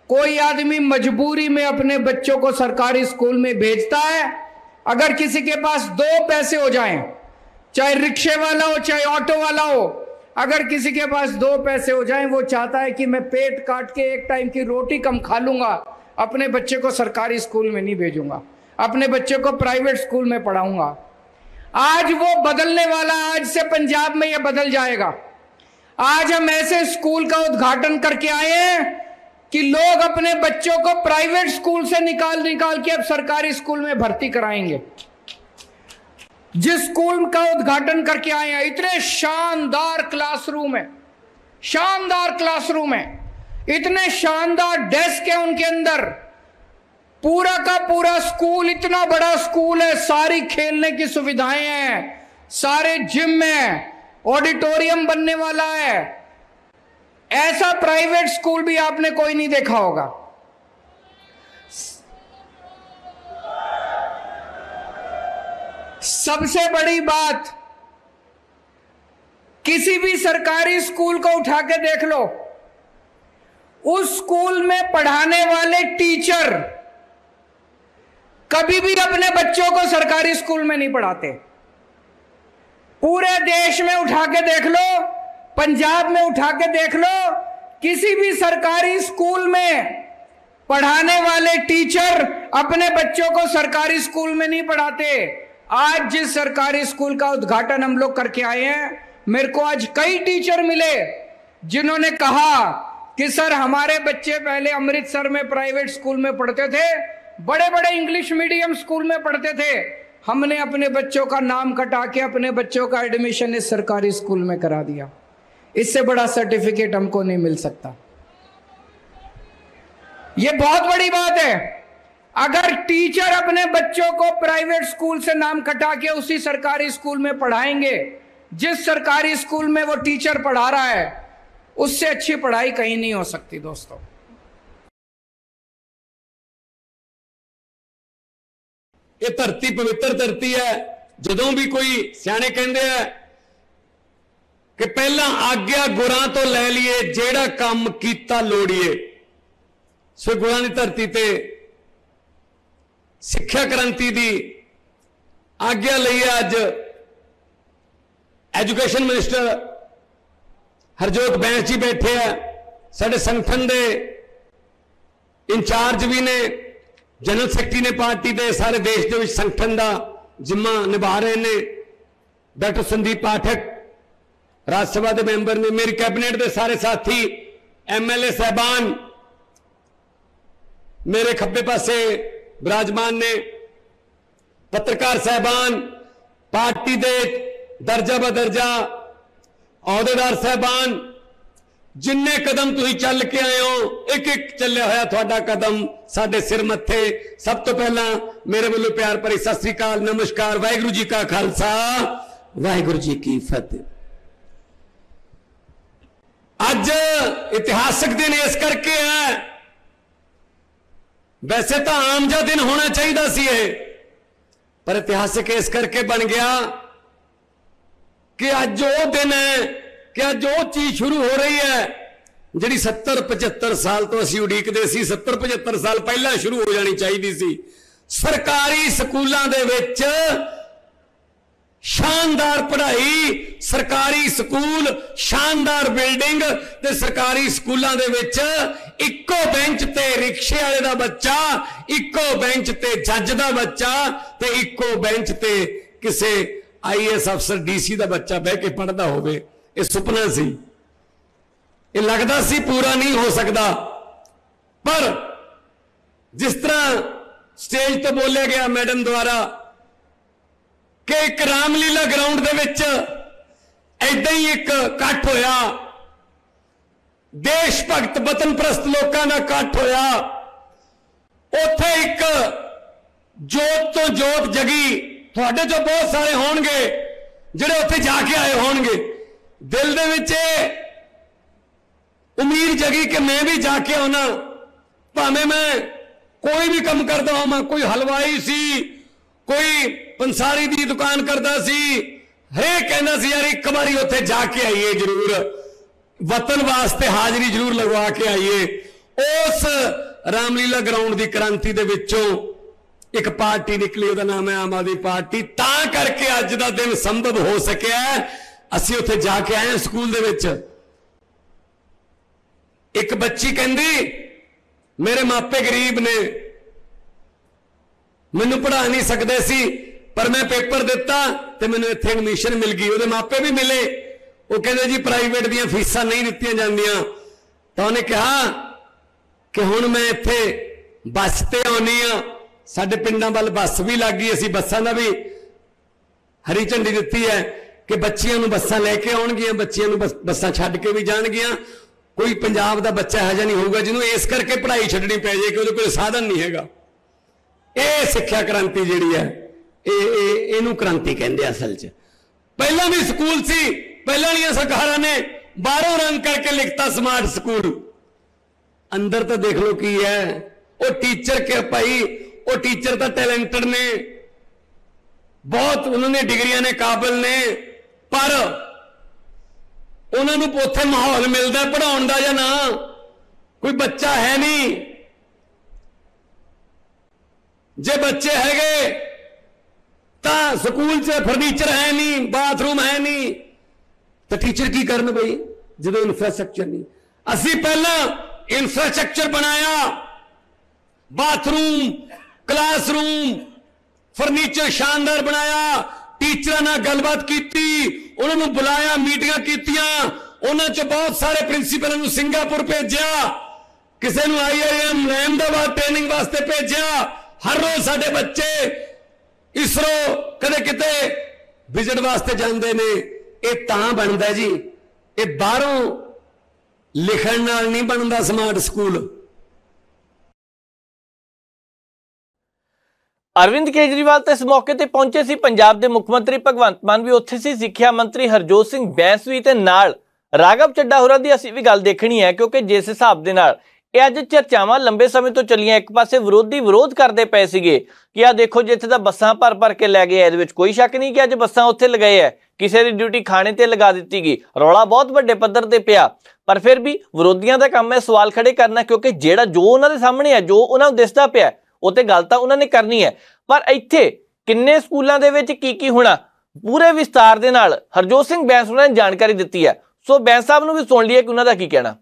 कोई आदमी मजबूरी में अपने बच्चों को सरकारी स्कूल में भेजता है अगर किसी के पास दो पैसे हो जाएं चाहे रिक्शे वाला हो चाहे ऑटो वाला हो अगर किसी के पास दो पैसे हो जाएं वो चाहता है कि मैं पेट काट के एक टाइम की रोटी कम खा लूंगा अपने बच्चे को सरकारी स्कूल में नहीं भेजूंगा अपने बच्चे को प्राइवेट स्कूल में पढ़ाऊंगा आज वो बदलने वाला आज से पंजाब में ये बदल जाएगा आज हम ऐसे स्कूल का उद्घाटन करके आए हैं कि लोग अपने बच्चों को प्राइवेट स्कूल से निकाल निकाल के अब सरकारी स्कूल में भर्ती कराएंगे जिस स्कूल का उद्घाटन करके आए हैं इतने शानदार क्लासरूम है शानदार क्लासरूम है इतने शानदार डेस्क है उनके अंदर पूरा का पूरा स्कूल इतना बड़ा स्कूल है सारी खेलने की सुविधाएं हैं सारे जिम है ऑडिटोरियम बनने वाला है ऐसा प्राइवेट स्कूल भी आपने कोई नहीं देखा होगा सबसे बड़ी बात किसी भी सरकारी स्कूल को उठा के देख लो उस स्कूल में पढ़ाने वाले टीचर कभी भी अपने बच्चों को सरकारी स्कूल में नहीं पढ़ाते पूरे देश में उठा के देख लो पंजाब में उठा के देख लो किसी भी सरकारी स्कूल में पढ़ाने वाले टीचर अपने बच्चों को सरकारी स्कूल में नहीं पढ़ाते आज जिस सरकारी स्कूल का उद्घाटन हम लोग करके आए हैं मेरे को आज कई टीचर मिले जिन्होंने कहा कि सर हमारे बच्चे पहले अमृतसर में प्राइवेट स्कूल में पढ़ते थे बड़े बड़े इंग्लिश मीडियम स्कूल में पढ़ते थे हमने अपने बच्चों का नाम कटा के अपने बच्चों का एडमिशन इस सरकारी स्कूल में करा दिया इससे बड़ा सर्टिफिकेट हमको नहीं मिल सकता यह बहुत बड़ी बात है अगर टीचर अपने बच्चों को प्राइवेट स्कूल से नाम कटा के उसी सरकारी स्कूल में पढ़ाएंगे जिस सरकारी स्कूल में वो टीचर पढ़ा रहा है उससे अच्छी पढ़ाई कहीं नहीं हो सकती दोस्तों ये धरती पवित्र धरती है जो भी कोई सियाने कहते हैं कि पहला आग्या गुरा तो लै ਲਈਏ जेड़ा काम किया ਲੋੜੀਏ ਸੋ ਗੁਰਾਂ ਦੀ ਧਰਤੀ ਸਿੱਖਿਆ ਕ੍ਰਾਂਤੀ ਦੀ ਆਗਿਆ ਲਈ ਅੱਜ ਐਜੂਕੇਸ਼ਨ ਮਿਨਿਸਟਰ ਹਰਜੋਤ ਬੈਂਸ ਜੀ ਬੈਠੇ ਆ ਸਾਡੇ ਸੰਗਠਨ ਦੇ ਇੰਚਾਰਜ ਵੀ ਨੇ ਜਨਰਲ ਸੈਕਟਰੀ ਨੇ ਪਾਰਟੀ ਦੇ ਸਾਰੇ ਦੇਸ਼ ਦੇ ਵਿੱਚ ਸੰਗਠਨ ਦਾ ਜ਼ਿੰਮਾ ਨਿਭਾ ਰਹੇ ਨੇ ਡਾਕਟਰ ਸੰਦੀਪ ਪਾਠਕ ਰਾਜ ਸਭਾ ਦੇ ਮੈਂਬਰ ਨੇ ਮੇਰੀ ਕੈਬਨਿਟ ਦੇ ਸਾਰੇ ਸਾਥੀ ਐਮਐਲਏ ਸਹਿਬਾਨ ਮੇਰੇ ਖੱਬੇ ਪਾਸੇ विराजमान ने पत्रकार साहबान पार्टी दे दर्जा बदर्जा अहदेदार साहबान जिन्ने कदम तुम चल के आए हो एक एक चलिया होया कदम साढ़े सिर मथे सब तो पहला मेरे वालों प्यार भरी सत श्रीकाल नमस्कार वाहगुरु जी का खालसा वाहगुरु जी की फतह अज इतिहासक दिन इस करके है ਵੈਸੇ ਤਾਂ ਆਮ ਜਿਹਾ ਦਿਨ ਹੋਣਾ ਚਾਹੀਦਾ ਸੀ ਇਹ ਪਰ ਇਤਿਹਾਸਕ ਇਸ ਕਰਕੇ ਬਣ ਗਿਆ ਕਿ ਅੱਜ ਉਹ ਦਿਨ ਹੈ ਕਿ ਅੱਜ ਉਹ ਚੀਜ਼ ਸ਼ੁਰੂ ਹੋ ਰਹੀ ਹੈ ਜਿਹੜੀ 70 75 ਸਾਲ ਤੋਂ ਅਸੀਂ ਉਡੀਕਦੇ ਸੀ 70 75 ਸਾਲ ਪਹਿਲਾਂ ਸ਼ੁਰੂ ਹੋ ਜਾਣੀ ਚਾਹੀਦੀ ਸੀ ਸਰਕਾਰੀ ਸਕੂਲਾਂ ਦੇ ਵਿੱਚ ਸ਼ਾਨਦਾਰ ਪੜ੍ਹਾਈ ਸਰਕਾਰੀ ਸਕੂਲ ਸ਼ਾਨਦਾਰ ਬਿਲਡਿੰਗ ਤੇ ਸਰਕਾਰੀ ਸਕੂਲਾਂ ਦੇ ਵਿੱਚ ਇੱਕੋ ਬੈਂਚ ਤੇ ਰਿਕਸ਼ੇ ਵਾਲੇ ਦਾ ਬੱਚਾ ਇੱਕੋ ਬੈਂਚ ਤੇ ਜੱਜ ਦਾ ਬੱਚਾ ਤੇ ਇੱਕੋ ਬੈਂਚ ਤੇ ਕਿਸੇ ਆਈਐਸ ਅਫਸਰ ਡੀਸੀ ਦਾ ਬੱਚਾ ਬਹਿ ਕੇ ਪੜਦਾ ਹੋਵੇ ਇਹ ਸੁਪਨਾ ਸੀ ਇਹ ਲੱਗਦਾ ਸੀ ਪੂਰਾ ਨਹੀਂ ਹੋ ਸਕਦਾ ਪਰ ਜਿਸ ਤਰ੍ਹਾਂ ਸਟੇਜ ਤੇ ਬੋਲਿਆ ਗਿਆ ਮੈਡਮ ਦੁਆਰਾ ਕਿ ਇੱਕ ਰਾਮਲੀਲਾ ਗਰਾਊਂਡ ਦੇ ਵਿੱਚ ਐਦਾਂ ਹੀ ਇੱਕ ਇਕੱਠ ਹੋਇਆ ਦੇਸ਼ ਭਗਤ ਬਤਨ ਪ੍ਰਸਤ ਲੋਕਾਂ ਦਾ ਇਕੱਠ ਹੋਇਆ ਉੱਥੇ ਇੱਕ ਜੋਤ ਤੋਂ ਜੋਤ ਜਗੀ ਤੁਹਾਡੇ ਚੋਂ ਬਹੁਤ ਸਾਰੇ ਹੋਣਗੇ ਜਿਹੜੇ ਉੱਥੇ ਜਾ ਕੇ ਆਏ ਹੋਣਗੇ ਦਿਲ ਦੇ ਵਿੱਚ ਉਮੀਦ ਜਗੀ ਕਿ ਮੈਂ ਵੀ ਜਾ ਕੇ ਆਉਣਾ ਭਾਵੇਂ ਮੈਂ ਕੋਈ ਵੀ ਕੰਮ ਕਰਦਾ ਹਾਂ ਮੈਂ ਕੋਈ ਹਲਵਾਈ ਸੀ ਕੋਈ ਪੰਸਾਰੀ ਦੀ ਦੁਕਾਨ ਕਰਦਾ ਸੀ ਹਰੇ ਕਹਿੰਦਾ ਸੀ ਯਾਰ ਇੱਕ ਵਾਰੀ ਉੱਥੇ ਜਾ ਕੇ ਆਈਏ ਜ਼ਰੂਰ ਵਤਨ ਵਾਸਤੇ ਹਾਜ਼ਰੀ ਜ਼ਰੂਰ ਲਗਵਾ ਕੇ ਆਈਏ ਉਸ ਰਾਮਲੀਲਾ ਗਰਾਊਂਡ ਦੀ ਕ੍ਰਾਂਤੀ ਦੇ ਵਿੱਚੋਂ ਇੱਕ ਪਾਰਟੀ ਨਿਕਲੀ ਉਹਦਾ ਨਾਮ ਹੈ ਆਮ ਆਦਮੀ ਪਾਰਟੀ ਤਾਂ ਕਰਕੇ ਅੱਜ ਦਾ ਦਿਨ ਸੰਭਵ ਹੋ ਸਕਿਆ ਅਸੀਂ ਉੱਥੇ ਜਾ ਕੇ ਆਏ ਸਕੂਲ ਦੇ ਵਿੱਚ ਇੱਕ ਬੱਚੀ ਕਹਿੰਦੀ ਮੇਰੇ ਮਾਪੇ ਗਰੀਬ ਨੇ ਮੈਨੂੰ ਪੜ੍ਹਾ ਨਹੀਂ ਸਕਦੇ ਸੀ ਪਰ ਮੈਂ ਪੇਪਰ ਦਿੱਤਾ ਤੇ ਮੈਨੂੰ ਇੱਥੇ ਐਡਮਿਸ਼ਨ ਮਿਲ ਗਈ ਉਹਦੇ ਮਾਪੇ ਵੀ ਮਿਲੇ ਉਹ ਕਹਿੰਦੇ ਜੀ ਪ੍ਰਾਈਵੇਟ ਦੀਆਂ ਫੀਸਾਂ ਨਹੀਂ ਦਿੱਤੀਆਂ ਜਾਂਦੀਆਂ ਤਾਂ ਉਹਨੇ ਕਿਹਾ ਕਿ ਹੁਣ ਮੈਂ ਇੱਥੇ ਬੱਸ ਤੇ ਆਉਣੀ ਆ ਸਾਡੇ ਪਿੰਡਾਂ ਵੱਲ ਬੱਸ ਵੀ ਲੱਗ ਗਈ ਅਸੀਂ ਬੱਸਾਂ ਦਾ ਵੀ ਹਰੀ ਝੰਡੀ ਦਿੱਤੀ ਹੈ ਕਿ ਬੱਚਿਆਂ ਨੂੰ ਬੱਸਾਂ ਲੈ ਕੇ ਆਉਣਗੀਆਂ ਬੱਚਿਆਂ ਨੂੰ ਬੱਸਾਂ ਛੱਡ ਕੇ ਵੀ ਜਾਣਗੀਆਂ ਕੋਈ ਪੰਜਾਬ ਦਾ ਬੱਚਾ ਹੈ ਜਾਂ ਨਹੀਂ ਹੋਊਗਾ ਜਿਹਨੂੰ ਇਸ ਕਰਕੇ ਪੜ੍ਹਾਈ ਛੱਡਣੀ ਪੈ ਜੇ ਕਿ ਉਹਦੇ ਕੋਲ ਸਾਧਨ ਨਹੀਂ ਹੈਗਾ ਇਹ ਸਿੱਖਿਆ ਕ੍ਰਾਂਤੀ ਜਿਹੜੀ ਹੈ ਇਹ ਇਹਨੂੰ ਕ੍ਰਾਂਤੀ ਕਹਿੰਦੇ ਆ ਅਸਲ 'ਚ ਪਹਿਲਾਂ ਵੀ ਸਕੂਲ ਸੀ ਪਹਿਲਾਂ ਵਾਲੀਆਂ ਸਰਕਾਰਾਂ ਨੇ ਬਾਹਰੋਂ ਰੰਗ ਕਰਕੇ ਲਿਖਤਾ ਸਮਾਰਟ ਸਕੂਲ ਅੰਦਰ ਤਾਂ ਦੇਖ ਲਓ ਕੀ ਹੈ ਉਹ ਟੀਚਰ ਕਿ ਭਾਈ ਉਹ ਟੀਚਰ ਤਾਂ ਟੈਲੈਂਟਡ ਨੇ ਬਹੁਤ ਉਹਨਾਂ ਨੇ ਡਿਗਰੀਆਂ ਨੇ ਕਾਬਿਲ ਨੇ ਪਰ ਉਹਨਾਂ ਨੂੰ ਉੱਥੇ ਮਾਹੌਲ ਮਿਲਦਾ ਪੜਾਉਣ ਦਾ ਜਾਂ ਨਾ ਕੋਈ ਬੱਚਾ ਹੈ ਨਹੀਂ ਜੇ ਬੱਚੇ ਹੈਗੇ ਤਾਂ ਸਕੂਲ 'ਚ ਫਰਨੀਚਰ ਹੈ ਨਹੀਂ ਬਾਥਰੂਮ ਹੈ ਨਹੀਂ ਤਾਂ ਟੀਚਰ ਕੀ ਕਰਨ ਬਈ ਜਦੋਂ ਇਨਫਰਾਸਟ੍ਰਕਚਰ ਨਹੀਂ ਅਸੀਂ ਪਹਿਲਾਂ ਇਨਫਰਾਸਟ੍ਰਕਚਰ ਬਣਾਇਆ ਬਾਥਰੂਮ ਕਲਾਸਰੂਮ ਫਰਨੀਚਰ ਸ਼ਾਨਦਾਰ ਬਣਾਇਆ ਟੀਚਰਾਂ ਨਾਲ ਗੱਲਬਾਤ ਕੀਤੀ ਉਹਨਾਂ ਨੂੰ ਬੁਲਾਇਆ ਮੀਟਿੰਗਾਂ ਕੀਤੀਆਂ ਉਹਨਾਂ 'ਚ ਬਹੁਤ ਸਾਰੇ ਪ੍ਰਿੰਸੀਪਲਾਂ ਨੂੰ ਸਿੰਗਾਪੁਰ ਭੇਜਿਆ ਕਿਸੇ ਨੂੰ ਆਈਆਈਐਮ ਲੈਂਡਵਾ ਟ੍ਰੇਨਿੰਗ ਵਾਸਤੇ ਭੇਜਿਆ ਹਰ ਰੋਜ਼ ਸਾਡੇ ਬੱਚੇ ਇਸਰੋ ਕਦੇ ਕਿਤੇ ਵਿਜ਼ਿਟ ਵਾਸਤੇ ਜਾਂਦੇ ਨੇ ਇਹ ਤਾਂ ਬਣਦਾ ਜੀ ਇਹ ਬਾਹਰੋਂ ਲਿਖਣ ਨਾਲ ਨਹੀਂ ਬਣਦਾ ਸਮਾਰਟ ਸਕੂਲ ਅਰਵਿੰਦ ਕੇਜਰੀਵਾਲ ਤੇ ਇਸ ਮੌਕੇ ਤੇ ਪਹੁੰਚੇ ਸੀ ਪੰਜਾਬ ਦੇ ਮੁੱਖ ਮੰਤਰੀ ਭਗਵੰਤ ਮਾਨ ਵੀ ਉੱਥੇ ਸੀ ਸਿੱਖਿਆ ਮੰਤਰੀ ਹਰਜੋਤ ਸਿੰਘ ਬੈਂਸ ਵੀ ਤੇ ਨਾਲ ਰਾਗਵ ਚੱਡਾ ਹੋਰਾਂ ਦੀ ਅਸੀਂ ਵੀ ਗੱਲ ਦੇਖਣੀ ਹੈ ਕਿਉਂਕਿ ਜਿਸ ਹਿਸਾਬ ਦੇ ਨਾਲ ਇਹ ਅੱਜ ਚਰਚਾਵਾਂ ਲੰਬੇ ਸਮੇਂ ਤੋਂ ਚੱਲੀਆਂ ਇੱਕ ਪਾਸੇ ਵਿਰੋਧੀ ਵਿਰੋਧ ਕਰਦੇ ਪਏ ਸੀਗੇ ਕਿ ਆ ਦੇਖੋ ਜਿੱਥੇ ਤਾਂ ਬੱਸਾਂ ਭਰ ਭਰ ਕੇ ਲੈ ਗਏ ਇਹਦੇ ਵਿੱਚ ਕੋਈ ਸ਼ੱਕ ਨਹੀਂ ਕਿ ਅੱਜ ਬੱਸਾਂ ਉੱਥੇ ਲਗਾਏ ਐ ਕਿਸੇ ਦੀ ਡਿਊਟੀ ਖਾਣੇ ਤੇ ਲਗਾ ਦਿੱਤੀ ਗਈ ਰੌਲਾ ਬਹੁਤ ਵੱਡੇ ਪੱਧਰ ਤੇ ਪਿਆ ਪਰ ਫਿਰ ਵੀ ਵਿਰੋਧੀਆਂ ਦਾ ਕੰਮ ਹੈ ਸਵਾਲ ਖੜੇ ਕਰਨਾ ਕਿਉਂਕਿ ਜਿਹੜਾ ਜੋ ਉਹਨਾਂ ਦੇ ਸਾਹਮਣੇ ਹੈ ਜੋ ਉਹਨਾਂ ਨੂੰ ਦਿਸਦਾ ਪਿਆ ਉਹ ਤੇ ਗੱਲ ਤਾਂ ਉਹਨਾਂ ਨੇ ਕਰਨੀ ਹੈ ਪਰ ਇੱਥੇ ਕਿੰਨੇ ਸਕੂਲਾਂ ਦੇ ਵਿੱਚ ਕੀ ਕੀ ਹੋਣਾ ਪੂਰੇ ਵਿਸਤਾਰ ਦੇ ਨਾਲ ਹਰਜੋਤ ਸਿੰਘ ਬੈਂਸ ਉਹਨਾਂ ਨੇ ਜਾਣਕਾਰੀ ਦਿੱਤੀ ਹੈ ਸੋ ਬੈਂਸ ਸਾਹਿਬ ਨੂੰ ਵੀ ਸੁਣ ਲਈਏ ਕਿ ਉਹਨਾਂ ਦਾ ਕੀ ਕਹਿਣਾ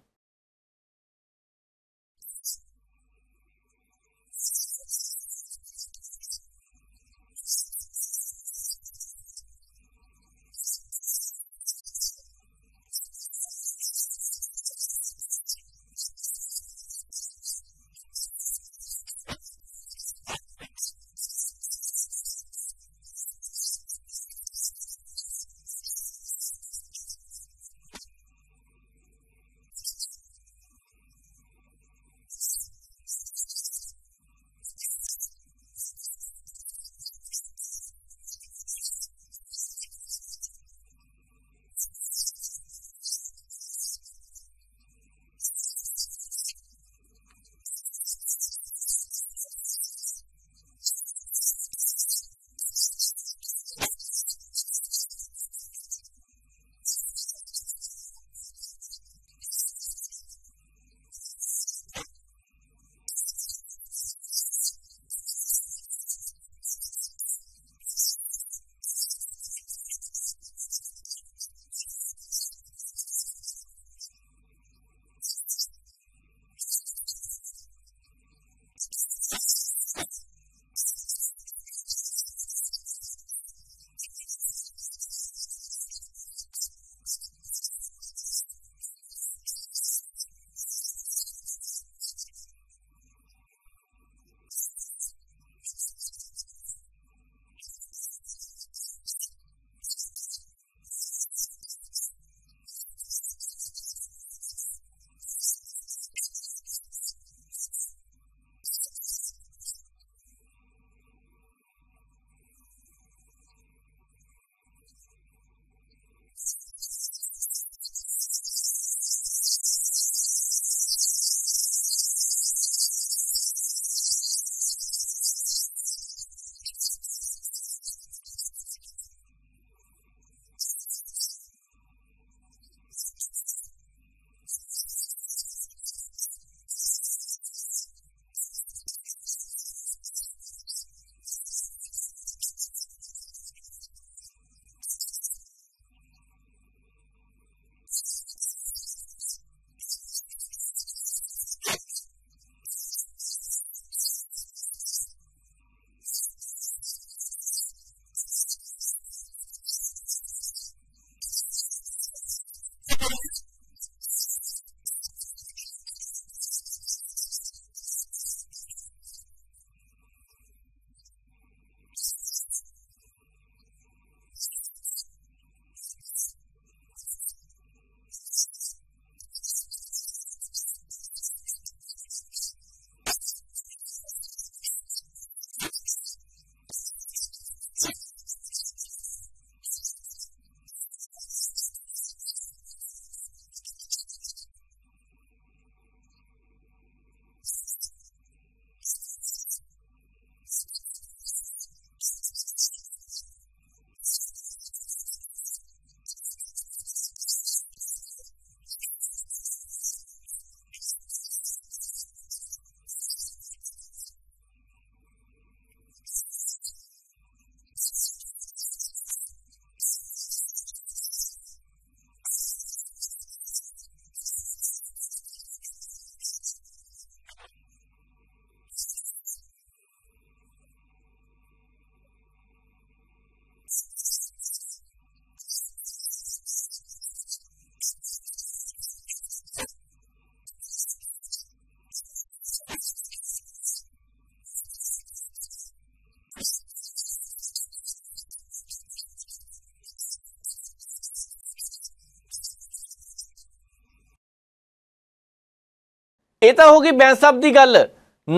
ਇਹ ਤਾਂ ਹੋ ਗਈ ਬੈਂਸ ਸਾਹਿਬ ਦੀ ਗੱਲ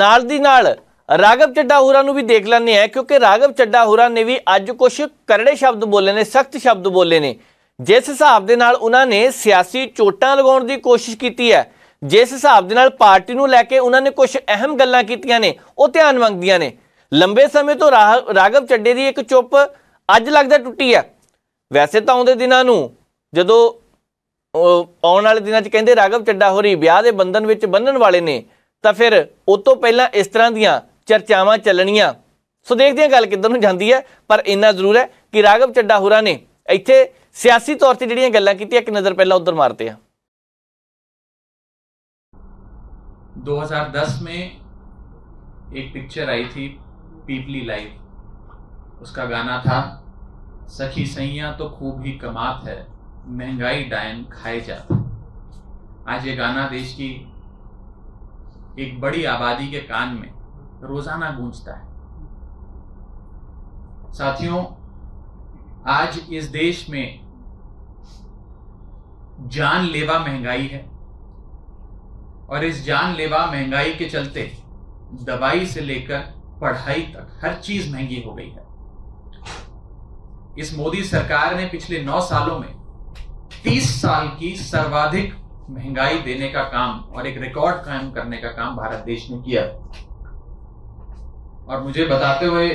ਨਾਲ ਦੀ ਨਾਲ ਰਾਗਵ ਚੱਡਾ ਹੋਰਾਂ ਨੂੰ ਵੀ ਦੇਖ ਲੈਣੇ ਆ ਕਿਉਂਕਿ ਰਾਗਵ ਚੱਡਾ ਹੋਰਾਂ ਨੇ ਵੀ ਅੱਜ ਕੁਝ ਕਰੜੇ ਸ਼ਬਦ ਬੋਲੇ ਨੇ ਸਖਤ ਸ਼ਬਦ ਬੋਲੇ ਨੇ ਜਿਸ ਹਿਸਾਬ ਦੇ ਨਾਲ ਉਹਨਾਂ ਨੇ ਸਿਆਸੀ ਚੋਟਾਂ ਲਗਾਉਣ ਦੀ ਕੋਸ਼ਿਸ਼ ਕੀਤੀ ਹੈ ਜਿਸ ਹਿਸਾਬ ਦੇ ਨਾਲ ਪਾਰਟੀ ਨੂੰ ਲੈ ਕੇ ਉਹਨਾਂ ਨੇ ਕੁਝ ਅਹਿਮ ਗੱਲਾਂ ਕੀਤੀਆਂ ਨੇ ਉਹ ਧਿਆਨ ਮੰਗਦੀਆਂ ਨੇ ਲੰਬੇ ਸਮੇਂ ਤੋਂ ਰਾਗਵ ਚੱਡੇ ਦੀ ਇੱਕ ਚੁੱਪ ਅੱਜ ਲੱਗਦਾ ਟੁੱਟੀ ਹੈ ਵੈਸੇ ਤਾਂ ਉਹਦੇ ਦਿਨਾਂ ਨੂੰ ਜਦੋਂ ਆਉਣ ਵਾਲੇ ਦਿਨਾਂ 'ਚ ਕਹਿੰਦੇ ਰਾਗਵ ਚੱਡਾ ਹੋਰੀ ਵਿਆਹ ਦੇ ਬੰਧਨ ਵਿੱਚ ਬੰਨਣ ਵਾਲੇ ਨੇ ਤਾਂ ਫਿਰ ਉਸ ਤੋਂ ਪਹਿਲਾਂ ਇਸ ਤਰ੍ਹਾਂ ਦੀਆਂ ਚਰਚਾਵਾਂ ਚੱਲਣੀਆਂ ਸੋ ਦੇਖਦੇ ਹਾਂ ਗੱਲ ਕਿੱਧਰ ਨੂੰ ਜਾਂਦੀ ਹੈ ਪਰ ਇੰਨਾ ਜ਼ਰੂਰ ਹੈ ਕਿ ਰਾਗਵ ਚੱਡਾ ਹੋਰਾਂ ਨੇ ਇੱਥੇ ਸਿਆਸੀ ਤੌਰ ਤੇ ਜਿਹੜੀਆਂ ਗੱਲਾਂ ਕੀਤੀਆਂ ਇੱਕ ਨਜ਼ਰ ਪਹਿਲਾਂ ਉਧਰ ਮਾਰਦੇ ਆ 2010 ਮੇ ਇੱਕ ਪਿਕਚਰ ਆਈ ਸੀ ਪੀਪਲੀ ਲਾਈਵ ਉਸਕਾ ਗਾਣਾ ਥਾ ਸਖੀ ਸਈਆਂ ਤੋਂ ਖੂਬ ਹੀ ਕਮਾਤ ਹੈ महंगाई डायन खाए जाते आज ये गाना देश की एक बड़ी आबादी के कान में रोजाना गूंजता है साथियों आज इस देश में जानलेवा महंगाई है और इस जानलेवा महंगाई के चलते दवाई से लेकर पढ़ाई तक हर चीज महंगी हो गई है इस मोदी सरकार ने पिछले नौ सालों में 30 साल की सर्वाधिक महंगाई देने का काम और एक रिकॉर्ड कायम करने का काम भारत देश ने किया और मुझे बताते हुए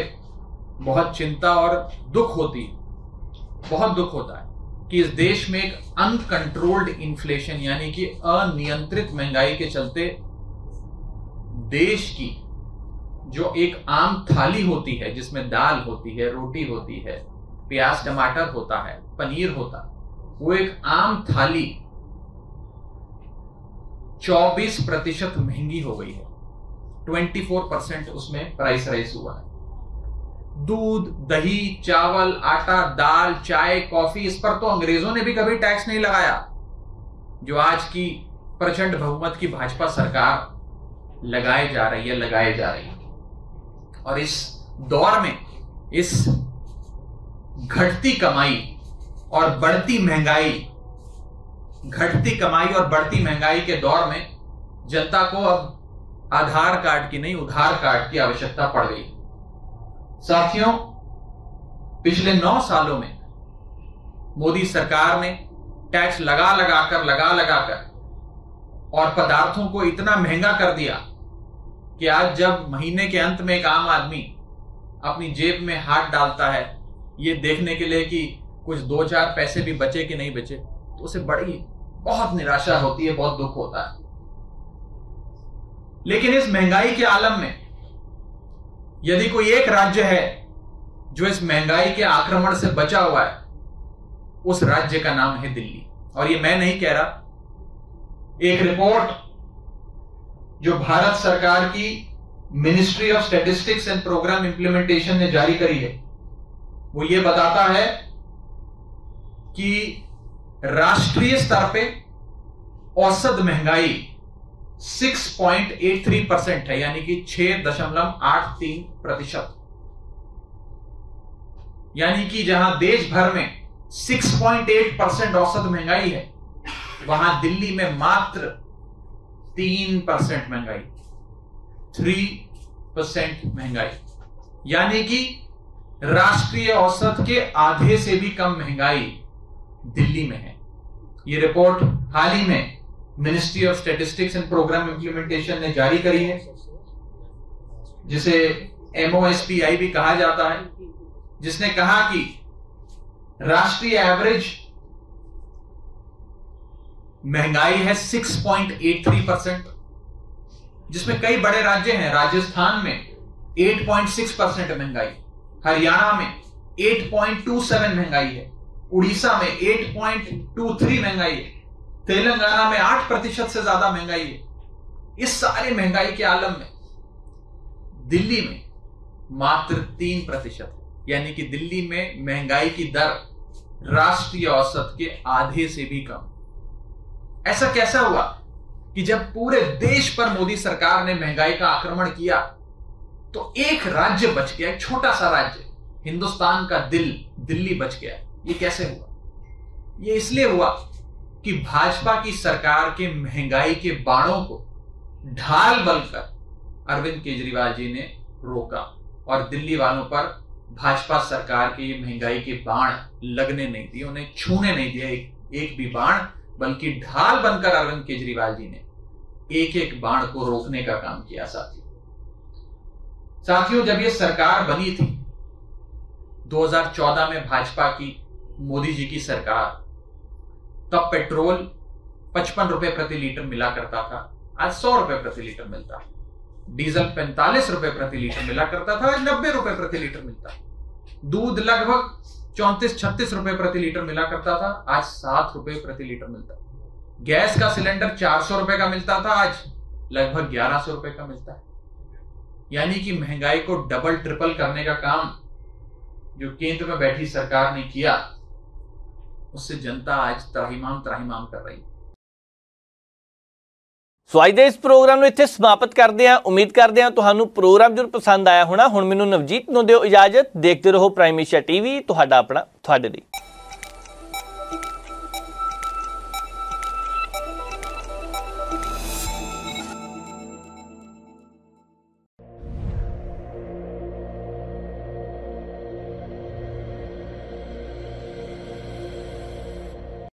बहुत चिंता और दुख होती बहुत दुख होता है कि इस देश में एक अनकंट्रोल्ड इन्फ्लेशन यानी कि अनियंत्रित महंगाई के चलते देश की जो एक आम थाली होती है जिसमें दाल होती है रोटी होती है प्याज टमाटर होता है पनीर होता है वो एक आम थाली 24 प्रतिशत महंगी हो गई है 24 परसेंट उसमें प्राइस राइस हुआ है दूध दही चावल आटा दाल चाय कॉफी इस पर तो अंग्रेजों ने भी कभी टैक्स नहीं लगाया जो आज की प्रचंड बहुमत की भाजपा सरकार लगाए जा रही है लगाए जा रही है और इस दौर में इस घटती कमाई और बढ़ती महंगाई घटती कमाई और बढ़ती महंगाई के दौर में जनता को अब आधार कार्ड की नहीं उधार कार्ड की आवश्यकता पड़ गई साथियों पिछले नौ सालों में मोदी सरकार ने टैक्स लगा लगाकर लगा लगाकर लगा और पदार्थों को इतना महंगा कर दिया कि आज जब महीने के अंत में एक आम आदमी अपनी जेब में हाथ डालता है ये देखने के लिए कि कुछ दो चार पैसे भी बचे कि नहीं बचे तो उसे बड़ी बहुत निराशा होती है बहुत दुख होता है लेकिन इस महंगाई के आलम में यदि कोई एक राज्य है जो इस महंगाई के आक्रमण से बचा हुआ है उस राज्य का नाम है दिल्ली और ये मैं नहीं कह रहा एक रिपोर्ट जो भारत सरकार की ministry of statistics and programme implementation ने जारी करी है वो ये बताता है कि राष्ट्रीय स्तर पे औसत महंगाई 6.83 परसेंट है यानी कि 6.83 प्रतिशत यानी कि जहां देश भर में 6.8 परसेंट औसत महंगाई है वहां दिल्ली में मात्र 3 परसेंट महंगाई 3 परसेंट महंगाई यानी कि राष्ट्रीय औसत के आधे से भी कम महंगाई दिल्ली में है ये रिपोर्ट हाल ही में ministry of statistics and programme implementation ने जारी करी है जिसे एमओएसपीआई भी कहा जाता है जिसने कहा कि राष्ट्रीय एवरेज महंगाई है 6.83 परसेंट जिसमें कई बड़े राज्य हैं राजस्थान में 8.6 परसेंट महंगाई हरियाणा में 8.27 महंगाई है उड़ीसा में 8.23 महंगाई है तेलंगाना में 8 प्रतिशत से ज्यादा महंगाई है इस सारे महंगाई के आलम में दिल्ली में मात्र तीन प्रतिशत है यानी कि दिल्ली में महंगाई की दर राष्ट्रीय औसत के आधे से भी कम ऐसा कैसा हुआ कि जब पूरे देश पर मोदी सरकार ने महंगाई का आक्रमण किया तो एक राज्य बच गया एक छोटा सा राज्य हिंदुस्तान का दिल दिल्ली बच गया ये कैसे हुआ ये इसलिए हुआ कि भाजपा की सरकार के महंगाई के बाणों को ढाल बनकर अरविंद केजरीवाल जी ने रोका और दिल्ली वालों पर भाजपा सरकार के महंगाई के बाण लगने नहीं दिए उन्हें छूने नहीं दिया एक, एक भी बाण बल्कि ढाल बनकर अरविंद केजरीवाल जी ने एक एक बाण को रोकने का काम किया साथियों साथियों जब ये सरकार बनी थी 2014 में भाजपा की मोदी जी की सरकार तब पेट्रोल पचपन रुपए प्रति लीटर मिला करता था आज सौ रुपए प्रति लीटर मिलता डीजल पैंतालीस रुपए प्रति लीटर मिला करता था आज नब्बे रुपए प्रति लीटर मिलता दूध लगभग चौंतीस छत्तीस रुपए प्रति लीटर मिला करता था आज सात रुपए प्रति लीटर मिलता गैस का सिलेंडर चार सौ रुपए का मिलता था आज लगभग ग्यारह सौ रुपए का मिलता है यानी कि महंगाई को डबल ट्रिपल करने का काम जो केंद्र में बैठी सरकार ने किया उससे जनता आज त्राहीमाम त्राहीमाम कर रही है ਸੋ ਅੱਜ ਇਸ ਪ੍ਰੋਗਰਾਮ ਨੂੰ ਇੱਥੇ ਸਮਾਪਤ ਕਰਦੇ ਹਾਂ ਉਮੀਦ ਕਰਦੇ ਹਾਂ ਤੁਹਾਨੂੰ ਪ੍ਰੋਗਰਾਮ ਜਰੂਰ ਪਸੰਦ ਆਇਆ ਹੋਣਾ ਹੁਣ ਮੈਨੂੰ ਨਵਜੀਤ ਨੂੰ ਦਿਓ ਇਜਾਜ਼ਤ ਦੇਖਦੇ ਰਹੋ ਪ੍ਰਾਈਮ ਟੀਵੀ ਤੁਹਾਡਾ ਆਪਣਾ ਤੁਹਾਡੇ ਲਈ